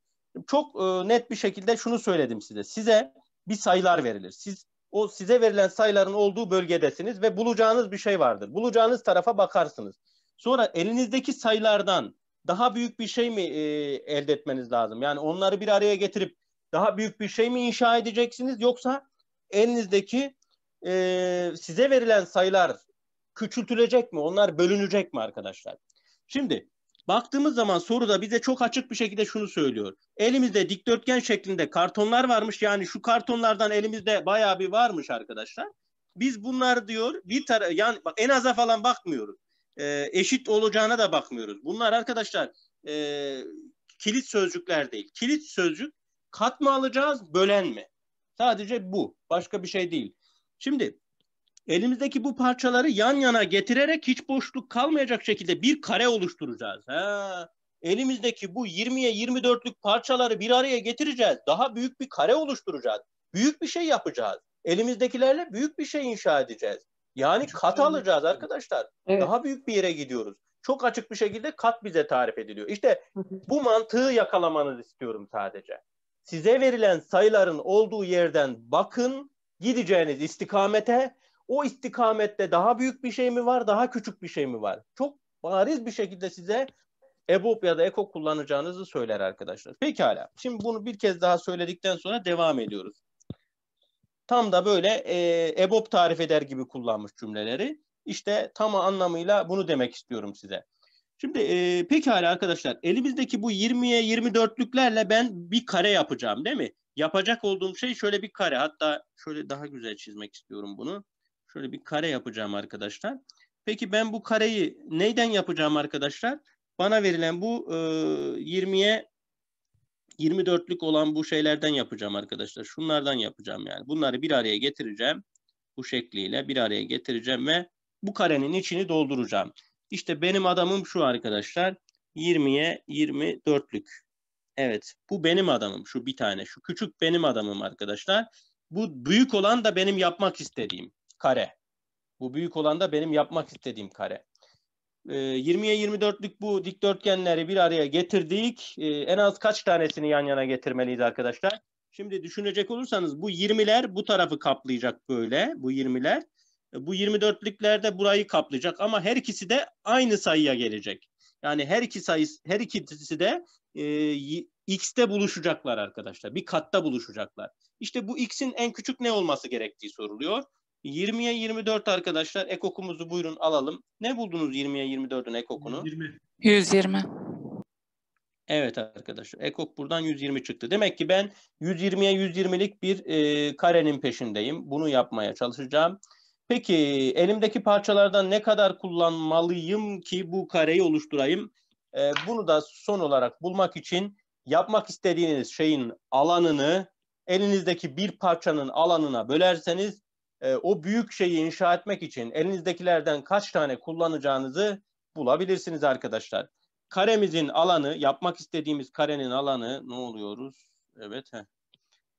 Çok e, net bir şekilde şunu söyledim size. Size bir sayılar verilir. Siz o size verilen sayıların olduğu bölgedesiniz ve bulacağınız bir şey vardır. Bulacağınız tarafa bakarsınız. Sonra elinizdeki sayılardan daha büyük bir şey mi e, elde etmeniz lazım? Yani onları bir araya getirip daha büyük bir şey mi inşa edeceksiniz yoksa elinizdeki e, size verilen sayılar küçültülecek mi? Onlar bölünecek mi arkadaşlar? Şimdi Baktığımız zaman soruda bize çok açık bir şekilde şunu söylüyor. Elimizde dikdörtgen şeklinde kartonlar varmış. Yani şu kartonlardan elimizde bayağı bir varmış arkadaşlar. Biz bunlar diyor bir tara yani bak en aza falan bakmıyoruz. Ee, eşit olacağına da bakmıyoruz. Bunlar arkadaşlar e, kilit sözcükler değil. Kilit sözcük kat mı alacağız, bölen mi? Sadece bu. Başka bir şey değil. Şimdi elimizdeki bu parçaları yan yana getirerek hiç boşluk kalmayacak şekilde bir kare oluşturacağız. Ha. Elimizdeki bu 20'ye 24'lük parçaları bir araya getireceğiz. Daha büyük bir kare oluşturacağız. Büyük bir şey yapacağız. Elimizdekilerle büyük bir şey inşa edeceğiz. Yani Çok kat alacağız arkadaşlar. Evet. Daha büyük bir yere gidiyoruz. Çok açık bir şekilde kat bize tarif ediliyor. İşte bu mantığı yakalamanızı istiyorum sadece. Size verilen sayıların olduğu yerden bakın, gideceğiniz istikamete o istikamette daha büyük bir şey mi var, daha küçük bir şey mi var? Çok bariz bir şekilde size EBOB ya da EKO kullanacağınızı söyler arkadaşlar. Pekala. Şimdi bunu bir kez daha söyledikten sonra devam ediyoruz. Tam da böyle e, EBOB tarif eder gibi kullanmış cümleleri. İşte tam anlamıyla bunu demek istiyorum size. Şimdi e, pekala arkadaşlar elimizdeki bu 20'ye 24'lüklerle ben bir kare yapacağım değil mi? Yapacak olduğum şey şöyle bir kare. Hatta şöyle daha güzel çizmek istiyorum bunu. Şöyle bir kare yapacağım arkadaşlar. Peki ben bu kareyi neyden yapacağım arkadaşlar? Bana verilen bu e, 20'ye 24'lük olan bu şeylerden yapacağım arkadaşlar. Şunlardan yapacağım yani. Bunları bir araya getireceğim. Bu şekliyle bir araya getireceğim ve bu karenin içini dolduracağım. İşte benim adamım şu arkadaşlar. 20'ye 24'lük. Evet bu benim adamım şu bir tane. Şu küçük benim adamım arkadaşlar. Bu büyük olan da benim yapmak istediğim kare. Bu büyük olan da benim yapmak istediğim kare. 20'ye ee, 24'lük bu dikdörtgenleri bir araya getirdik. Ee, en az kaç tanesini yan yana getirmeliyiz arkadaşlar? Şimdi düşünecek olursanız bu 20'ler bu tarafı kaplayacak böyle. Bu 20'ler. Ee, bu 24'lükler de burayı kaplayacak ama her ikisi de aynı sayıya gelecek. Yani her iki sayısı, her ikisi de e, x'te buluşacaklar arkadaşlar. Bir katta buluşacaklar. İşte bu x'in en küçük ne olması gerektiği soruluyor. 20'ye 24 arkadaşlar ekokumuzu buyurun alalım. Ne buldunuz 20'ye 24'ün ekokunu? 120. Evet arkadaşlar ekok buradan 120 çıktı. Demek ki ben 120'ye 120'lik bir e, karenin peşindeyim. Bunu yapmaya çalışacağım. Peki elimdeki parçalardan ne kadar kullanmalıyım ki bu kareyi oluşturayım? E, bunu da son olarak bulmak için yapmak istediğiniz şeyin alanını elinizdeki bir parçanın alanına bölerseniz e, o büyük şeyi inşa etmek için elinizdekilerden kaç tane kullanacağınızı bulabilirsiniz arkadaşlar. Karemizin alanı, yapmak istediğimiz karenin alanı ne oluyoruz? Evet. Heh.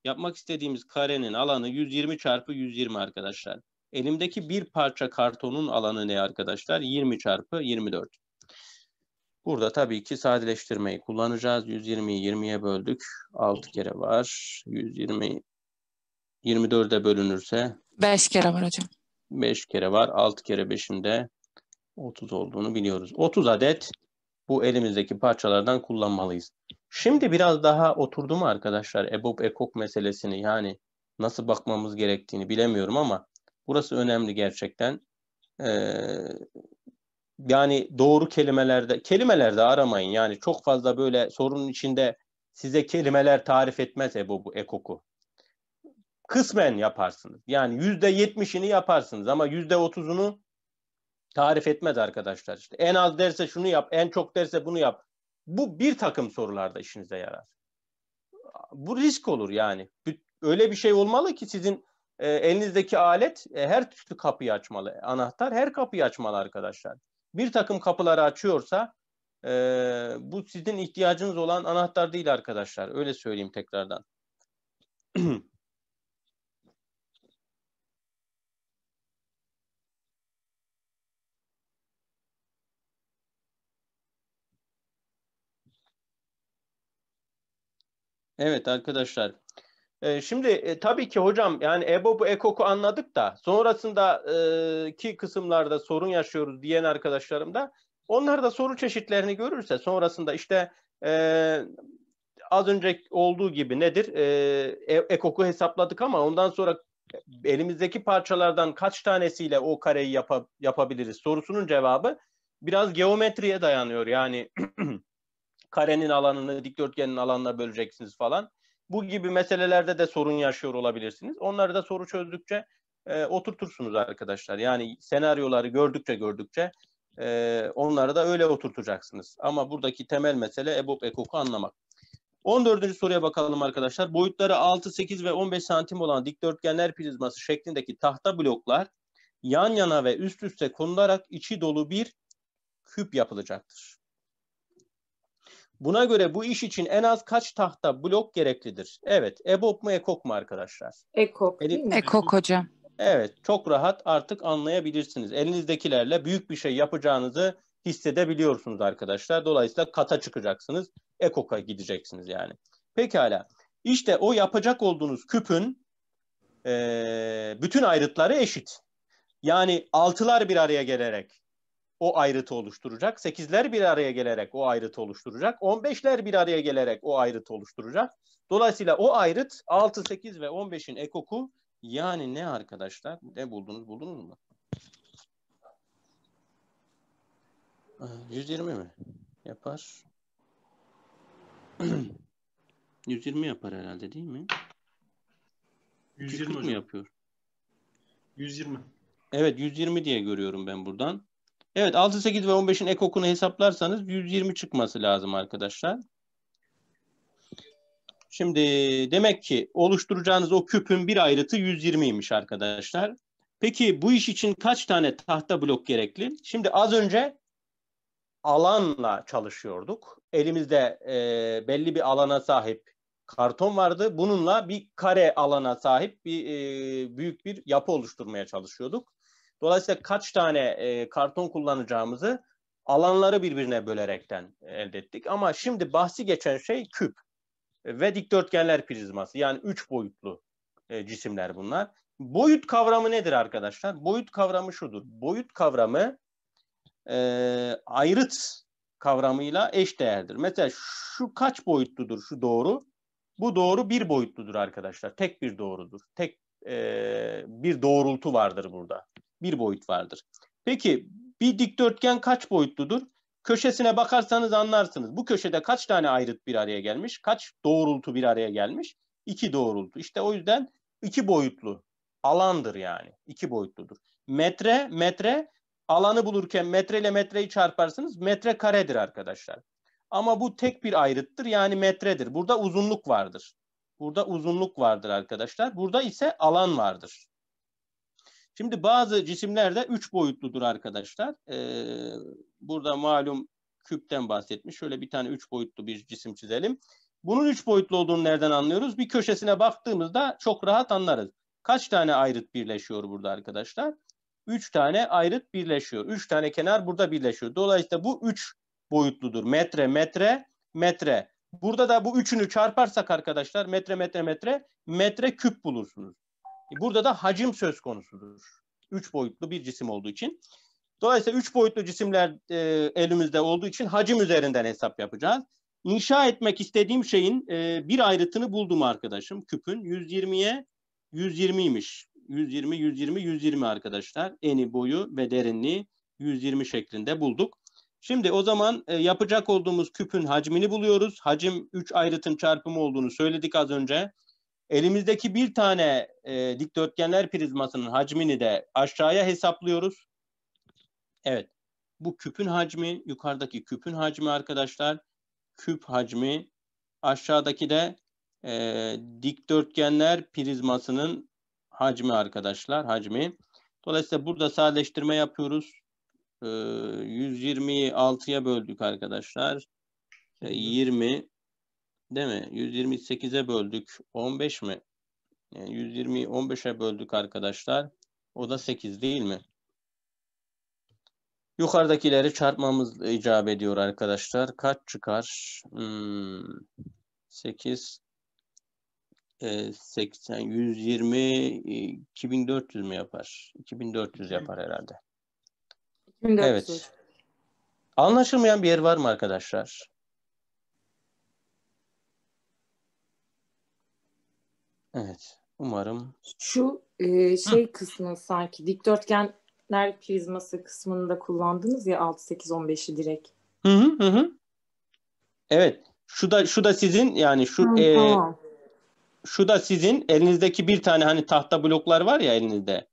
Yapmak istediğimiz karenin alanı 120 çarpı 120 arkadaşlar. Elimdeki bir parça kartonun alanı ne arkadaşlar? 20 çarpı 24. Burada tabii ki sadeleştirmeyi kullanacağız. 120'yi 20'ye böldük. 6 kere var. 120 24'e bölünürse 5 kere var hocam. 5 kere var. 6 kere 5'in de 30 olduğunu biliyoruz. 30 adet bu elimizdeki parçalardan kullanmalıyız. Şimdi biraz daha oturdu mu arkadaşlar EBOB ekok meselesini yani nasıl bakmamız gerektiğini bilemiyorum ama burası önemli gerçekten. Ee, yani doğru kelimelerde kelimelerde aramayın yani çok fazla böyle sorunun içinde size kelimeler tarif etmez EBOB'u ekoku kısmen yaparsınız. Yani yüzde yetmişini yaparsınız ama yüzde otuzunu tarif etmez arkadaşlar. İşte en az derse şunu yap, en çok derse bunu yap. Bu bir takım sorularda işinize yarar. Bu risk olur yani. Öyle bir şey olmalı ki sizin e, elinizdeki alet e, her türlü kapıyı açmalı. Anahtar her kapıyı açmalı arkadaşlar. Bir takım kapıları açıyorsa e, bu sizin ihtiyacınız olan anahtar değil arkadaşlar. Öyle söyleyeyim tekrardan. Evet arkadaşlar. E, şimdi e, tabii ki hocam yani EBOB'u EKOK'u anladık da sonrasında e, kısımlarda sorun yaşıyoruz diyen arkadaşlarım da onlar da soru çeşitlerini görürse sonrasında işte e, az önce olduğu gibi nedir? E, e EKOK'u hesapladık ama ondan sonra elimizdeki parçalardan kaç tanesiyle o kareyi yap yapabiliriz sorusunun cevabı biraz geometriye dayanıyor. Yani karenin alanını dikdörtgenin alanına böleceksiniz falan. Bu gibi meselelerde de sorun yaşıyor olabilirsiniz. Onları da soru çözdükçe e, oturtursunuz arkadaşlar. Yani senaryoları gördükçe gördükçe e, onları da öyle oturtacaksınız. Ama buradaki temel mesele EBOB ekoku anlamak. 14. soruya bakalım arkadaşlar. Boyutları 6, 8 ve 15 santim olan dikdörtgenler prizması şeklindeki tahta bloklar yan yana ve üst üste konularak içi dolu bir küp yapılacaktır. Buna göre bu iş için en az kaç tahta blok gereklidir? Evet, EBOB mu EKOK mu arkadaşlar? EKOK değil mi? EKOK hocam. Evet, çok rahat artık anlayabilirsiniz. Elinizdekilerle büyük bir şey yapacağınızı hissedebiliyorsunuz arkadaşlar. Dolayısıyla kata çıkacaksınız, EKOK'a gideceksiniz yani. Pekala. İşte o yapacak olduğunuz küpün e, bütün ayrıtları eşit. Yani altılar bir araya gelerek o ayrıtı oluşturacak. 8'ler bir araya gelerek o ayrıtı oluşturacak. 15'ler bir araya gelerek o ayrıtı oluşturacak. Dolayısıyla o ayrıt 6, 8 ve 15'in ekoku yani ne arkadaşlar? Ne buldunuz? Buldunuz mu? 120 ee, mi? Yapar. 120 yapar herhalde değil mi? 120 mi yapıyor? 120. Evet 120 diye görüyorum ben buradan. Evet 6, 8 ve 15'in ekokunu hesaplarsanız 120 çıkması lazım arkadaşlar. Şimdi demek ki oluşturacağınız o küpün bir ayrıtı 120'ymiş arkadaşlar. Peki bu iş için kaç tane tahta blok gerekli? Şimdi az önce alanla çalışıyorduk. Elimizde e, belli bir alana sahip karton vardı. Bununla bir kare alana sahip bir e, büyük bir yapı oluşturmaya çalışıyorduk. Dolayısıyla kaç tane e, karton kullanacağımızı alanları birbirine bölerekten elde ettik. Ama şimdi bahsi geçen şey küp ve dikdörtgenler prizması. Yani üç boyutlu e, cisimler bunlar. Boyut kavramı nedir arkadaşlar? Boyut kavramı şudur. Boyut kavramı e, ayrıt kavramıyla eş değerdir. Mesela şu kaç boyutludur şu doğru? Bu doğru bir boyutludur arkadaşlar. Tek bir doğrudur. Tek e, bir doğrultu vardır burada bir boyut vardır. Peki bir dikdörtgen kaç boyutludur? Köşesine bakarsanız anlarsınız. Bu köşede kaç tane ayrıt bir araya gelmiş? Kaç doğrultu bir araya gelmiş? İki doğrultu. İşte o yüzden iki boyutlu alandır yani. İki boyutludur. Metre, metre alanı bulurken metre ile metreyi çarparsınız. Metre karedir arkadaşlar. Ama bu tek bir ayrıttır yani metredir. Burada uzunluk vardır. Burada uzunluk vardır arkadaşlar. Burada ise alan vardır. Şimdi bazı cisimler de üç boyutludur arkadaşlar. Ee, burada malum küpten bahsetmiş. Şöyle bir tane üç boyutlu bir cisim çizelim. Bunun üç boyutlu olduğunu nereden anlıyoruz? Bir köşesine baktığımızda çok rahat anlarız. Kaç tane ayrıt birleşiyor burada arkadaşlar? Üç tane ayrıt birleşiyor. Üç tane kenar burada birleşiyor. Dolayısıyla bu üç boyutludur. Metre, metre, metre. Burada da bu üçünü çarparsak arkadaşlar metre, metre, metre, metre küp bulursunuz. Burada da hacim söz konusudur. Üç boyutlu bir cisim olduğu için. Dolayısıyla üç boyutlu cisimler e, elimizde olduğu için hacim üzerinden hesap yapacağız. İnşa etmek istediğim şeyin e, bir ayrıtını buldum arkadaşım. Küpün 120'ye 120'ymiş. 120, 120, 120 arkadaşlar. Eni, boyu ve derinliği 120 şeklinde bulduk. Şimdi o zaman e, yapacak olduğumuz küpün hacmini buluyoruz. Hacim 3 ayrıtın çarpımı olduğunu söyledik az önce. Elimizdeki bir tane e, dikdörtgenler prizmasının hacmini de aşağıya hesaplıyoruz. Evet. Bu küpün hacmi, yukarıdaki küpün hacmi arkadaşlar. Küp hacmi. Aşağıdaki de e, dikdörtgenler prizmasının hacmi arkadaşlar. Hacmi. Dolayısıyla burada sadeleştirme yapıyoruz. E, 120'yi 6'ya böldük arkadaşlar. E, 20 Değil mi? 128'e böldük. 15 mi? Yani 120'yi 15'e böldük arkadaşlar. O da 8 değil mi? Yukarıdakileri çarpmamız icap ediyor arkadaşlar. Kaç çıkar? Hmm, 8 80 120 2400 mü yapar? 2400 yapar herhalde. 2400. Evet. Anlaşılmayan bir yer var mı arkadaşlar? Evet. Umarım. Şu e, şey Hı. kısmı sanki dikdörtgenler prizması kısmında kullandınız ya 6 8 15'i direkt. Hı hı hı. Evet. Şu da şu da sizin yani şu hı, e, tamam. şu da sizin elinizdeki bir tane hani tahta bloklar var ya elinizde.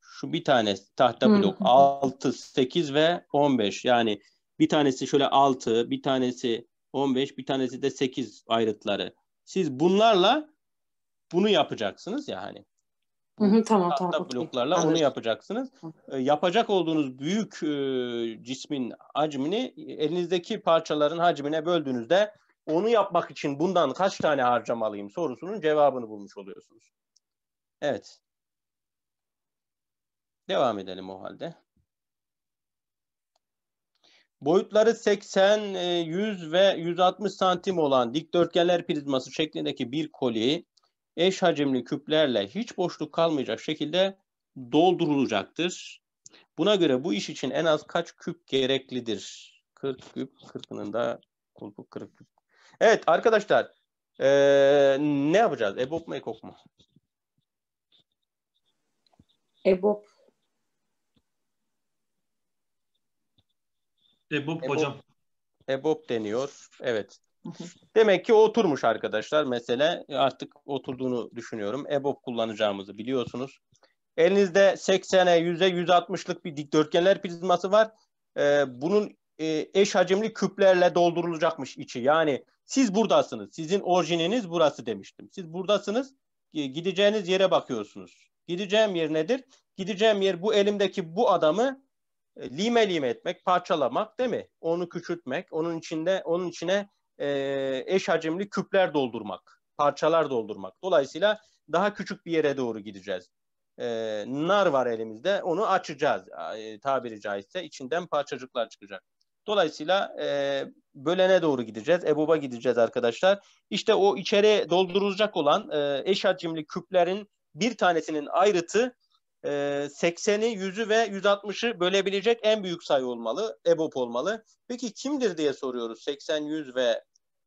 Şu bir tane tahta hı, blok hı. 6 8 ve 15 yani bir tanesi şöyle 6, bir tanesi 15, bir tanesi de 8 ayrıtları. Siz bunlarla bunu yapacaksınız ya hani. Hı hı, tamam, tahta tamam, bloklarla okay. onu yapacaksınız. E, yapacak olduğunuz büyük e, cismin hacmini elinizdeki parçaların hacmine böldüğünüzde onu yapmak için bundan kaç tane harcamalıyım sorusunun cevabını bulmuş oluyorsunuz. Evet. Devam edelim o halde. Boyutları 80, 100 e, ve 160 santim olan dikdörtgenler prizması şeklindeki bir koliyi eş hacimli küplerle hiç boşluk kalmayacak şekilde doldurulacaktır. Buna göre bu iş için en az kaç küp gereklidir? 40 küp, 40'ının da kulpu 40 küp. Evet arkadaşlar ee, ne yapacağız? EBOB mu EKOK mu? EBOB. EBOB hocam. EBOB deniyor. Evet. Demek ki oturmuş arkadaşlar mesele. E, artık oturduğunu düşünüyorum. EBOB kullanacağımızı biliyorsunuz. Elinizde 80'e, 100'e, 160'lık bir dikdörtgenler prizması var. Ee, bunun e, eş hacimli küplerle doldurulacakmış içi. Yani siz buradasınız. Sizin orijininiz burası demiştim. Siz buradasınız. Gideceğiniz yere bakıyorsunuz. Gideceğim yer nedir? Gideceğim yer bu elimdeki bu adamı e, lime lime etmek, parçalamak değil mi? Onu küçültmek, onun içinde onun içine e, eş hacimli küpler doldurmak, parçalar doldurmak. Dolayısıyla daha küçük bir yere doğru gideceğiz. E, nar var elimizde, onu açacağız e, tabiri caizse. içinden parçacıklar çıkacak. Dolayısıyla e, bölene doğru gideceğiz, EBOB'a gideceğiz arkadaşlar. İşte o içeri doldurulacak olan e, eş hacimli küplerin bir tanesinin ayrıtı 80'i, 100'ü ve 160'ı bölebilecek en büyük sayı olmalı, EBOB olmalı. Peki kimdir diye soruyoruz 80, 100 ve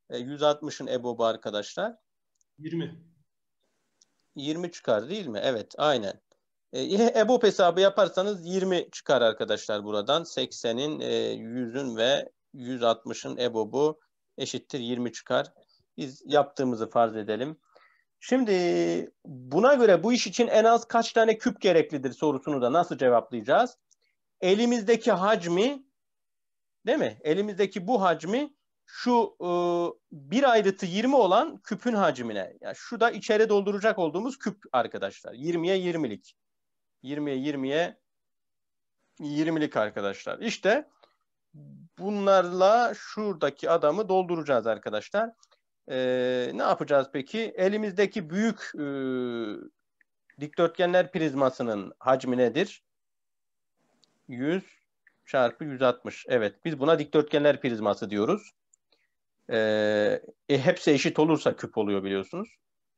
e, 160'ın EBOB'u arkadaşlar. 20. 20 çıkar değil mi? Evet aynen. E, EBOB hesabı yaparsanız 20 çıkar arkadaşlar buradan. 80'in, e, 100'ün ve 160'ın EBOB'u eşittir 20 çıkar. Biz yaptığımızı farz edelim. Şimdi buna göre bu iş için en az kaç tane küp gereklidir sorusunu da nasıl cevaplayacağız? Elimizdeki hacmi değil mi? Elimizdeki bu hacmi şu e, bir ayrıtı 20 olan küpün hacmine. Yani şu da içeri dolduracak olduğumuz küp arkadaşlar. 20'ye 20'lik. 20'ye 20'ye 20'lik arkadaşlar. İşte bunlarla şuradaki adamı dolduracağız arkadaşlar. E, ne yapacağız peki? Elimizdeki büyük e, dikdörtgenler prizmasının hacmi nedir? 100 çarpı 160. Evet biz buna dikdörtgenler prizması diyoruz. Ee, e, hepsi eşit olursa küp oluyor biliyorsunuz.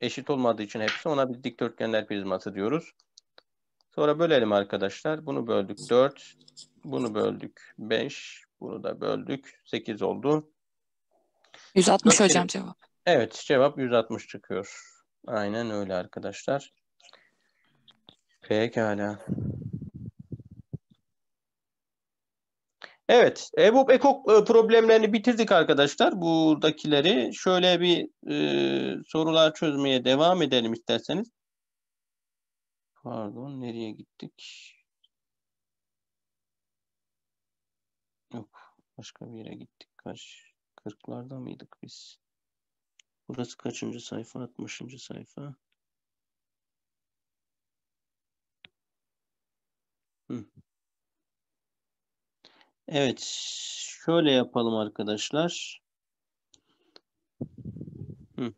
Eşit olmadığı için hepsi ona bir dikdörtgenler prizması diyoruz. Sonra bölelim arkadaşlar. Bunu böldük 4. Bunu böldük 5. Bunu da böldük. 8 oldu. 160 4, hocam cevap. Evet cevap 160 çıkıyor. Aynen öyle arkadaşlar. Pekala. Evet, EBOB EKOK e, problemlerini bitirdik arkadaşlar. Buradakileri şöyle bir e, sorular çözmeye devam edelim isterseniz. Pardon, nereye gittik? Yok, başka bir yere gittik. Kaç? 40'larda mıydık biz? Burası kaçıncı sayfa? 60. sayfa. Evet, şöyle yapalım arkadaşlar. Hı.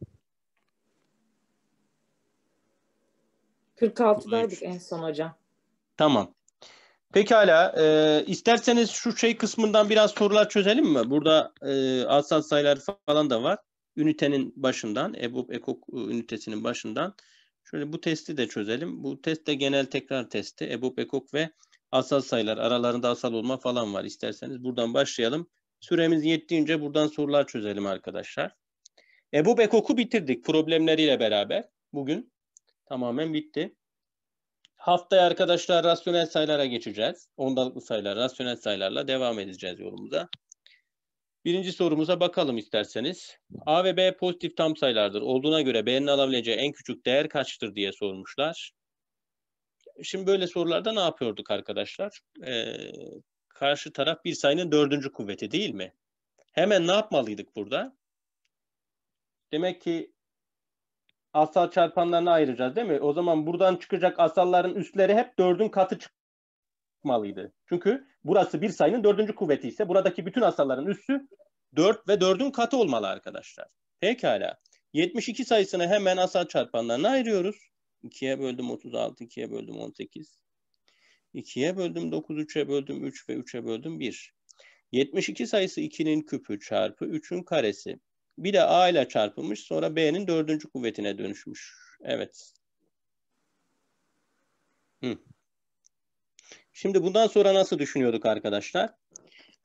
46'daydık en son hocam. Tamam. Pekala. E, isterseniz şu şey kısmından biraz sorular çözelim mi? Burada e, asal sayılar falan da var. Ünitenin başından, EBOB EKOK e, ünitesinin başından. Şöyle bu testi de çözelim. Bu test de genel tekrar testi. EBOB EKOK ve asal sayılar aralarında asal olma falan var. İsterseniz buradan başlayalım. Süremiz yettiğince buradan sorular çözelim arkadaşlar. Ebu Bekok'u bitirdik problemleriyle beraber. Bugün tamamen bitti. Haftaya arkadaşlar rasyonel sayılara geçeceğiz. Ondalıklı sayılar, rasyonel sayılarla devam edeceğiz yolumuza. Birinci sorumuza bakalım isterseniz. A ve B pozitif tam sayılardır. Olduğuna göre B'nin alabileceği en küçük değer kaçtır diye sormuşlar. Şimdi böyle sorularda ne yapıyorduk arkadaşlar? Ee, karşı taraf bir sayının dördüncü kuvveti değil mi? Hemen ne yapmalıydık burada? Demek ki asal çarpanlarını ayıracağız değil mi? O zaman buradan çıkacak asalların üstleri hep dördün katı çıkmalıydı. Çünkü burası bir sayının dördüncü kuvveti ise buradaki bütün asalların üssü dört ve dördün katı olmalı arkadaşlar. Pekala. 72 sayısını hemen asal çarpanlarına ayırıyoruz. 2'ye böldüm 36, 2'ye böldüm 18. 2'ye böldüm 9, 3'e böldüm 3 ve 3'e böldüm 1. 72 sayısı 2'nin küpü çarpı 3'ün karesi. Bir de A ile çarpılmış sonra B'nin dördüncü kuvvetine dönüşmüş. Evet. Hı. Şimdi bundan sonra nasıl düşünüyorduk arkadaşlar?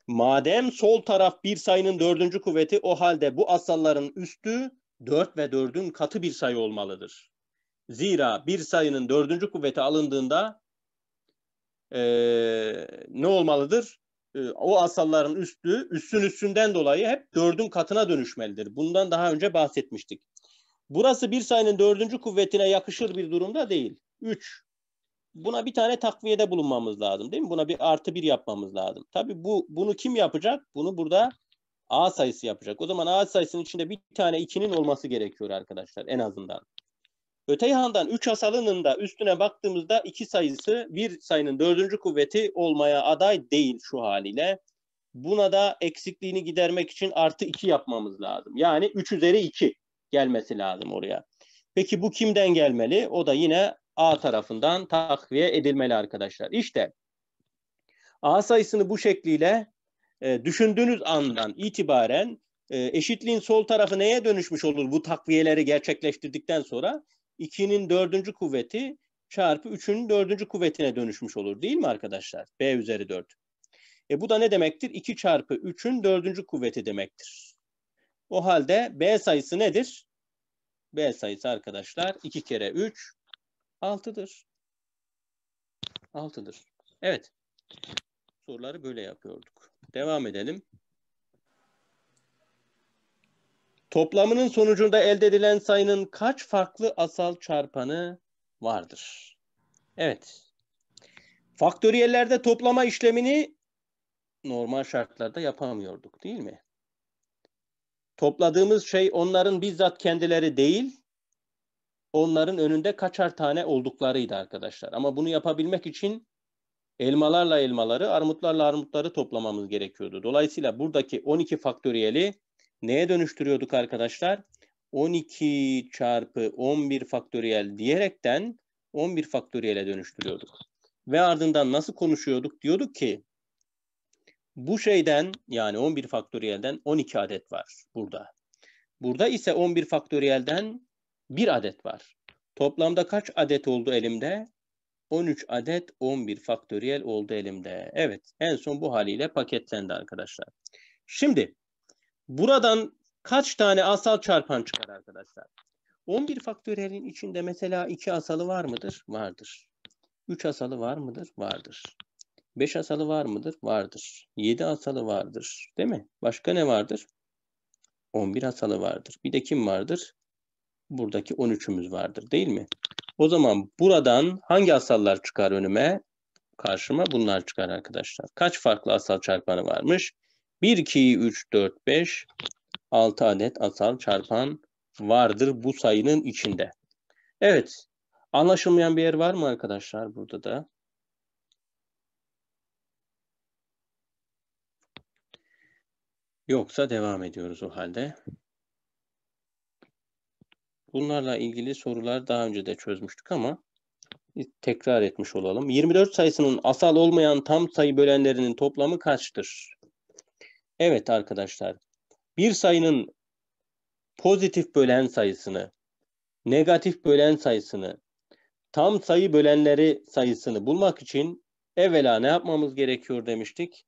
Madem sol taraf bir sayının dördüncü kuvveti o halde bu asalların üstü 4 ve 4'ün katı bir sayı olmalıdır. Zira bir sayının dördüncü kuvveti alındığında e, ne olmalıdır? E, o asalların üstü, üstün üstünden dolayı hep dördün katına dönüşmelidir. Bundan daha önce bahsetmiştik. Burası bir sayının dördüncü kuvvetine yakışır bir durumda değil. Üç. Buna bir tane takviyede bulunmamız lazım değil mi? Buna bir artı bir yapmamız lazım. Tabii bu, bunu kim yapacak? Bunu burada A sayısı yapacak. O zaman A sayısının içinde bir tane ikinin olması gerekiyor arkadaşlar en azından. Öte yandan 3 asalının da üstüne baktığımızda 2 sayısı 1 sayının 4. kuvveti olmaya aday değil şu haliyle. Buna da eksikliğini gidermek için artı 2 yapmamız lazım. Yani 3 üzeri 2 gelmesi lazım oraya. Peki bu kimden gelmeli? O da yine A tarafından takviye edilmeli arkadaşlar. İşte A sayısını bu şekliyle e, düşündüğünüz andan itibaren e, eşitliğin sol tarafı neye dönüşmüş olur bu takviyeleri gerçekleştirdikten sonra? 2'nin dördüncü kuvveti çarpı 3'ün dördüncü kuvvetine dönüşmüş olur değil mi arkadaşlar? B üzeri 4. E bu da ne demektir? 2 çarpı 3'ün dördüncü kuvveti demektir. O halde B sayısı nedir? B sayısı arkadaşlar 2 kere 3 6'dır. 6'dır. Evet. Soruları böyle yapıyorduk. Devam edelim. Toplamının sonucunda elde edilen sayının kaç farklı asal çarpanı vardır? Evet. Faktöriyellerde toplama işlemini normal şartlarda yapamıyorduk değil mi? Topladığımız şey onların bizzat kendileri değil, onların önünde kaçar tane olduklarıydı arkadaşlar. Ama bunu yapabilmek için elmalarla elmaları, armutlarla armutları toplamamız gerekiyordu. Dolayısıyla buradaki 12 faktöriyeli neye dönüştürüyorduk arkadaşlar? 12 çarpı 11 faktöriyel diyerekten 11 faktöriyele dönüştürüyorduk. Ve ardından nasıl konuşuyorduk? Diyorduk ki bu şeyden yani 11 faktöriyelden 12 adet var burada. Burada ise 11 faktöriyelden 1 adet var. Toplamda kaç adet oldu elimde? 13 adet 11 faktöriyel oldu elimde. Evet en son bu haliyle paketlendi arkadaşlar. Şimdi Buradan kaç tane asal çarpan çıkar arkadaşlar? 11 faktörelin içinde mesela 2 asalı var mıdır? Vardır. 3 asalı var mıdır? Vardır. 5 asalı var mıdır? Vardır. 7 asalı vardır. Değil mi? Başka ne vardır? 11 asalı vardır. Bir de kim vardır? Buradaki 13'ümüz vardır değil mi? O zaman buradan hangi asallar çıkar önüme? Karşıma bunlar çıkar arkadaşlar. Kaç farklı asal çarpanı varmış? 1, 2, 3, 4, 5, 6 adet asal çarpan vardır bu sayının içinde. Evet. Anlaşılmayan bir yer var mı arkadaşlar burada da? Yoksa devam ediyoruz o halde. Bunlarla ilgili sorular daha önce de çözmüştük ama tekrar etmiş olalım. 24 sayısının asal olmayan tam sayı bölenlerinin toplamı kaçtır? Evet arkadaşlar. Bir sayının pozitif bölen sayısını, negatif bölen sayısını, tam sayı bölenleri sayısını bulmak için evvela ne yapmamız gerekiyor demiştik?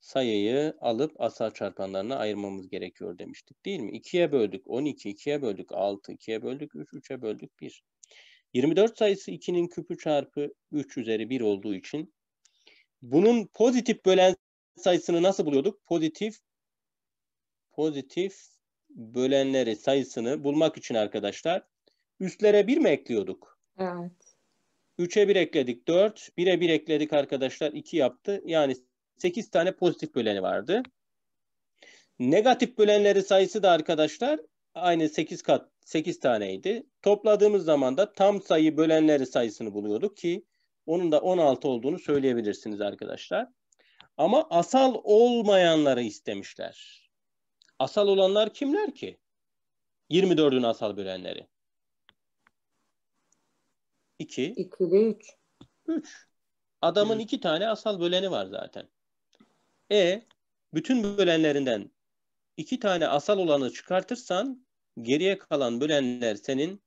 Sayıyı alıp asal çarpanlarına ayırmamız gerekiyor demiştik değil mi? 2'ye böldük 12, 2'ye böldük 6, 2'ye böldük 3, 3'e böldük 1. 24 sayısı 2'nin küpü çarpı 3 üzeri 1 olduğu için bunun pozitif bölen sayısını nasıl buluyorduk? Pozitif pozitif bölenleri sayısını bulmak için arkadaşlar üstlere 1 mi ekliyorduk? Evet. 3'e 1 ekledik 4, 1'e 1 ekledik arkadaşlar 2 yaptı. Yani 8 tane pozitif böleni vardı. Negatif bölenleri sayısı da arkadaşlar aynı 8 kat 8 taneydi. Topladığımız zaman da tam sayı bölenleri sayısını buluyorduk ki onun da 16 olduğunu söyleyebilirsiniz arkadaşlar. Ama asal olmayanları istemişler. Asal olanlar kimler ki? 24'ün asal bölenleri. 2. 2 ve 3. 3. Adamın 2 tane asal böleni var zaten. E bütün bölenlerinden 2 tane asal olanı çıkartırsan geriye kalan bölenler senin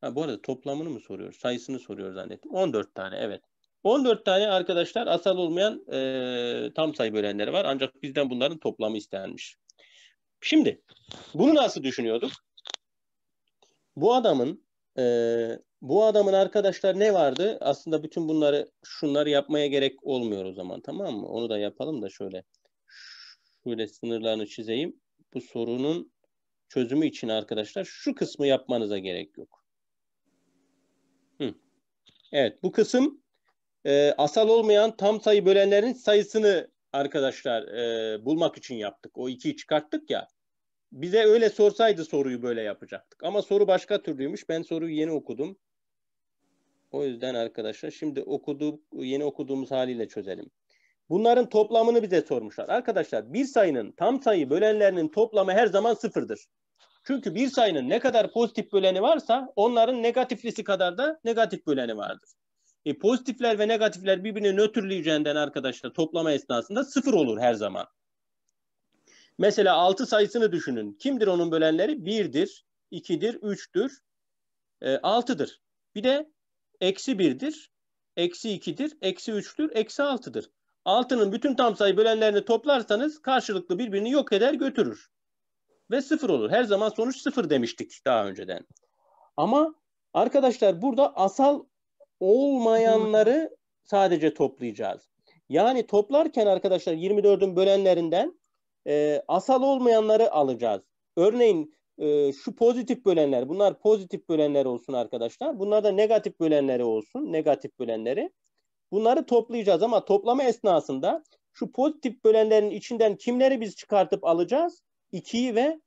ha, bu arada toplamını mı soruyor? Sayısını soruyor zannettim. 14 tane evet. 14 tane arkadaşlar asal olmayan e, tam sayı bölenleri var. Ancak bizden bunların toplamı istenmiş. Şimdi bunu nasıl düşünüyorduk? Bu adamın e, bu adamın arkadaşlar ne vardı? Aslında bütün bunları şunları yapmaya gerek olmuyor o zaman tamam mı? Onu da yapalım da şöyle şöyle sınırlarını çizeyim. Bu sorunun çözümü için arkadaşlar şu kısmı yapmanıza gerek yok. Hı. Evet bu kısım e, asal olmayan tam sayı bölenlerin sayısını arkadaşlar e, bulmak için yaptık. O ikiyi çıkarttık ya. Bize öyle sorsaydı soruyu böyle yapacaktık. Ama soru başka türlüymüş. Ben soruyu yeni okudum. O yüzden arkadaşlar şimdi okuduğum, yeni okuduğumuz haliyle çözelim. Bunların toplamını bize sormuşlar. Arkadaşlar bir sayının tam sayı bölenlerinin toplamı her zaman sıfırdır. Çünkü bir sayının ne kadar pozitif böleni varsa onların negatiflisi kadar da negatif böleni vardır. E, pozitifler ve negatifler birbirini nötrleyeceğinden arkadaşlar toplama esnasında sıfır olur her zaman. Mesela 6 sayısını düşünün. Kimdir onun bölenleri? 1'dir, 2'dir, 3'tür, e, 6'dır. Bir de eksi 1'dir, eksi 2'dir, eksi 3'tür, eksi 6'dır. 6'nın bütün tam sayı bölenlerini toplarsanız karşılıklı birbirini yok eder götürür. Ve sıfır olur. Her zaman sonuç sıfır demiştik daha önceden. Ama arkadaşlar burada asal olmayanları sadece toplayacağız. Yani toplarken arkadaşlar 24'ün bölenlerinden e, asal olmayanları alacağız. Örneğin e, şu pozitif bölenler bunlar pozitif bölenler olsun arkadaşlar. Bunlar da negatif bölenleri olsun. Negatif bölenleri. Bunları toplayacağız ama toplama esnasında şu pozitif bölenlerin içinden kimleri biz çıkartıp alacağız? 2'yi ve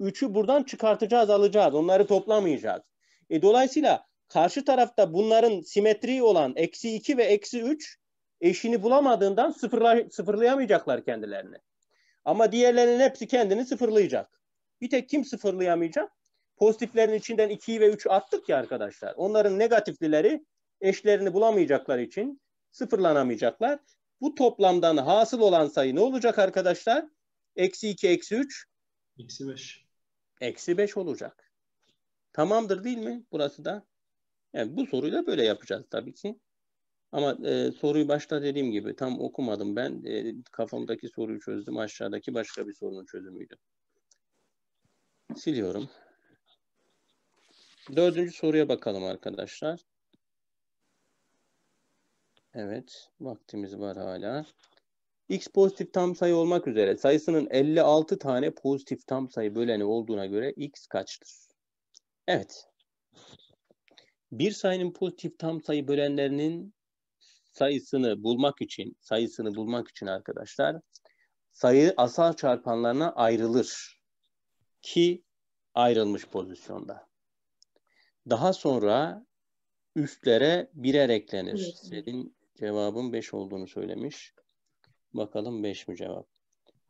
3'ü buradan çıkartacağız alacağız. Onları toplamayacağız. E, dolayısıyla Karşı tarafta bunların simetri olan eksi 2 ve eksi 3 eşini bulamadığından sıfırla, sıfırlayamayacaklar kendilerini. Ama diğerlerinin hepsi kendini sıfırlayacak. Bir tek kim sıfırlayamayacak? Pozitiflerin içinden 2'yi ve 3'ü attık ya arkadaşlar. Onların negatiflileri eşlerini bulamayacaklar için sıfırlanamayacaklar. Bu toplamdan hasıl olan sayı ne olacak arkadaşlar? Eksi 2, eksi 3. Eksi 5. Eksi 5 olacak. Tamamdır değil mi burası da? Yani bu soruyu da böyle yapacağız tabii ki. Ama e, soruyu başta dediğim gibi tam okumadım ben. E, kafamdaki soruyu çözdüm. Aşağıdaki başka bir sorunun çözümüydü. Siliyorum. Dördüncü soruya bakalım arkadaşlar. Evet, vaktimiz var hala. X pozitif tam sayı olmak üzere sayısının 56 tane pozitif tam sayı böleni olduğuna göre X kaçtır? Evet bir sayının pozitif tam sayı bölenlerinin sayısını bulmak için, sayısını bulmak için arkadaşlar sayı asal çarpanlarına ayrılır ki ayrılmış pozisyonda. Daha sonra üstlere birer eklenir. Evet. Senin cevabın 5 olduğunu söylemiş. Bakalım 5 mi cevap?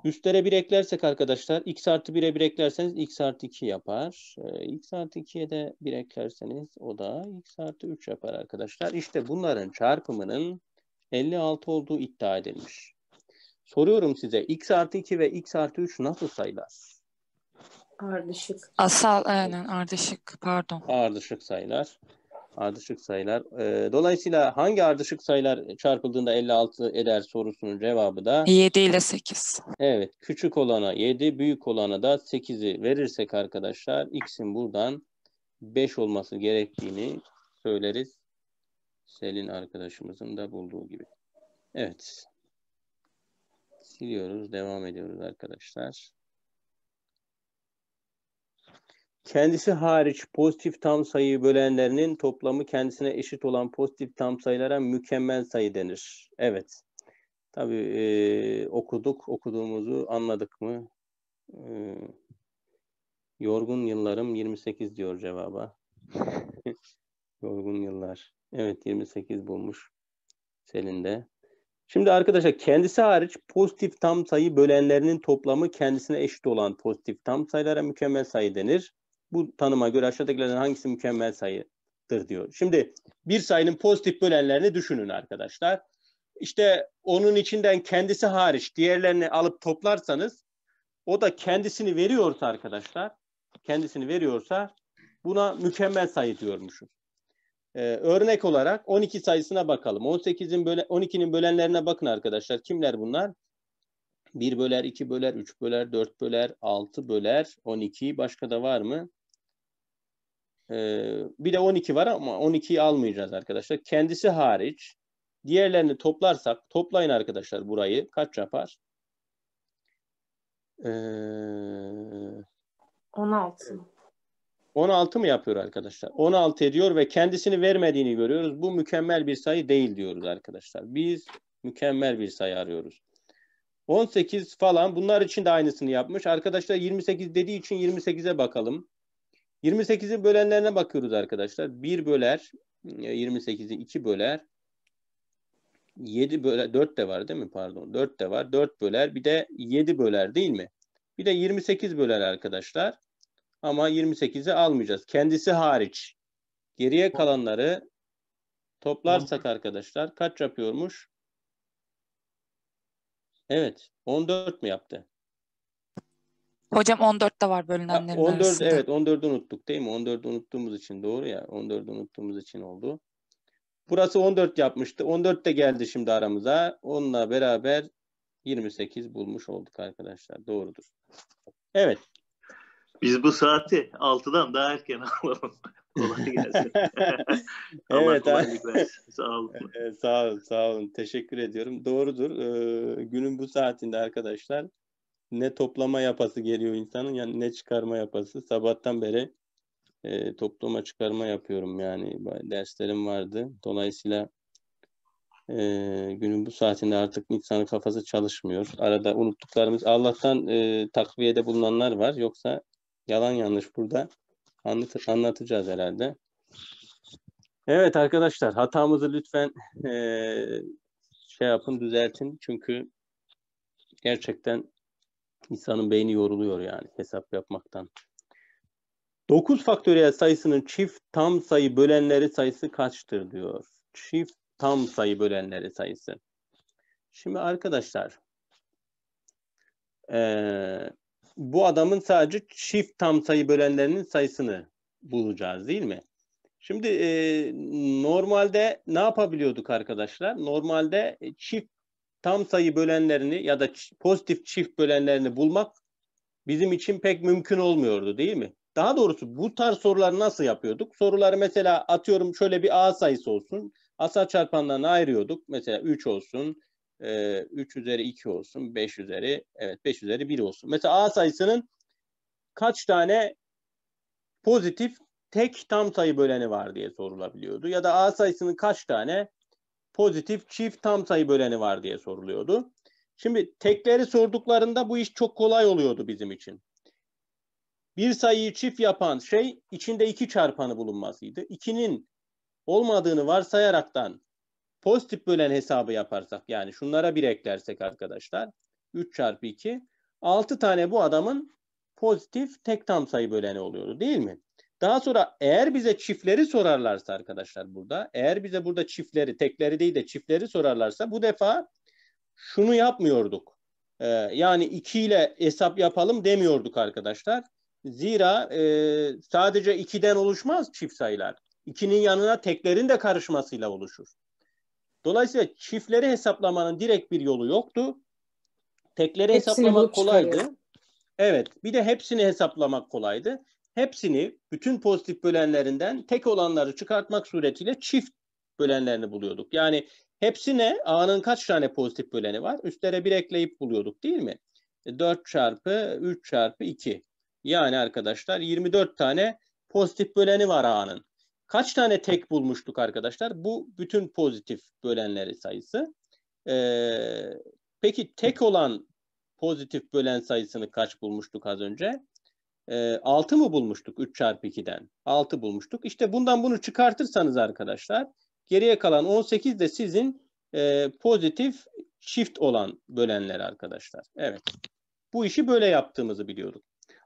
Üstlere 1 eklersek arkadaşlar x artı 1'e 1 eklerseniz x artı 2 yapar. Ee, x artı 2'ye de 1 eklerseniz o da x artı 3 yapar arkadaşlar. İşte bunların çarpımının 56 olduğu iddia edilmiş. Soruyorum size x artı 2 ve x artı 3 nasıl sayılar? Ardışık. Asal aynen ardışık pardon. Ardışık sayılar. Ardışık sayılar. Ee, dolayısıyla hangi ardışık sayılar çarpıldığında 56 eder sorusunun cevabı da 7 ile 8. Evet. Küçük olana 7, büyük olana da 8'i verirsek arkadaşlar x'in buradan 5 olması gerektiğini söyleriz. Selin arkadaşımızın da bulduğu gibi. Evet. Siliyoruz, devam ediyoruz arkadaşlar. Kendisi hariç pozitif tam sayı bölenlerinin toplamı kendisine eşit olan pozitif tam sayılara mükemmel sayı denir. Evet. Tabii e, okuduk, okuduğumuzu anladık mı? E, yorgun yıllarım 28 diyor cevaba. yorgun yıllar. Evet 28 bulmuş Selin de. Şimdi arkadaşlar kendisi hariç pozitif tam sayı bölenlerinin toplamı kendisine eşit olan pozitif tam sayılara mükemmel sayı denir. Bu tanıma göre aşağıdakilerden hangisi mükemmel sayıdır diyor. Şimdi bir sayının pozitif bölenlerini düşünün arkadaşlar. İşte onun içinden kendisi hariç diğerlerini alıp toplarsanız o da kendisini veriyorsa arkadaşlar kendisini veriyorsa buna mükemmel sayı diyormuşum. Ee, örnek olarak 12 sayısına bakalım. 18'in böle 12'nin bölenlerine bakın arkadaşlar. Kimler bunlar? 1 böler, 2 böler, 3 böler, 4 böler, 6 böler, 12. Başka da var mı? Ee, bir de 12 var ama 12'yi almayacağız arkadaşlar. Kendisi hariç diğerlerini toplarsak toplayın arkadaşlar burayı. Kaç yapar? Ee, 16. 16 mı yapıyor arkadaşlar? 16 ediyor ve kendisini vermediğini görüyoruz. Bu mükemmel bir sayı değil diyoruz arkadaşlar. Biz mükemmel bir sayı arıyoruz. 18 falan bunlar için de aynısını yapmış. Arkadaşlar 28 dediği için 28'e bakalım. 28'in bölenlerine bakıyoruz arkadaşlar. 1 böler 28'i e, 2 böler 7 böler 4 de var değil mi? Pardon 4 de var. 4 böler bir de 7 böler değil mi? Bir de 28 böler arkadaşlar. Ama 28'i almayacağız. Kendisi hariç. Geriye kalanları toplarsak arkadaşlar kaç yapıyormuş? Evet 14 mü yaptı? Hocam 14'te var bölünenlerin ha, 14, arasında. Evet 14'ü unuttuk değil mi? 14'ü unuttuğumuz için doğru ya. 14'ü unuttuğumuz için oldu. Burası 14 yapmıştı. 14 de geldi şimdi aramıza. Onunla beraber 28 bulmuş olduk arkadaşlar. Doğrudur. Evet. Biz bu saati 6'dan daha erken alalım. kolay gelsin. Allah evet, kolaylık versin. Sağ olun. sağ olun, sağ olun. Teşekkür ediyorum. Doğrudur. Ee, günün bu saatinde arkadaşlar ne toplama yapası geliyor insanın yani ne çıkarma yapası. Sabahtan beri e, toplama çıkarma yapıyorum yani derslerim vardı. Dolayısıyla e, günün bu saatinde artık insanın kafası çalışmıyor. Arada unuttuklarımız Allah'tan e, takviyede bulunanlar var. Yoksa yalan yanlış burada anlat anlatacağız herhalde. Evet arkadaşlar hatamızı lütfen e, şey yapın düzeltin çünkü gerçekten İnsanın beyni yoruluyor yani hesap yapmaktan. 9 faktöriyel sayısının çift tam sayı bölenleri sayısı kaçtır diyor. Çift tam sayı bölenleri sayısı. Şimdi arkadaşlar ee, bu adamın sadece çift tam sayı bölenlerinin sayısını bulacağız değil mi? Şimdi e, normalde ne yapabiliyorduk arkadaşlar? Normalde çift tam sayı bölenlerini ya da pozitif çift bölenlerini bulmak bizim için pek mümkün olmuyordu değil mi? Daha doğrusu bu tarz soruları nasıl yapıyorduk? Soruları mesela atıyorum şöyle bir A sayısı olsun. Asal çarpanlarını ayırıyorduk. Mesela 3 olsun, 3 üzeri 2 olsun, 5 üzeri, evet 5 üzeri 1 olsun. Mesela A sayısının kaç tane pozitif tek tam sayı böleni var diye sorulabiliyordu. Ya da A sayısının kaç tane pozitif çift tam sayı böleni var diye soruluyordu. Şimdi tekleri sorduklarında bu iş çok kolay oluyordu bizim için. Bir sayıyı çift yapan şey içinde iki çarpanı bulunmasıydı. İkinin olmadığını varsayaraktan pozitif bölen hesabı yaparsak yani şunlara bir eklersek arkadaşlar 3 çarpı 2 6 tane bu adamın pozitif tek tam sayı böleni oluyordu değil mi? Daha sonra eğer bize çiftleri sorarlarsa arkadaşlar burada, eğer bize burada çiftleri, tekleri değil de çiftleri sorarlarsa bu defa şunu yapmıyorduk. Ee, yani 2 ile hesap yapalım demiyorduk arkadaşlar. Zira e, sadece 2'den oluşmaz çift sayılar. 2'nin yanına teklerin de karışmasıyla oluşur. Dolayısıyla çiftleri hesaplamanın direkt bir yolu yoktu. Tekleri hepsini hesaplamak kolaydı. Evet, bir de hepsini hesaplamak kolaydı hepsini bütün pozitif bölenlerinden tek olanları çıkartmak suretiyle çift bölenlerini buluyorduk. Yani hepsine A'nın kaç tane pozitif böleni var? Üstlere bir ekleyip buluyorduk değil mi? 4 e, çarpı 3 çarpı 2. Yani arkadaşlar 24 tane pozitif böleni var A'nın. Kaç tane tek bulmuştuk arkadaşlar? Bu bütün pozitif bölenleri sayısı. Ee, peki tek olan pozitif bölen sayısını kaç bulmuştuk az önce? e, ee, 6 mı bulmuştuk 3 çarpı 2'den? 6 bulmuştuk. İşte bundan bunu çıkartırsanız arkadaşlar geriye kalan 18 de sizin e, pozitif çift olan bölenler arkadaşlar. Evet. Bu işi böyle yaptığımızı biliyorduk.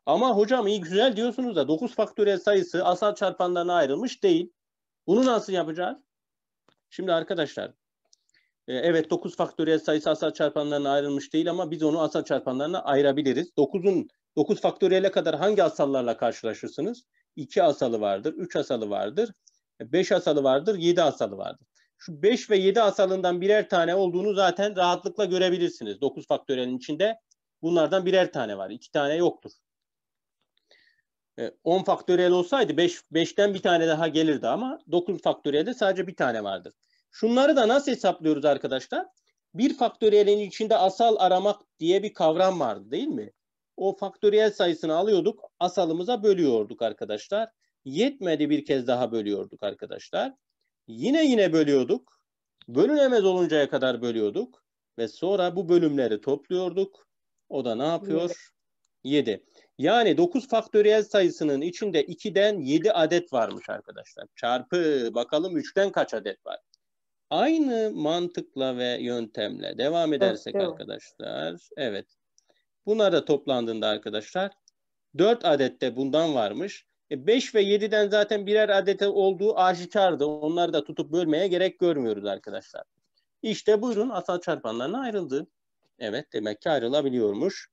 Ama hocam iyi güzel diyorsunuz da 9 faktöriyel sayısı asal çarpanlarına ayrılmış değil. Bunu nasıl yapacağız? Şimdi arkadaşlar e, evet 9 faktöriyel sayısı asal çarpanlarına ayrılmış değil ama biz onu asal çarpanlarına ayırabiliriz. 9'un 9 faktöriyele kadar hangi asallarla karşılaşırsınız? 2 asalı vardır, 3 asalı vardır, 5 asalı vardır, 7 asalı vardır. Şu 5 ve 7 asalından birer tane olduğunu zaten rahatlıkla görebilirsiniz. 9 faktöriyelin içinde bunlardan birer tane var. 2 tane yoktur. 10 e, faktöriyel olsaydı 5, 5'ten bir tane daha gelirdi ama 9 faktöriyelde sadece bir tane vardır. Şunları da nasıl hesaplıyoruz arkadaşlar? Bir faktöriyelin içinde asal aramak diye bir kavram vardı değil mi? o faktöriyel sayısını alıyorduk. Asalımıza bölüyorduk arkadaşlar. Yetmedi bir kez daha bölüyorduk arkadaşlar. Yine yine bölüyorduk. Bölünemez oluncaya kadar bölüyorduk. Ve sonra bu bölümleri topluyorduk. O da ne yapıyor? 7. Yani 9 faktöriyel sayısının içinde 2'den 7 adet varmış arkadaşlar. Çarpı bakalım 3'ten kaç adet var? Aynı mantıkla ve yöntemle devam edersek evet, arkadaşlar. Evet da toplandığında arkadaşlar 4 adette bundan varmış. 5 e ve 7'den zaten birer adete olduğu aşikardı. Onları da tutup bölmeye gerek görmüyoruz arkadaşlar. İşte buyurun asal çarpanlarına ayrıldı. Evet demek ki ayrılabiliyormuş.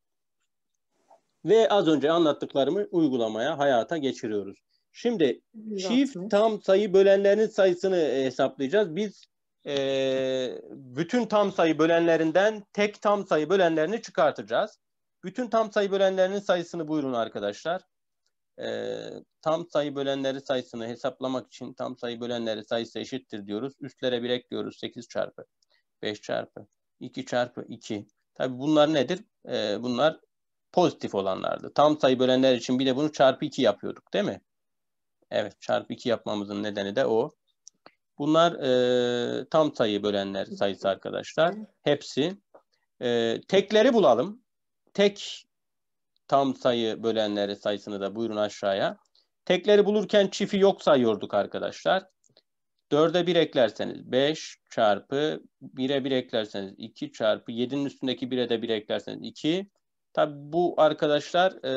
Ve az önce anlattıklarımı uygulamaya, hayata geçiriyoruz. Şimdi çift tam sayı bölenlerin sayısını hesaplayacağız. Biz e, bütün tam sayı bölenlerinden tek tam sayı bölenlerini çıkartacağız. Bütün tam sayı bölenlerinin sayısını buyurun arkadaşlar. Ee, tam sayı bölenleri sayısını hesaplamak için tam sayı bölenleri sayısı eşittir diyoruz. Üstlere bir ekliyoruz. 8 çarpı 5 çarpı 2 çarpı 2. Tabi bunlar nedir? Ee, bunlar pozitif olanlardı. Tam sayı bölenler için bir de bunu çarpı 2 yapıyorduk değil mi? Evet çarpı 2 yapmamızın nedeni de o. Bunlar e, tam sayı bölenler sayısı arkadaşlar. Hepsi. E, tekleri bulalım tek tam sayı bölenleri sayısını da buyurun aşağıya. Tekleri bulurken çifti yok sayıyorduk arkadaşlar. 4'e 1 eklerseniz 5 çarpı 1'e 1 eklerseniz 2 çarpı 7'nin üstündeki 1'e de 1 eklerseniz 2. Tabi bu arkadaşlar e,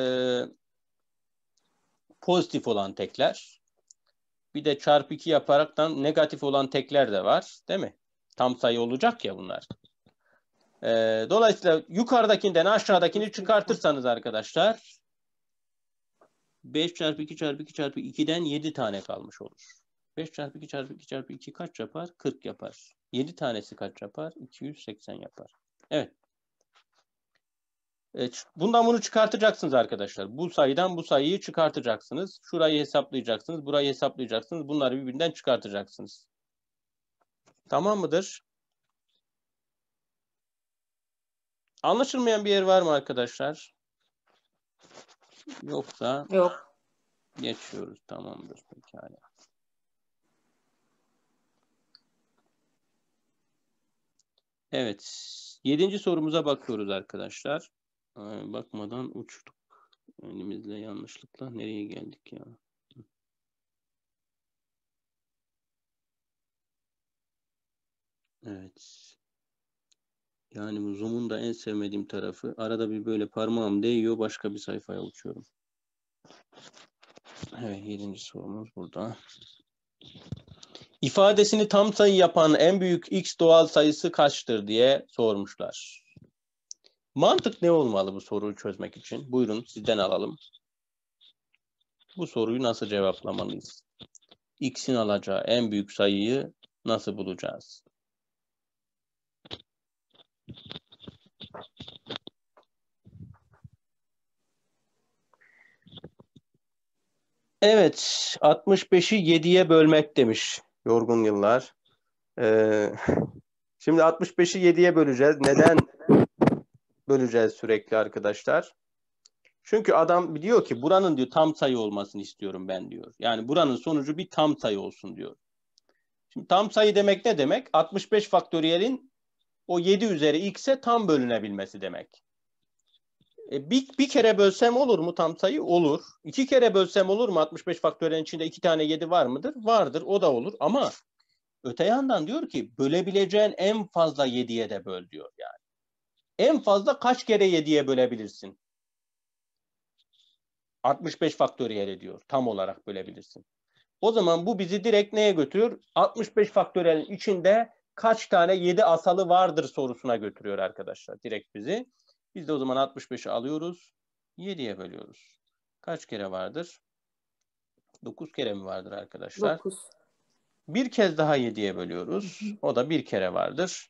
pozitif olan tekler. Bir de çarpı 2 yaparaktan negatif olan tekler de var değil mi? Tam sayı olacak ya bunlar. E, dolayısıyla yukarıdakinden aşağıdakini çıkartırsanız arkadaşlar 5 çarpı 2 çarpı 2 çarpı 2'den 7 tane kalmış olur. 5 çarpı 2 çarpı 2 çarpı 2 kaç yapar? 40 yapar. 7 tanesi kaç yapar? 280 yapar. Evet. E, bundan bunu çıkartacaksınız arkadaşlar. Bu sayıdan bu sayıyı çıkartacaksınız. Şurayı hesaplayacaksınız. Burayı hesaplayacaksınız. Bunları birbirinden çıkartacaksınız. Tamam mıdır? Anlaşılmayan bir yer var mı arkadaşlar? Yoksa Yok. geçiyoruz. Tamamdır. Pekala. Evet. Yedinci sorumuza bakıyoruz arkadaşlar. Ee, bakmadan uçtuk. Elimizle yanlışlıkla nereye geldik ya? Evet. Yani Zoom'un da en sevmediğim tarafı. Arada bir böyle parmağım değiyor başka bir sayfaya uçuyorum. Evet yedinci sorumuz burada. İfadesini tam sayı yapan en büyük x doğal sayısı kaçtır diye sormuşlar. Mantık ne olmalı bu soruyu çözmek için? Buyurun sizden alalım. Bu soruyu nasıl cevaplamalıyız? X'in alacağı en büyük sayıyı nasıl bulacağız? Evet, 65'i 7'ye bölmek demiş yorgun yıllar. Ee, şimdi 65'i 7'ye böleceğiz. Neden böleceğiz sürekli arkadaşlar? Çünkü adam biliyor ki buranın diyor tam sayı olmasını istiyorum ben diyor. Yani buranın sonucu bir tam sayı olsun diyor. Şimdi tam sayı demek ne demek? 65 faktöriyelin o 7 üzeri x'e tam bölünebilmesi demek. E, bir, bir kere bölsem olur mu tam sayı? Olur. İki kere bölsem olur mu? 65 faktörlerin içinde iki tane 7 var mıdır? Vardır. O da olur. Ama öte yandan diyor ki bölebileceğin en fazla 7'ye de böl diyor yani. En fazla kaç kere 7'ye bölebilirsin? 65 faktöriyel ediyor. Tam olarak bölebilirsin. O zaman bu bizi direkt neye götürüyor? 65 faktöriyelin içinde kaç tane 7 asalı vardır sorusuna götürüyor arkadaşlar direkt bizi. Biz de o zaman 65'i alıyoruz. 7'ye bölüyoruz. Kaç kere vardır? 9 kere mi vardır arkadaşlar? 9. Bir kez daha 7'ye bölüyoruz. O da bir kere vardır.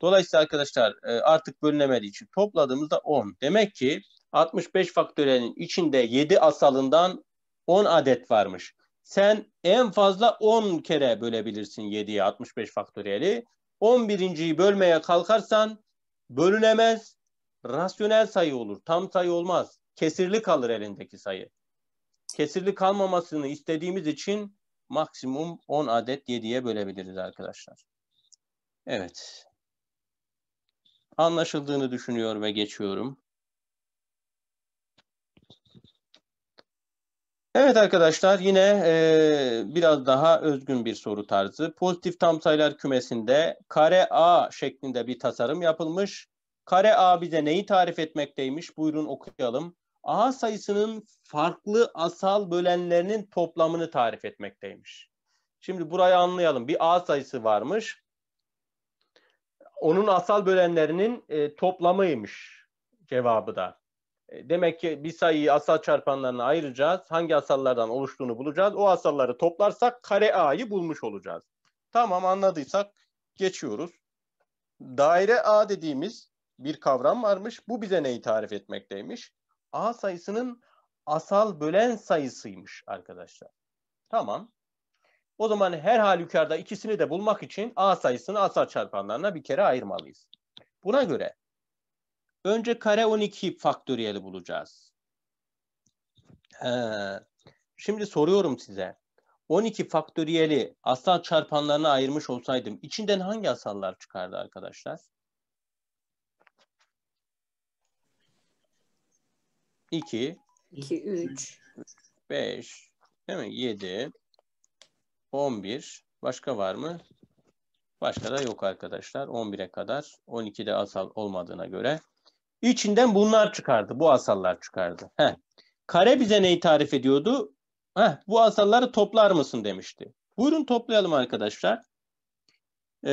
Dolayısıyla arkadaşlar e, artık bölünemediği için topladığımızda 10. Demek ki 65 faktörelin içinde 7 asalından 10 adet varmış sen en fazla 10 kere bölebilirsin 7'ye 65 faktöriyeli. 11.yi bölmeye kalkarsan bölünemez, rasyonel sayı olur. Tam sayı olmaz. Kesirli kalır elindeki sayı. Kesirli kalmamasını istediğimiz için maksimum 10 adet 7'ye bölebiliriz arkadaşlar. Evet. Anlaşıldığını düşünüyorum ve geçiyorum. Evet arkadaşlar yine e, biraz daha özgün bir soru tarzı. Pozitif tam sayılar kümesinde kare A şeklinde bir tasarım yapılmış. Kare A bize neyi tarif etmekteymiş? Buyurun okuyalım. A sayısının farklı asal bölenlerinin toplamını tarif etmekteymiş. Şimdi burayı anlayalım. Bir A sayısı varmış. Onun asal bölenlerinin e, toplamıymış cevabı da. E, demek ki bir sayıyı asal çarpanlarına ayıracağız. Hangi asallardan oluştuğunu bulacağız. O asalları toplarsak kare a'yı bulmuş olacağız. Tamam anladıysak geçiyoruz. Daire a dediğimiz bir kavram varmış. Bu bize neyi tarif etmekteymiş? A sayısının asal bölen sayısıymış arkadaşlar. Tamam. O zaman her halükarda ikisini de bulmak için A sayısını asal çarpanlarına bir kere ayırmalıyız. Buna göre Önce kare 12 faktöriyeli bulacağız. Ee, şimdi soruyorum size. 12 faktöriyeli asal çarpanlarına ayırmış olsaydım içinden hangi asallar çıkardı arkadaşlar? 2 2 3 5 değil mi? 7 11 başka var mı? Başka da yok arkadaşlar. 11'e kadar 12'de asal olmadığına göre İçinden bunlar çıkardı. Bu asallar çıkardı. Heh. Kare bize neyi tarif ediyordu? Heh, bu asalları toplar mısın demişti. Buyurun toplayalım arkadaşlar. Ee,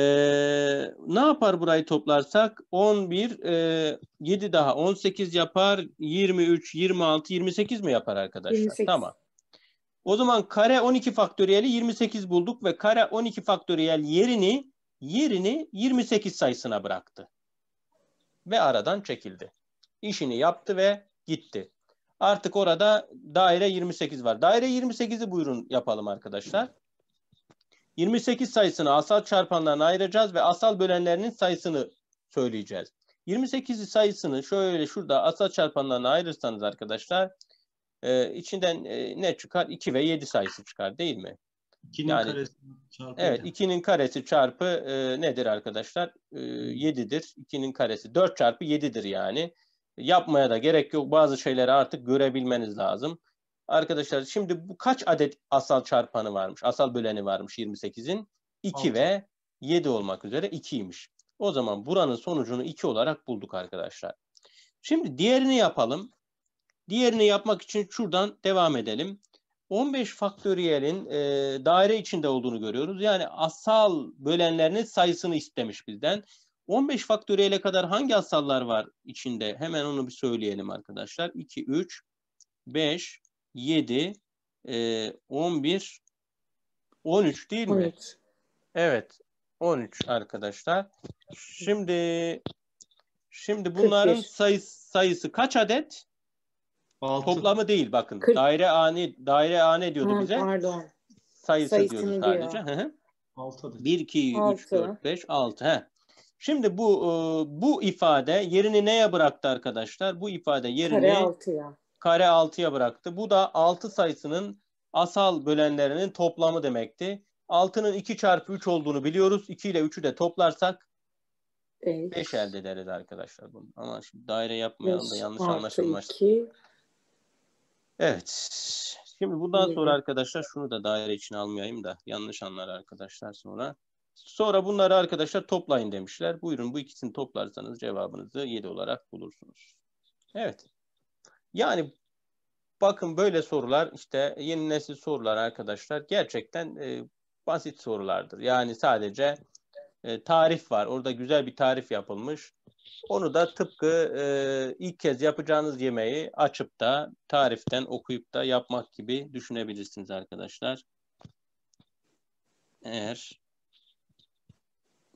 ne yapar burayı toplarsak? 11, e, 7 daha 18 yapar. 23, 26, 28 mi yapar arkadaşlar? 28. Tamam. O zaman kare 12 faktöriyeli 28 bulduk ve kare 12 faktöriyel yerini yerini 28 sayısına bıraktı ve aradan çekildi. İşini yaptı ve gitti. Artık orada daire 28 var. Daire 28'i buyurun yapalım arkadaşlar. 28 sayısını asal çarpanlarına ayıracağız ve asal bölenlerinin sayısını söyleyeceğiz. 28 sayısını şöyle şurada asal çarpanlarına ayırırsanız arkadaşlar e, içinden e, ne çıkar? 2 ve 7 sayısı çıkar değil mi? 2'nin yani, karesi çarpı Evet 2'nin karesi çarpı e, nedir arkadaşlar? E, 7'dir. 2'nin karesi 4 çarpı 7'dir yani. Yapmaya da gerek yok. Bazı şeyleri artık görebilmeniz lazım. Arkadaşlar şimdi bu kaç adet asal çarpanı varmış? Asal böleni varmış 28'in. 2 6. ve 7 olmak üzere 2'ymiş. O zaman buranın sonucunu 2 olarak bulduk arkadaşlar. Şimdi diğerini yapalım. Diğerini yapmak için şuradan devam edelim. 15 faktöriyelin e, daire içinde olduğunu görüyoruz. Yani asal bölenlerin sayısını istemiş bizden. 15 faktöriyele kadar hangi asallar var içinde? Hemen onu bir söyleyelim arkadaşlar. 2, 3, 5, 7, e, 11, 13 değil mi? Evet. Evet, 13 arkadaşlar. Şimdi şimdi bunların sayısı, sayısı kaç adet? Altı. Toplamı değil bakın. 40. Daire ani daire ani diyordu ha, bize. Pardon. Sayısı Sayısını diyordu sadece. Diyor. Hı -hı. 6 1 2 3 4 5 6. He. Şimdi bu e, bu ifade yerini neye bıraktı arkadaşlar? Bu ifade yerini kare 6'ya. Kare 6'ya bıraktı. Bu da 6 sayısının asal bölenlerinin toplamı demekti. 6'nın 2 çarpı 3 olduğunu biliyoruz. 2 ile 3'ü de toplarsak 5 elde ederiz arkadaşlar bunu. Ama şimdi daire yapmayalım da yanlış anlaşılmasın. Evet. Şimdi bundan sonra arkadaşlar şunu da daire içine almayayım da yanlış anlar arkadaşlar sonra. Sonra bunları arkadaşlar toplayın demişler. Buyurun bu ikisini toplarsanız cevabınızı 7 olarak bulursunuz. Evet. Yani bakın böyle sorular işte yeni nesil sorular arkadaşlar gerçekten e, basit sorulardır. Yani sadece e, tarif var. Orada güzel bir tarif yapılmış. Onu da tıpkı e, ilk kez yapacağınız yemeği açıp da tariften okuyup da yapmak gibi düşünebilirsiniz arkadaşlar. Eğer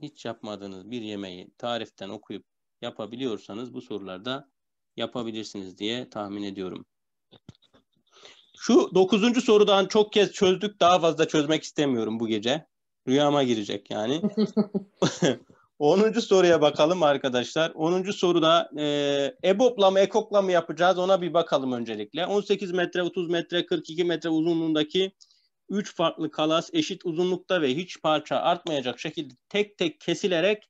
hiç yapmadığınız bir yemeği tariften okuyup yapabiliyorsanız bu sorularda yapabilirsiniz diye tahmin ediyorum. Şu dokuzuncu sorudan çok kez çözdük. Daha fazla çözmek istemiyorum bu gece. Rüyama girecek yani. 10. soruya bakalım arkadaşlar. 10. soruda e, ebopla mı ekokla mı yapacağız ona bir bakalım öncelikle. 18 metre, 30 metre, 42 metre uzunluğundaki 3 farklı kalas eşit uzunlukta ve hiç parça artmayacak şekilde tek tek kesilerek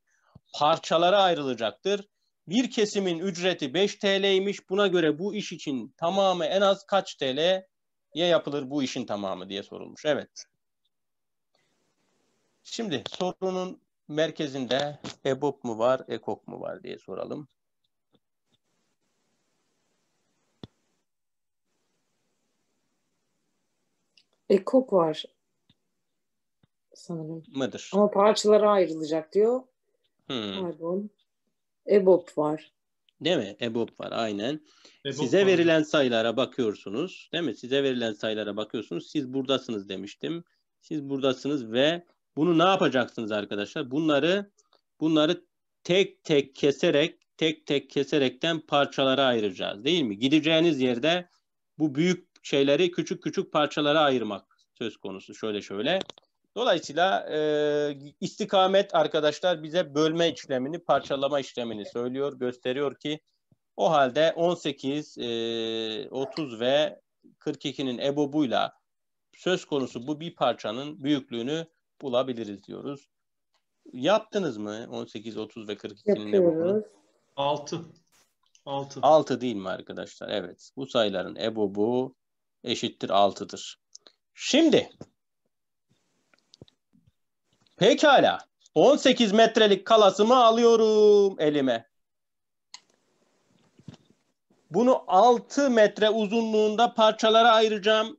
parçalara ayrılacaktır. Bir kesimin ücreti 5 TL'ymiş. Buna göre bu iş için tamamı en az kaç TL'ye yapılır bu işin tamamı diye sorulmuş. Evet. Şimdi sorunun merkezinde EBOB mu var, EKOK mu var diye soralım. EKOK var sanırım. Mıdır? Ama parçalara ayrılacak diyor. Hmm. Pardon. EBOB var. Değil mi? EBOB var aynen. EBOB Size var. verilen sayılara bakıyorsunuz. Değil mi? Size verilen sayılara bakıyorsunuz. Siz buradasınız demiştim. Siz buradasınız ve bunu ne yapacaksınız arkadaşlar? Bunları bunları tek tek keserek tek tek keserekten parçalara ayıracağız değil mi? Gideceğiniz yerde bu büyük şeyleri küçük küçük parçalara ayırmak söz konusu şöyle şöyle. Dolayısıyla e, istikamet arkadaşlar bize bölme işlemini, parçalama işlemini söylüyor, gösteriyor ki o halde 18, e, 30 ve 42'nin ebobuyla söz konusu bu bir parçanın büyüklüğünü bulabiliriz diyoruz. Yaptınız mı 18, 30 ve 42'nin EBOB'unu? 6. 6. 6 değil mi arkadaşlar? Evet. Bu sayıların EBOB'u eşittir 6'dır. Şimdi pekala 18 metrelik kalasımı alıyorum elime. Bunu 6 metre uzunluğunda parçalara ayıracağım.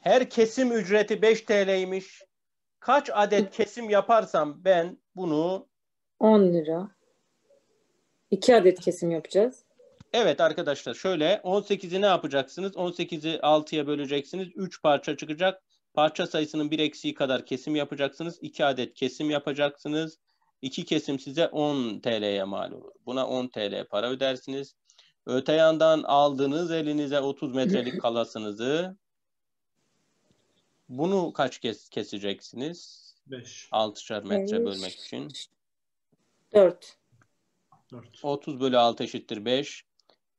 Her kesim ücreti 5 TL'ymiş. Kaç adet kesim yaparsam ben bunu 10 lira. 2 adet kesim yapacağız. Evet arkadaşlar şöyle 18'i ne yapacaksınız? 18'i 6'ya böleceksiniz. 3 parça çıkacak. Parça sayısının bir eksiği kadar kesim yapacaksınız. 2 adet kesim yapacaksınız. 2 kesim size 10 TL'ye mal olur. Buna 10 TL para ödersiniz. Öte yandan aldığınız elinize 30 metrelik kalasınızı. Bunu kaç kez keseceksiniz? 5. 6 6'şar metre Beş. bölmek için. 4. 4. 30 bölü 6 eşittir 5.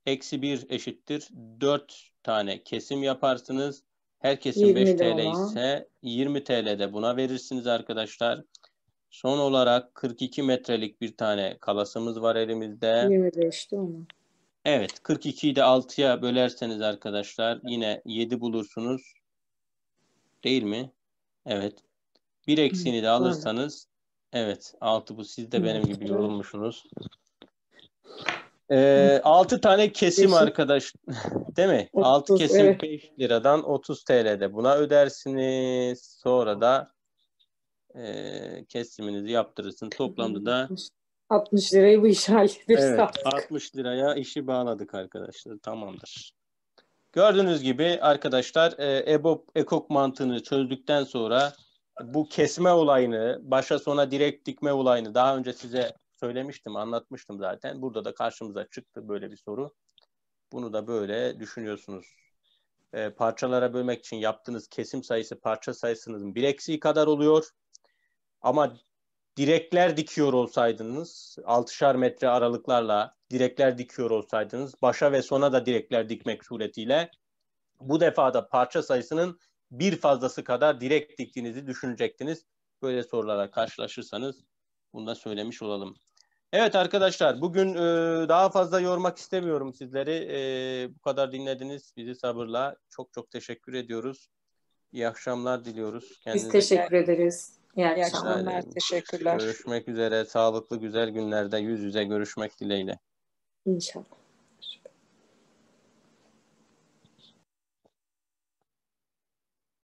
Eksi 1 eşittir 4 tane kesim yaparsınız. Her kesim 5 TL ise 20 TL de buna verirsiniz arkadaşlar. Son olarak 42 metrelik bir tane kalasımız var elimizde. 25'ti onu. Evet 42'yi de 6'ya bölerseniz arkadaşlar yine 7 bulursunuz değil mi? Evet. Bir eksiğini de alırsanız evet altı bu siz de benim gibi yorulmuşsunuz. Ee, tane kesim Kesin. arkadaş değil mi? 6 kesim evet. 5 liradan 30 TL'de buna ödersiniz. Sonra da e, kesiminizi yaptırırsın. Toplamda da 60 lirayı bu işe hallederiz evet, 60 liraya işi bağladık arkadaşlar. Tamamdır. Gördüğünüz gibi arkadaşlar e, EBOB ekok mantığını çözdükten sonra bu kesme olayını, başa sona direkt dikme olayını daha önce size söylemiştim, anlatmıştım zaten. Burada da karşımıza çıktı böyle bir soru. Bunu da böyle düşünüyorsunuz. E, parçalara bölmek için yaptığınız kesim sayısı parça sayısının bir eksiği kadar oluyor. Ama direkler dikiyor olsaydınız altışar metre aralıklarla direkler dikiyor olsaydınız başa ve sona da direkler dikmek suretiyle bu defa da parça sayısının bir fazlası kadar direk diktiğinizi düşünecektiniz. Böyle sorulara karşılaşırsanız bunu da söylemiş olalım. Evet arkadaşlar bugün e, daha fazla yormak istemiyorum sizleri. E, bu kadar dinlediniz bizi sabırla. Çok çok teşekkür ediyoruz. İyi akşamlar diliyoruz. Kendinize. Biz teşekkür ederiz. İyi akşamlar. teşekkürler. Görüşmek üzere. Sağlıklı güzel günlerde yüz yüze görüşmek dileğiyle. 印象。